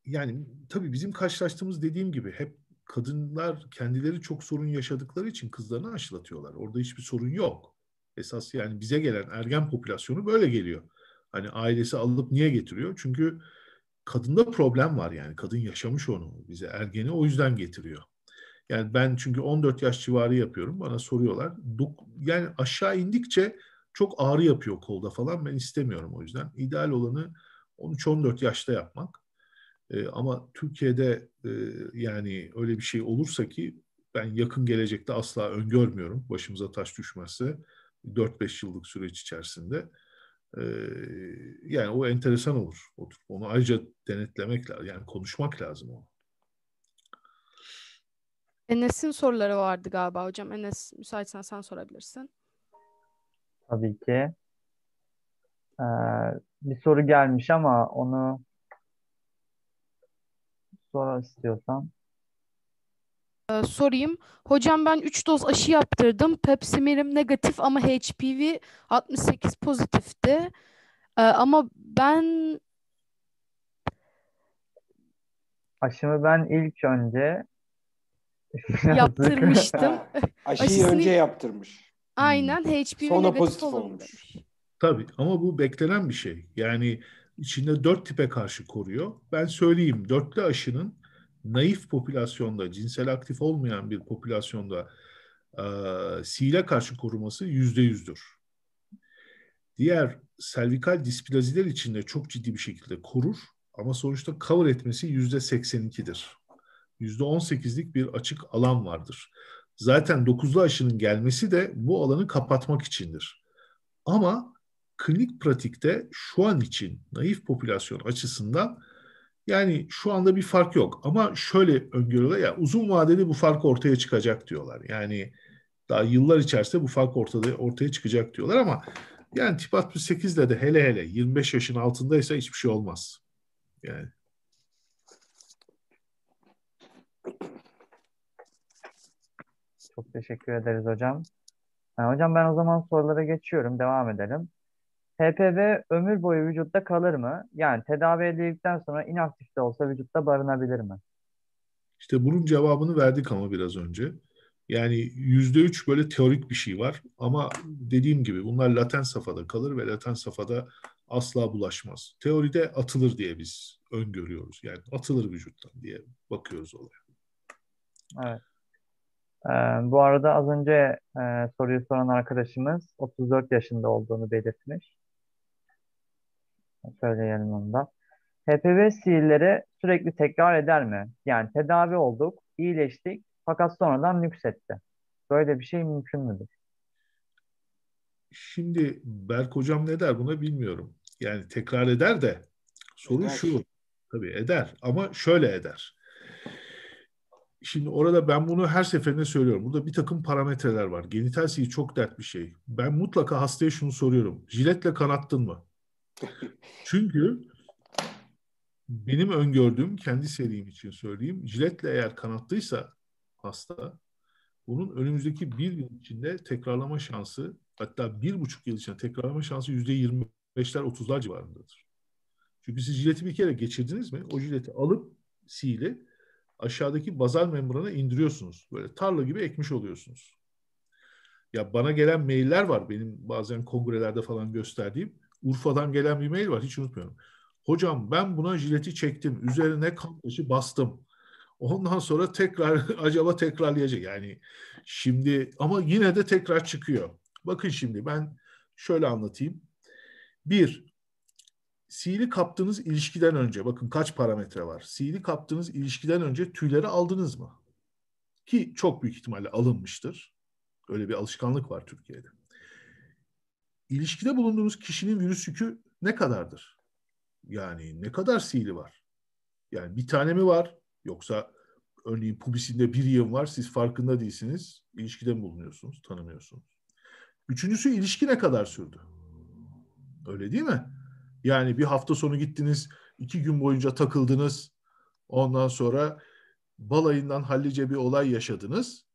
yani tabii bizim karşılaştığımız dediğim gibi hep kadınlar kendileri çok sorun yaşadıkları için kızlarını aşılatıyorlar. Orada hiçbir sorun yok. Esas yani bize gelen ergen popülasyonu böyle geliyor. Hani ailesi alıp niye getiriyor? Çünkü kadında problem var yani. Kadın yaşamış onu. Bize ergeni o yüzden getiriyor. Yani ben çünkü 14 yaş civarı yapıyorum. Bana soruyorlar. Yani aşağı indikçe çok ağrı yapıyor kolda falan. Ben istemiyorum o yüzden. İdeal olanı 13-14 yaşta yapmak. E, ama Türkiye'de e, yani öyle bir şey olursa ki ben yakın gelecekte asla öngörmüyorum başımıza taş düşmezse 4-5 yıllık süreç içerisinde. E, yani o enteresan olur. Onu ayrıca denetlemek lazım. Yani konuşmak lazım onu. Enes'in soruları vardı galiba hocam. Enes müsaitsen sen sorabilirsin. Tabii ki. Ee, bir soru gelmiş ama onu Sorar istiyorsan. Ee, sorayım. Hocam ben 3 doz aşı yaptırdım. Pepsimirim negatif ama HPV 68 pozitifti. Ee, ama ben Aşımı ben ilk önce [laughs] yaptırmıştım. [laughs] Aşıyı Aşısını... önce yaptırmış. Aynen HPV hmm. Sonra negatif pozitif olmuş. olmuş. Tabii ama bu beklenen bir şey. Yani içinde dört tipe karşı koruyor. Ben söyleyeyim dörtlü aşının naif popülasyonda, cinsel aktif olmayan bir popülasyonda e, sihire karşı koruması yüzde yüzdür. Diğer selvikal displaziler içinde çok ciddi bir şekilde korur ama sonuçta cover etmesi yüzde seksen ikidir. Yüzde on sekizlik bir açık alan vardır. Zaten dokuzlu aşının gelmesi de bu alanı kapatmak içindir. Ama klinik pratikte şu an için naif popülasyon açısından yani şu anda bir fark yok ama şöyle öngörüler ya uzun vadede bu fark ortaya çıkacak diyorlar. Yani daha yıllar içerisinde bu fark ortada ortaya çıkacak diyorlar ama yani tip 68'de de hele hele 25 yaşın altındaysa hiçbir şey olmaz. Yani Çok teşekkür ederiz hocam. Yani hocam ben o zaman sorulara geçiyorum. Devam edelim. HPV ömür boyu vücutta kalır mı? Yani tedavi edildikten sonra inaktif de olsa vücutta barınabilir mi? İşte bunun cevabını verdik ama biraz önce. Yani yüzde üç böyle teorik bir şey var ama dediğim gibi bunlar laten safhada kalır ve laten safhada asla bulaşmaz. Teoride atılır diye biz öngörüyoruz. Yani atılır vücuttan diye bakıyoruz olaya. Evet. Ee, bu arada az önce e, soruyu soran arkadaşımız 34 yaşında olduğunu belirtmiş söyleyelim onu da. HPV sihirleri sürekli tekrar eder mi? Yani tedavi olduk, iyileştik fakat sonradan nüksetti. Böyle bir şey mümkün müdür? Şimdi Berk hocam ne der buna bilmiyorum. Yani tekrar eder de soru eder. şu. Tabii eder ama şöyle eder. Şimdi orada ben bunu her seferinde söylüyorum. Burada bir takım parametreler var. Genital siyi çok dert bir şey. Ben mutlaka hastaya şunu soruyorum. Jiletle kanattın mı? Çünkü benim öngördüğüm kendi serim için söyleyeyim. Jiletle eğer kanattıysa hasta bunun önümüzdeki bir yıl içinde tekrarlama şansı hatta bir buçuk yıl içinde tekrarlama şansı yüzde yirmi beşler otuzlar civarındadır. Çünkü siz jileti bir kere geçirdiniz mi o jileti alıp sili aşağıdaki bazal membrana indiriyorsunuz. Böyle tarla gibi ekmiş oluyorsunuz. Ya bana gelen mailler var benim bazen kongrelerde falan gösterdiğim. Urfa'dan gelen bir mail var hiç unutmuyorum. Hocam ben buna jileti çektim. Üzerine kan taşı bastım. Ondan sonra tekrar [laughs] acaba tekrarlayacak. Yani şimdi ama yine de tekrar çıkıyor. Bakın şimdi ben şöyle anlatayım. Bir, sihirli kaptığınız ilişkiden önce bakın kaç parametre var. Sihirli kaptığınız ilişkiden önce tüyleri aldınız mı? Ki çok büyük ihtimalle alınmıştır. Öyle bir alışkanlık var Türkiye'de ilişkide bulunduğunuz kişinin virüs yükü ne kadardır? Yani ne kadar sihli var? Yani bir tane mi var? Yoksa örneğin pubisinde bir yığın var. Siz farkında değilsiniz. İlişkide mi bulunuyorsunuz? Tanımıyorsunuz. Üçüncüsü ilişki ne kadar sürdü? Öyle değil mi? Yani bir hafta sonu gittiniz, iki gün boyunca takıldınız. Ondan sonra balayından hallice bir olay yaşadınız.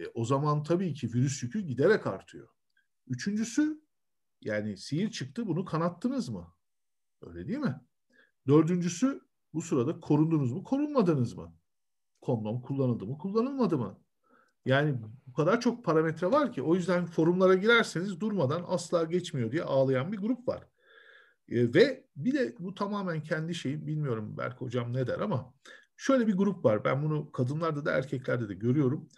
E, o zaman tabii ki virüs yükü giderek artıyor. Üçüncüsü yani sihir çıktı bunu kanattınız mı? Öyle değil mi? Dördüncüsü bu sırada korundunuz mu korunmadınız mı? Kondom kullanıldı mı kullanılmadı mı? Yani bu kadar çok parametre var ki o yüzden forumlara girerseniz durmadan asla geçmiyor diye ağlayan bir grup var. E, ve bir de bu tamamen kendi şeyim bilmiyorum Berk hocam ne der ama şöyle bir grup var. Ben bunu kadınlarda da erkeklerde de görüyorum.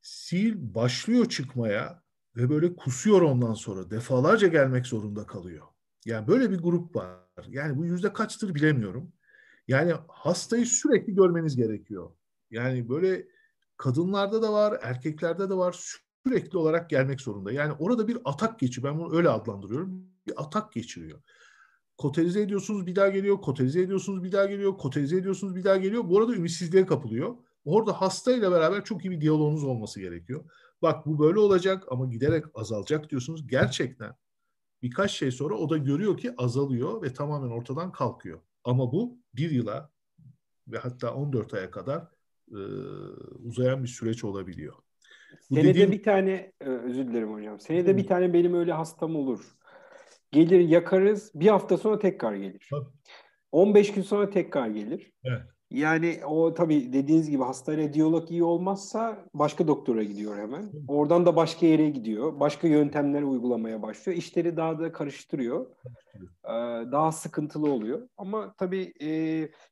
Sihir başlıyor çıkmaya ve böyle kusuyor ondan sonra defalarca gelmek zorunda kalıyor. Yani böyle bir grup var. Yani bu yüzde kaçtır bilemiyorum. Yani hastayı sürekli görmeniz gerekiyor. Yani böyle kadınlarda da var, erkeklerde de var. Sürekli olarak gelmek zorunda. Yani orada bir atak geçi. Ben bunu öyle adlandırıyorum. Bir atak geçiriyor. Koterize ediyorsunuz bir daha geliyor. Koterize ediyorsunuz bir daha geliyor. Koterize ediyorsunuz bir daha geliyor. Bu arada ümitsizliğe kapılıyor. Orada hastayla beraber çok iyi bir diyaloğunuz olması gerekiyor bak bu böyle olacak ama giderek azalacak diyorsunuz. Gerçekten birkaç şey sonra o da görüyor ki azalıyor ve tamamen ortadan kalkıyor. Ama bu bir yıla ve hatta 14 aya kadar e, uzayan bir süreç olabiliyor. Bu senede dediğim... bir tane özür dilerim hocam. Senede hmm. bir tane benim öyle hastam olur. Gelir yakarız bir hafta sonra tekrar gelir. Tabii. 15 gün sonra tekrar gelir. Evet. Yani o tabii dediğiniz gibi hastayla diyalog iyi olmazsa başka doktora gidiyor hemen. Oradan da başka yere gidiyor. Başka yöntemler uygulamaya başlıyor. İşleri daha da karıştırıyor. Ee, daha sıkıntılı oluyor. Ama tabii e,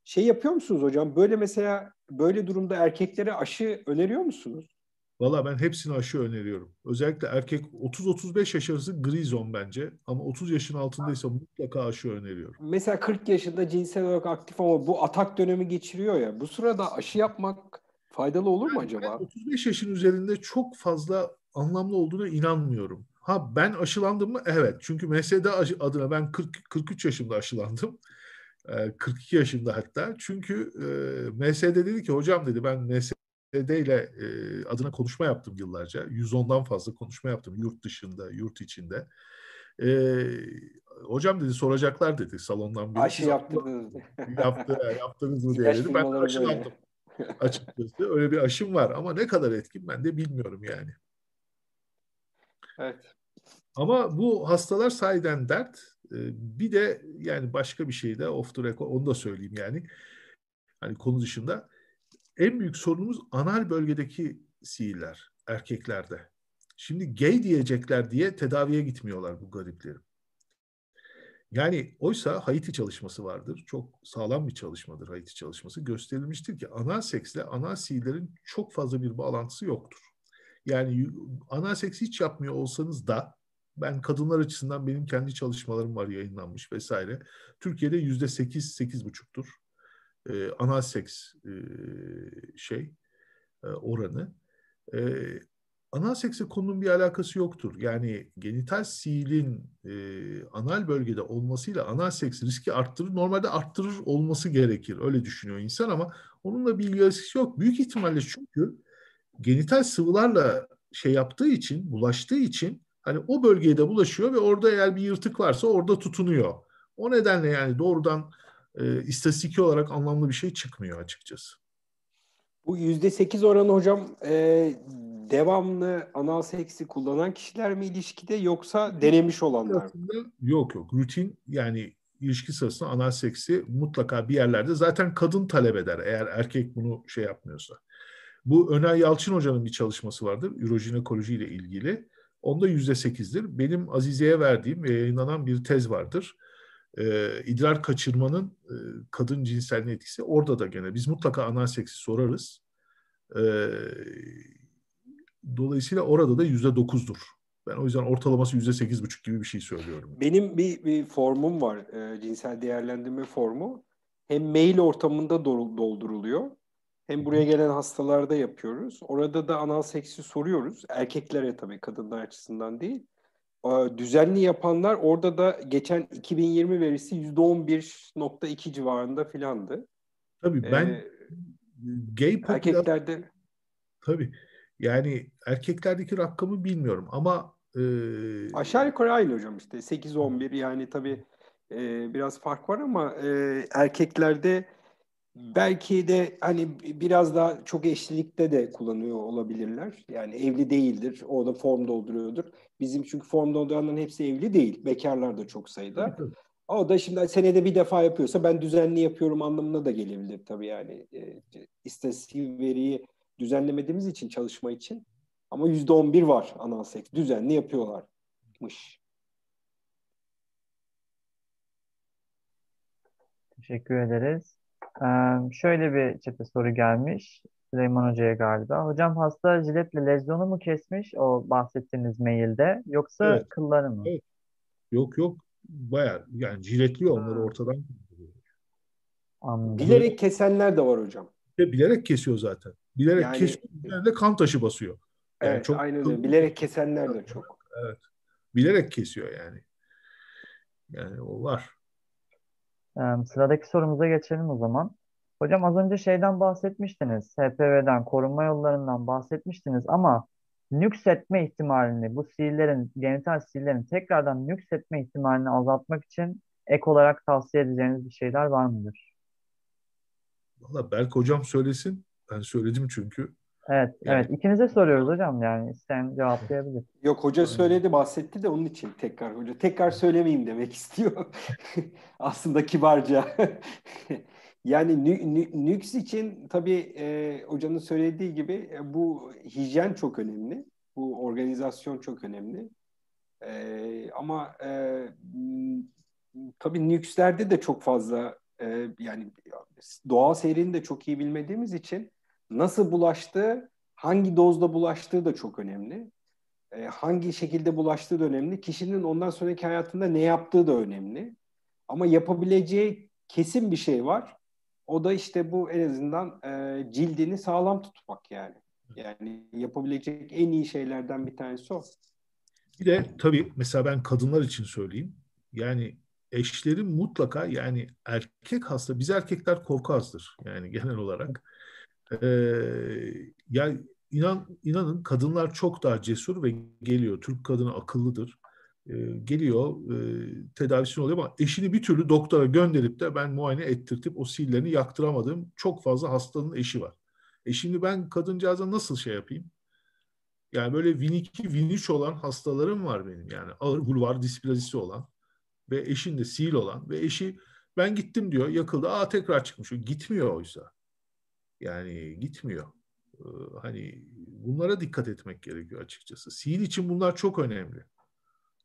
şey yapıyor musunuz hocam? Böyle mesela böyle durumda erkeklere aşı öneriyor musunuz? Valla ben hepsini aşı öneriyorum. Özellikle erkek 30-35 yaş arası gri zon bence. Ama 30 yaşın altındaysa mutlaka aşı öneriyorum. Mesela 40 yaşında cinsel olarak aktif ama bu atak dönemi geçiriyor ya. Bu sırada aşı yapmak faydalı olur mu acaba? Ben 35 yaşın üzerinde çok fazla anlamlı olduğuna inanmıyorum. Ha ben aşılandım mı? Evet. Çünkü MSD adına ben 40, 43 yaşımda aşılandım. 42 ee, yaşımda hatta. Çünkü e, MSD dedi ki hocam dedi ben MSD TED ile adına konuşma yaptım yıllarca. 110'dan fazla konuşma yaptım yurt dışında, yurt içinde. E, hocam dedi soracaklar dedi salondan biri. Ayşe yaptınız. Yaptı, [laughs] yaptınız mı diye dedi. Ben aşılandım açıkçası. Öyle bir aşım var ama ne kadar etkin ben de bilmiyorum yani. Evet. Ama bu hastalar sayeden dert. Bir de yani başka bir şey de off the record onu da söyleyeyim yani. Hani konu dışında en büyük sorunumuz anal bölgedeki sihirler erkeklerde. Şimdi gay diyecekler diye tedaviye gitmiyorlar bu gariplerim. Yani oysa Haiti çalışması vardır. Çok sağlam bir çalışmadır Haiti çalışması. Gösterilmiştir ki anal seksle anal sihirlerin çok fazla bir bağlantısı yoktur. Yani anal seks hiç yapmıyor olsanız da ben kadınlar açısından benim kendi çalışmalarım var yayınlanmış vesaire. Türkiye'de yüzde sekiz, sekiz buçuktur e, anal seks e, şey e, oranı. E, anal seksle konunun bir alakası yoktur. Yani genital siilin e, anal bölgede olmasıyla anal seks riski arttırır. Normalde arttırır olması gerekir. Öyle düşünüyor insan ama onunla bir ilgisi yok. Büyük ihtimalle çünkü genital sıvılarla şey yaptığı için, bulaştığı için hani o bölgeye de bulaşıyor ve orada eğer bir yırtık varsa orada tutunuyor. O nedenle yani doğrudan e, istatistik olarak anlamlı bir şey çıkmıyor açıkçası. Bu yüzde sekiz oranı hocam e, devamlı anal seksi kullanan kişiler mi ilişkide yoksa denemiş olanlar mı? Yok yok rutin yani ilişki sırasında anal seksi mutlaka bir yerlerde zaten kadın talep eder eğer erkek bunu şey yapmıyorsa. Bu Öner Yalçın hocanın bir çalışması vardır ürojinekoloji ile ilgili. Onda yüzde sekizdir. Benim Azize'ye verdiğim ve yayınlanan bir tez vardır e, idrar kaçırmanın e, kadın cinselliğine etkisi orada da gene. Biz mutlaka anal seksi sorarız. E, dolayısıyla orada da yüzde dokuzdur. Ben o yüzden ortalaması yüzde sekiz buçuk gibi bir şey söylüyorum. Benim bir, bir formum var. E, cinsel değerlendirme formu. Hem mail ortamında dolduruluyor. Hem buraya gelen hastalarda yapıyoruz. Orada da anal seksi soruyoruz. Erkeklere tabii kadınlar açısından değil düzenli yapanlar orada da geçen 2020 verisi %11.2 civarında filandı. Tabii ee, ben ee, gay popüler... erkeklerde tabii yani erkeklerdeki rakamı bilmiyorum ama e... aşağı yukarı aynı hocam işte 8-11 yani tabii e, biraz fark var ama e, erkeklerde Hmm. Belki de hani biraz daha çok eşlilikte de kullanıyor olabilirler. Yani evli değildir. O da form dolduruyordur. Bizim çünkü form dolduranların hepsi evli değil. Bekarlar da çok sayıda. O da şimdi hani, senede bir defa yapıyorsa ben düzenli yapıyorum anlamına da gelebilir tabii yani. E, ee, istatistik veriyi düzenlemediğimiz için çalışma için. Ama yüzde on bir var anal Düzenli yapıyorlarmış. Teşekkür ederiz şöyle bir çete soru gelmiş Süleyman Hoca'ya galiba. Hocam hasta jiletle lezyonu mu kesmiş o bahsettiğiniz mailde yoksa evet. kılları mı? Evet. Yok yok baya yani jiletli onları ortadan Anladım. Bilerek kesenler de var hocam. Ve bilerek kesiyor zaten. Bilerek yani, kesiyor, üzerinde kan taşı basıyor. Yani evet, çok aynen öyle. Bilerek kesenler de çok. Evet. Bilerek kesiyor yani. Yani o var. Sıradaki sorumuza geçelim o zaman. Hocam az önce şeyden bahsetmiştiniz. HPV'den, korunma yollarından bahsetmiştiniz ama nüksetme ihtimalini, bu sihirlerin, genital sihirlerin tekrardan nüksetme ihtimalini azaltmak için ek olarak tavsiye edeceğiniz bir şeyler var mıdır? Valla Berk hocam söylesin. Ben söyledim çünkü. Evet, yani. evet. İkinize soruyoruz hocam yani isteyen cevaplayabilir. [laughs] Yok hoca söyledi, bahsetti de onun için tekrar hoca tekrar söylemeyeyim demek [laughs] istiyor. [laughs] Aslında kibarca. yani nüks için tabii e, hocanın söylediği gibi e, bu hijyen çok önemli. Bu organizasyon çok önemli. E, ama e, tabii nükslerde de çok fazla e, yani doğal seyrini de çok iyi bilmediğimiz için Nasıl bulaştı, hangi dozda bulaştığı da çok önemli. E, hangi şekilde bulaştığı da önemli. Kişinin ondan sonraki hayatında ne yaptığı da önemli. Ama yapabileceği kesin bir şey var. O da işte bu en azından e, cildini sağlam tutmak yani. Yani yapabilecek en iyi şeylerden bir tanesi o. Bir de tabii mesela ben kadınlar için söyleyeyim. Yani eşlerin mutlaka yani erkek hasta, biz erkekler korku azdır yani genel olarak. E, ee, yani inan inanın kadınlar çok daha cesur ve geliyor. Türk kadını akıllıdır. E, geliyor, e, tedavisini oluyor ama eşini bir türlü doktora gönderip de ben muayene ettirtip o sillerini yaktıramadığım çok fazla hastanın eşi var. E şimdi ben kadıncağıza nasıl şey yapayım? Yani böyle viniki 2, Vin 3 olan hastalarım var benim. Yani ağır bulvar displazisi olan ve eşinde sil olan ve eşi ben gittim diyor yakıldı. Aa tekrar çıkmış. O gitmiyor oysa. Yani gitmiyor. Ee, hani bunlara dikkat etmek gerekiyor açıkçası. Sihir için bunlar çok önemli.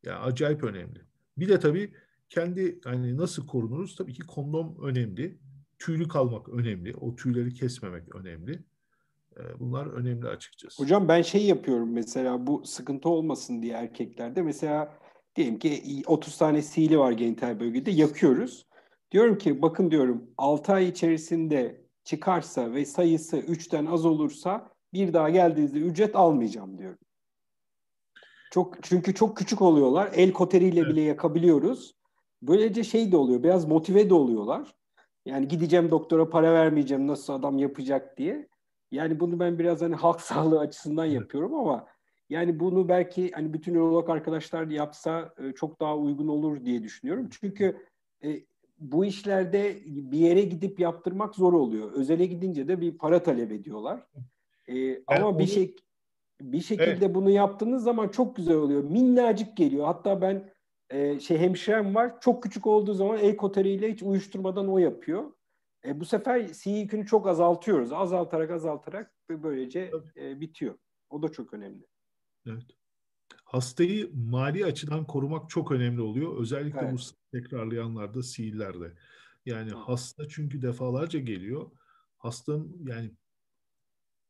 Yani acayip önemli. Bir de tabii kendi hani nasıl korunuruz? Tabii ki kondom önemli. Tüylü kalmak önemli. O tüyleri kesmemek önemli. Ee, bunlar önemli açıkçası. Hocam ben şey yapıyorum mesela bu sıkıntı olmasın diye erkeklerde. Mesela diyelim ki 30 tane sihli var genital bölgede yakıyoruz. Diyorum ki bakın diyorum 6 ay içerisinde çıkarsa ve sayısı 3'ten az olursa bir daha geldiğinizde ücret almayacağım diyorum. Çok çünkü çok küçük oluyorlar. El koteriyle bile yakabiliyoruz. Böylece şey de oluyor. Biraz motive de oluyorlar. Yani gideceğim doktora para vermeyeceğim nasıl adam yapacak diye. Yani bunu ben biraz hani halk [laughs] sağlığı açısından yapıyorum ama yani bunu belki hani bütün nörolog arkadaşlar yapsa e, çok daha uygun olur diye düşünüyorum. Çünkü e, bu işlerde bir yere gidip yaptırmak zor oluyor. Özele gidince de bir para talep ediyorlar. Ee, ama onu... bir şey bir şekilde evet. bunu yaptığınız zaman çok güzel oluyor. Minnacık geliyor. Hatta ben e, şey hemşirem var. Çok küçük olduğu zaman el koteriyle hiç uyuşturmadan o yapıyor. E, bu sefer C yükünü e çok azaltıyoruz. Azaltarak azaltarak böylece e, bitiyor. O da çok önemli. Evet hastayı mali açıdan korumak çok önemli oluyor. Özellikle evet. bu tekrarlayanlarda, sihirlerde. Yani Hı. hasta çünkü defalarca geliyor. Hastanın yani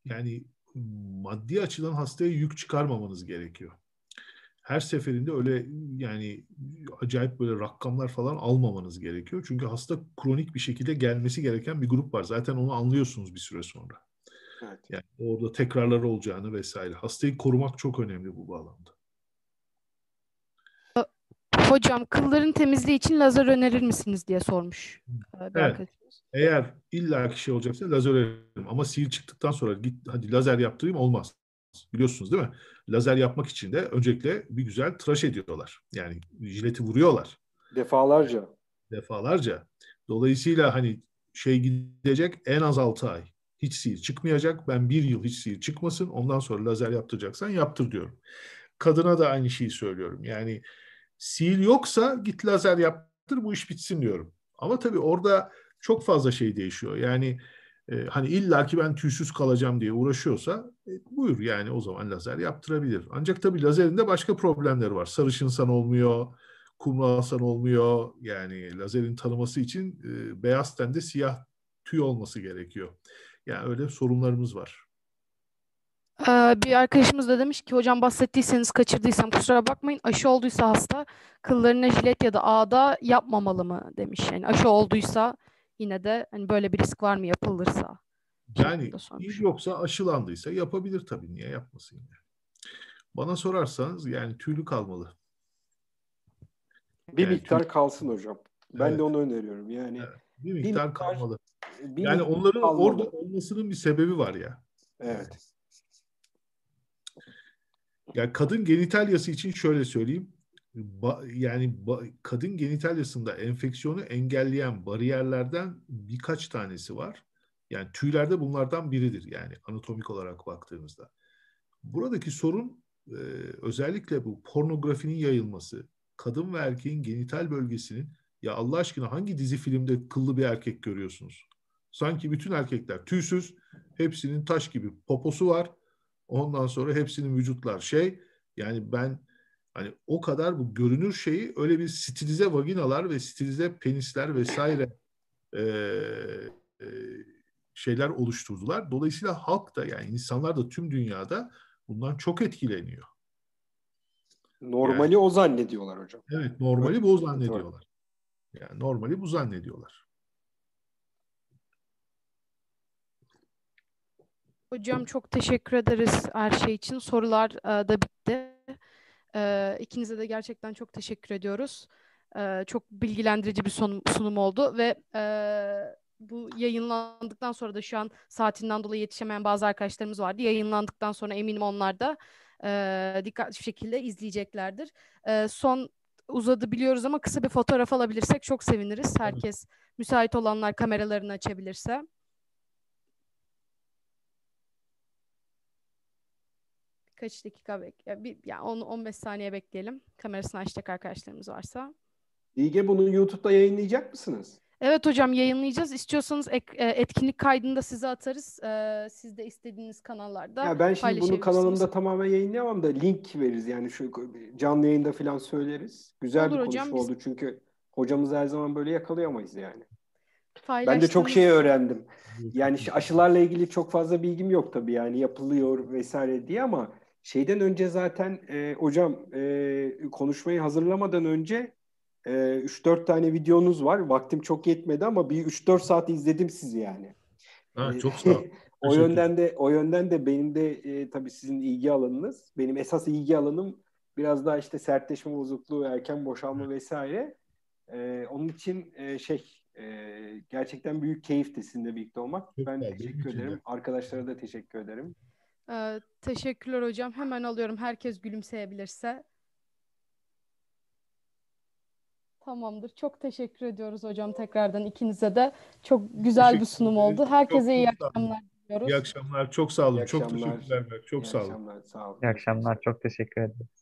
yani maddi açıdan hastaya yük çıkarmamanız gerekiyor. Her seferinde öyle yani acayip böyle rakamlar falan almamanız gerekiyor. Çünkü hasta kronik bir şekilde gelmesi gereken bir grup var. Zaten onu anlıyorsunuz bir süre sonra. Evet. Yani orada tekrarlar olacağını vesaire. Hastayı korumak çok önemli bu bağlamda. Hocam kılların temizliği için lazer önerir misiniz diye sormuş. E, evet. Eğer illa kişi olacaksa lazer öneririm. Ama sihir çıktıktan sonra git hadi lazer yaptırayım olmaz. Biliyorsunuz değil mi? Lazer yapmak için de öncelikle bir güzel tıraş ediyorlar. Yani jileti vuruyorlar. Defalarca. Defalarca. Dolayısıyla hani şey gidecek en az 6 ay. Hiç sihir çıkmayacak. Ben bir yıl hiç sihir çıkmasın. Ondan sonra lazer yaptıracaksan yaptır diyorum. Kadına da aynı şeyi söylüyorum. Yani Sihir yoksa git lazer yaptır bu iş bitsin diyorum. Ama tabii orada çok fazla şey değişiyor. Yani e, hani illa ki ben tüysüz kalacağım diye uğraşıyorsa e, buyur yani o zaman lazer yaptırabilir. Ancak tabii lazerin de başka problemleri var. Sarışınsan olmuyor, kumralsan olmuyor. Yani lazerin tanıması için e, beyaz tende siyah tüy olması gerekiyor. Yani öyle sorunlarımız var. Ee, bir arkadaşımız da demiş ki hocam bahsettiyseniz kaçırdıysam kusura bakmayın aşı olduysa hasta kıllarına jilet ya da ağda yapmamalı mı demiş. Yani aşı olduysa yine de hani böyle bir risk var mı yapılırsa? Yani hiç yoksa aşılandıysa yapabilir tabii niye yapmasın yani. Bana sorarsanız yani tüylü kalmalı. Bir yani miktar tüy... kalsın hocam. Ben evet. de onu öneriyorum yani. Evet. Bir miktar, bir kalmalı. Bir yani miktar onların kalmalı. orada olmasının bir sebebi var ya. Evet. Ya kadın genitalyası için şöyle söyleyeyim. Ba, yani ba, kadın genitalyasında enfeksiyonu engelleyen bariyerlerden birkaç tanesi var. Yani tüylerde bunlardan biridir yani anatomik olarak baktığımızda. Buradaki sorun e, özellikle bu pornografinin yayılması, kadın ve erkeğin genital bölgesinin ya Allah aşkına hangi dizi filmde kıllı bir erkek görüyorsunuz? Sanki bütün erkekler tüysüz, hepsinin taş gibi poposu var, Ondan sonra hepsinin vücutlar şey yani ben hani o kadar bu görünür şeyi öyle bir stilize vaginalar ve stilize penisler vesaire [laughs] e, e, şeyler oluşturdular. Dolayısıyla halk da yani insanlar da tüm dünyada bundan çok etkileniyor. Normali yani, o zannediyorlar hocam. Evet normali bu zannediyorlar. Yani normali bu zannediyorlar. Hocam çok teşekkür ederiz her şey için. Sorular e, da bitti. E, ikinize de gerçekten çok teşekkür ediyoruz. E, çok bilgilendirici bir sunum, sunum oldu ve e, bu yayınlandıktan sonra da şu an saatinden dolayı yetişemeyen bazı arkadaşlarımız vardı. Yayınlandıktan sonra eminim onlar da e, dikkatli bir şekilde izleyeceklerdir. E, son uzadı biliyoruz ama kısa bir fotoğraf alabilirsek çok seviniriz. Herkes müsait olanlar kameralarını açabilirse. kaç dakika bek ya bir ya 10 15 saniye bekleyelim. Kamerasını açacak arkadaşlarımız varsa. Bilge bunu YouTube'da yayınlayacak mısınız? Evet hocam yayınlayacağız. İstiyorsanız ek, e, etkinlik kaydını da size atarız. Ee, siz de istediğiniz kanallarda Ya ben şimdi bunu kanalımda tamamen yayınlayamam da link veririz. Yani şu canlı yayında falan söyleriz. Güzel Olur bir konuşma hocam, oldu biz... çünkü hocamız her zaman böyle yakalayamayız yani. Ben de çok şey öğrendim. Yani aşılarla ilgili çok fazla bilgim yok tabii yani yapılıyor vesaire diye ama Şeyden önce zaten e, hocam e, konuşmayı hazırlamadan önce e, 3-4 tane videonuz var. Vaktim çok yetmedi ama bir 3-4 saat izledim sizi yani. Ha, e, çok sağ ol. [laughs] o yönden de o yönden de benim de e, tabii sizin ilgi alanınız. Benim esas ilgi alanım biraz daha işte sertleşme bozukluğu, erken boşalma evet. vesaire. E, onun için e, şey e, gerçekten büyük keyifti sizinle birlikte olmak. Çok ben teşekkür ederim. Arkadaşlara da teşekkür ederim. Ee, teşekkürler hocam. Hemen alıyorum. Herkes gülümseyebilirse. Tamamdır. Çok teşekkür ediyoruz hocam tekrardan ikinize de. Çok güzel bir sunum oldu. Herkese iyi akşamlar diliyoruz. İyi akşamlar. Çok sağ olun. Çok teşekkürler. Çok sağ olun. İyi akşamlar. Sağ olun. İyi akşamlar. Çok teşekkür ederim.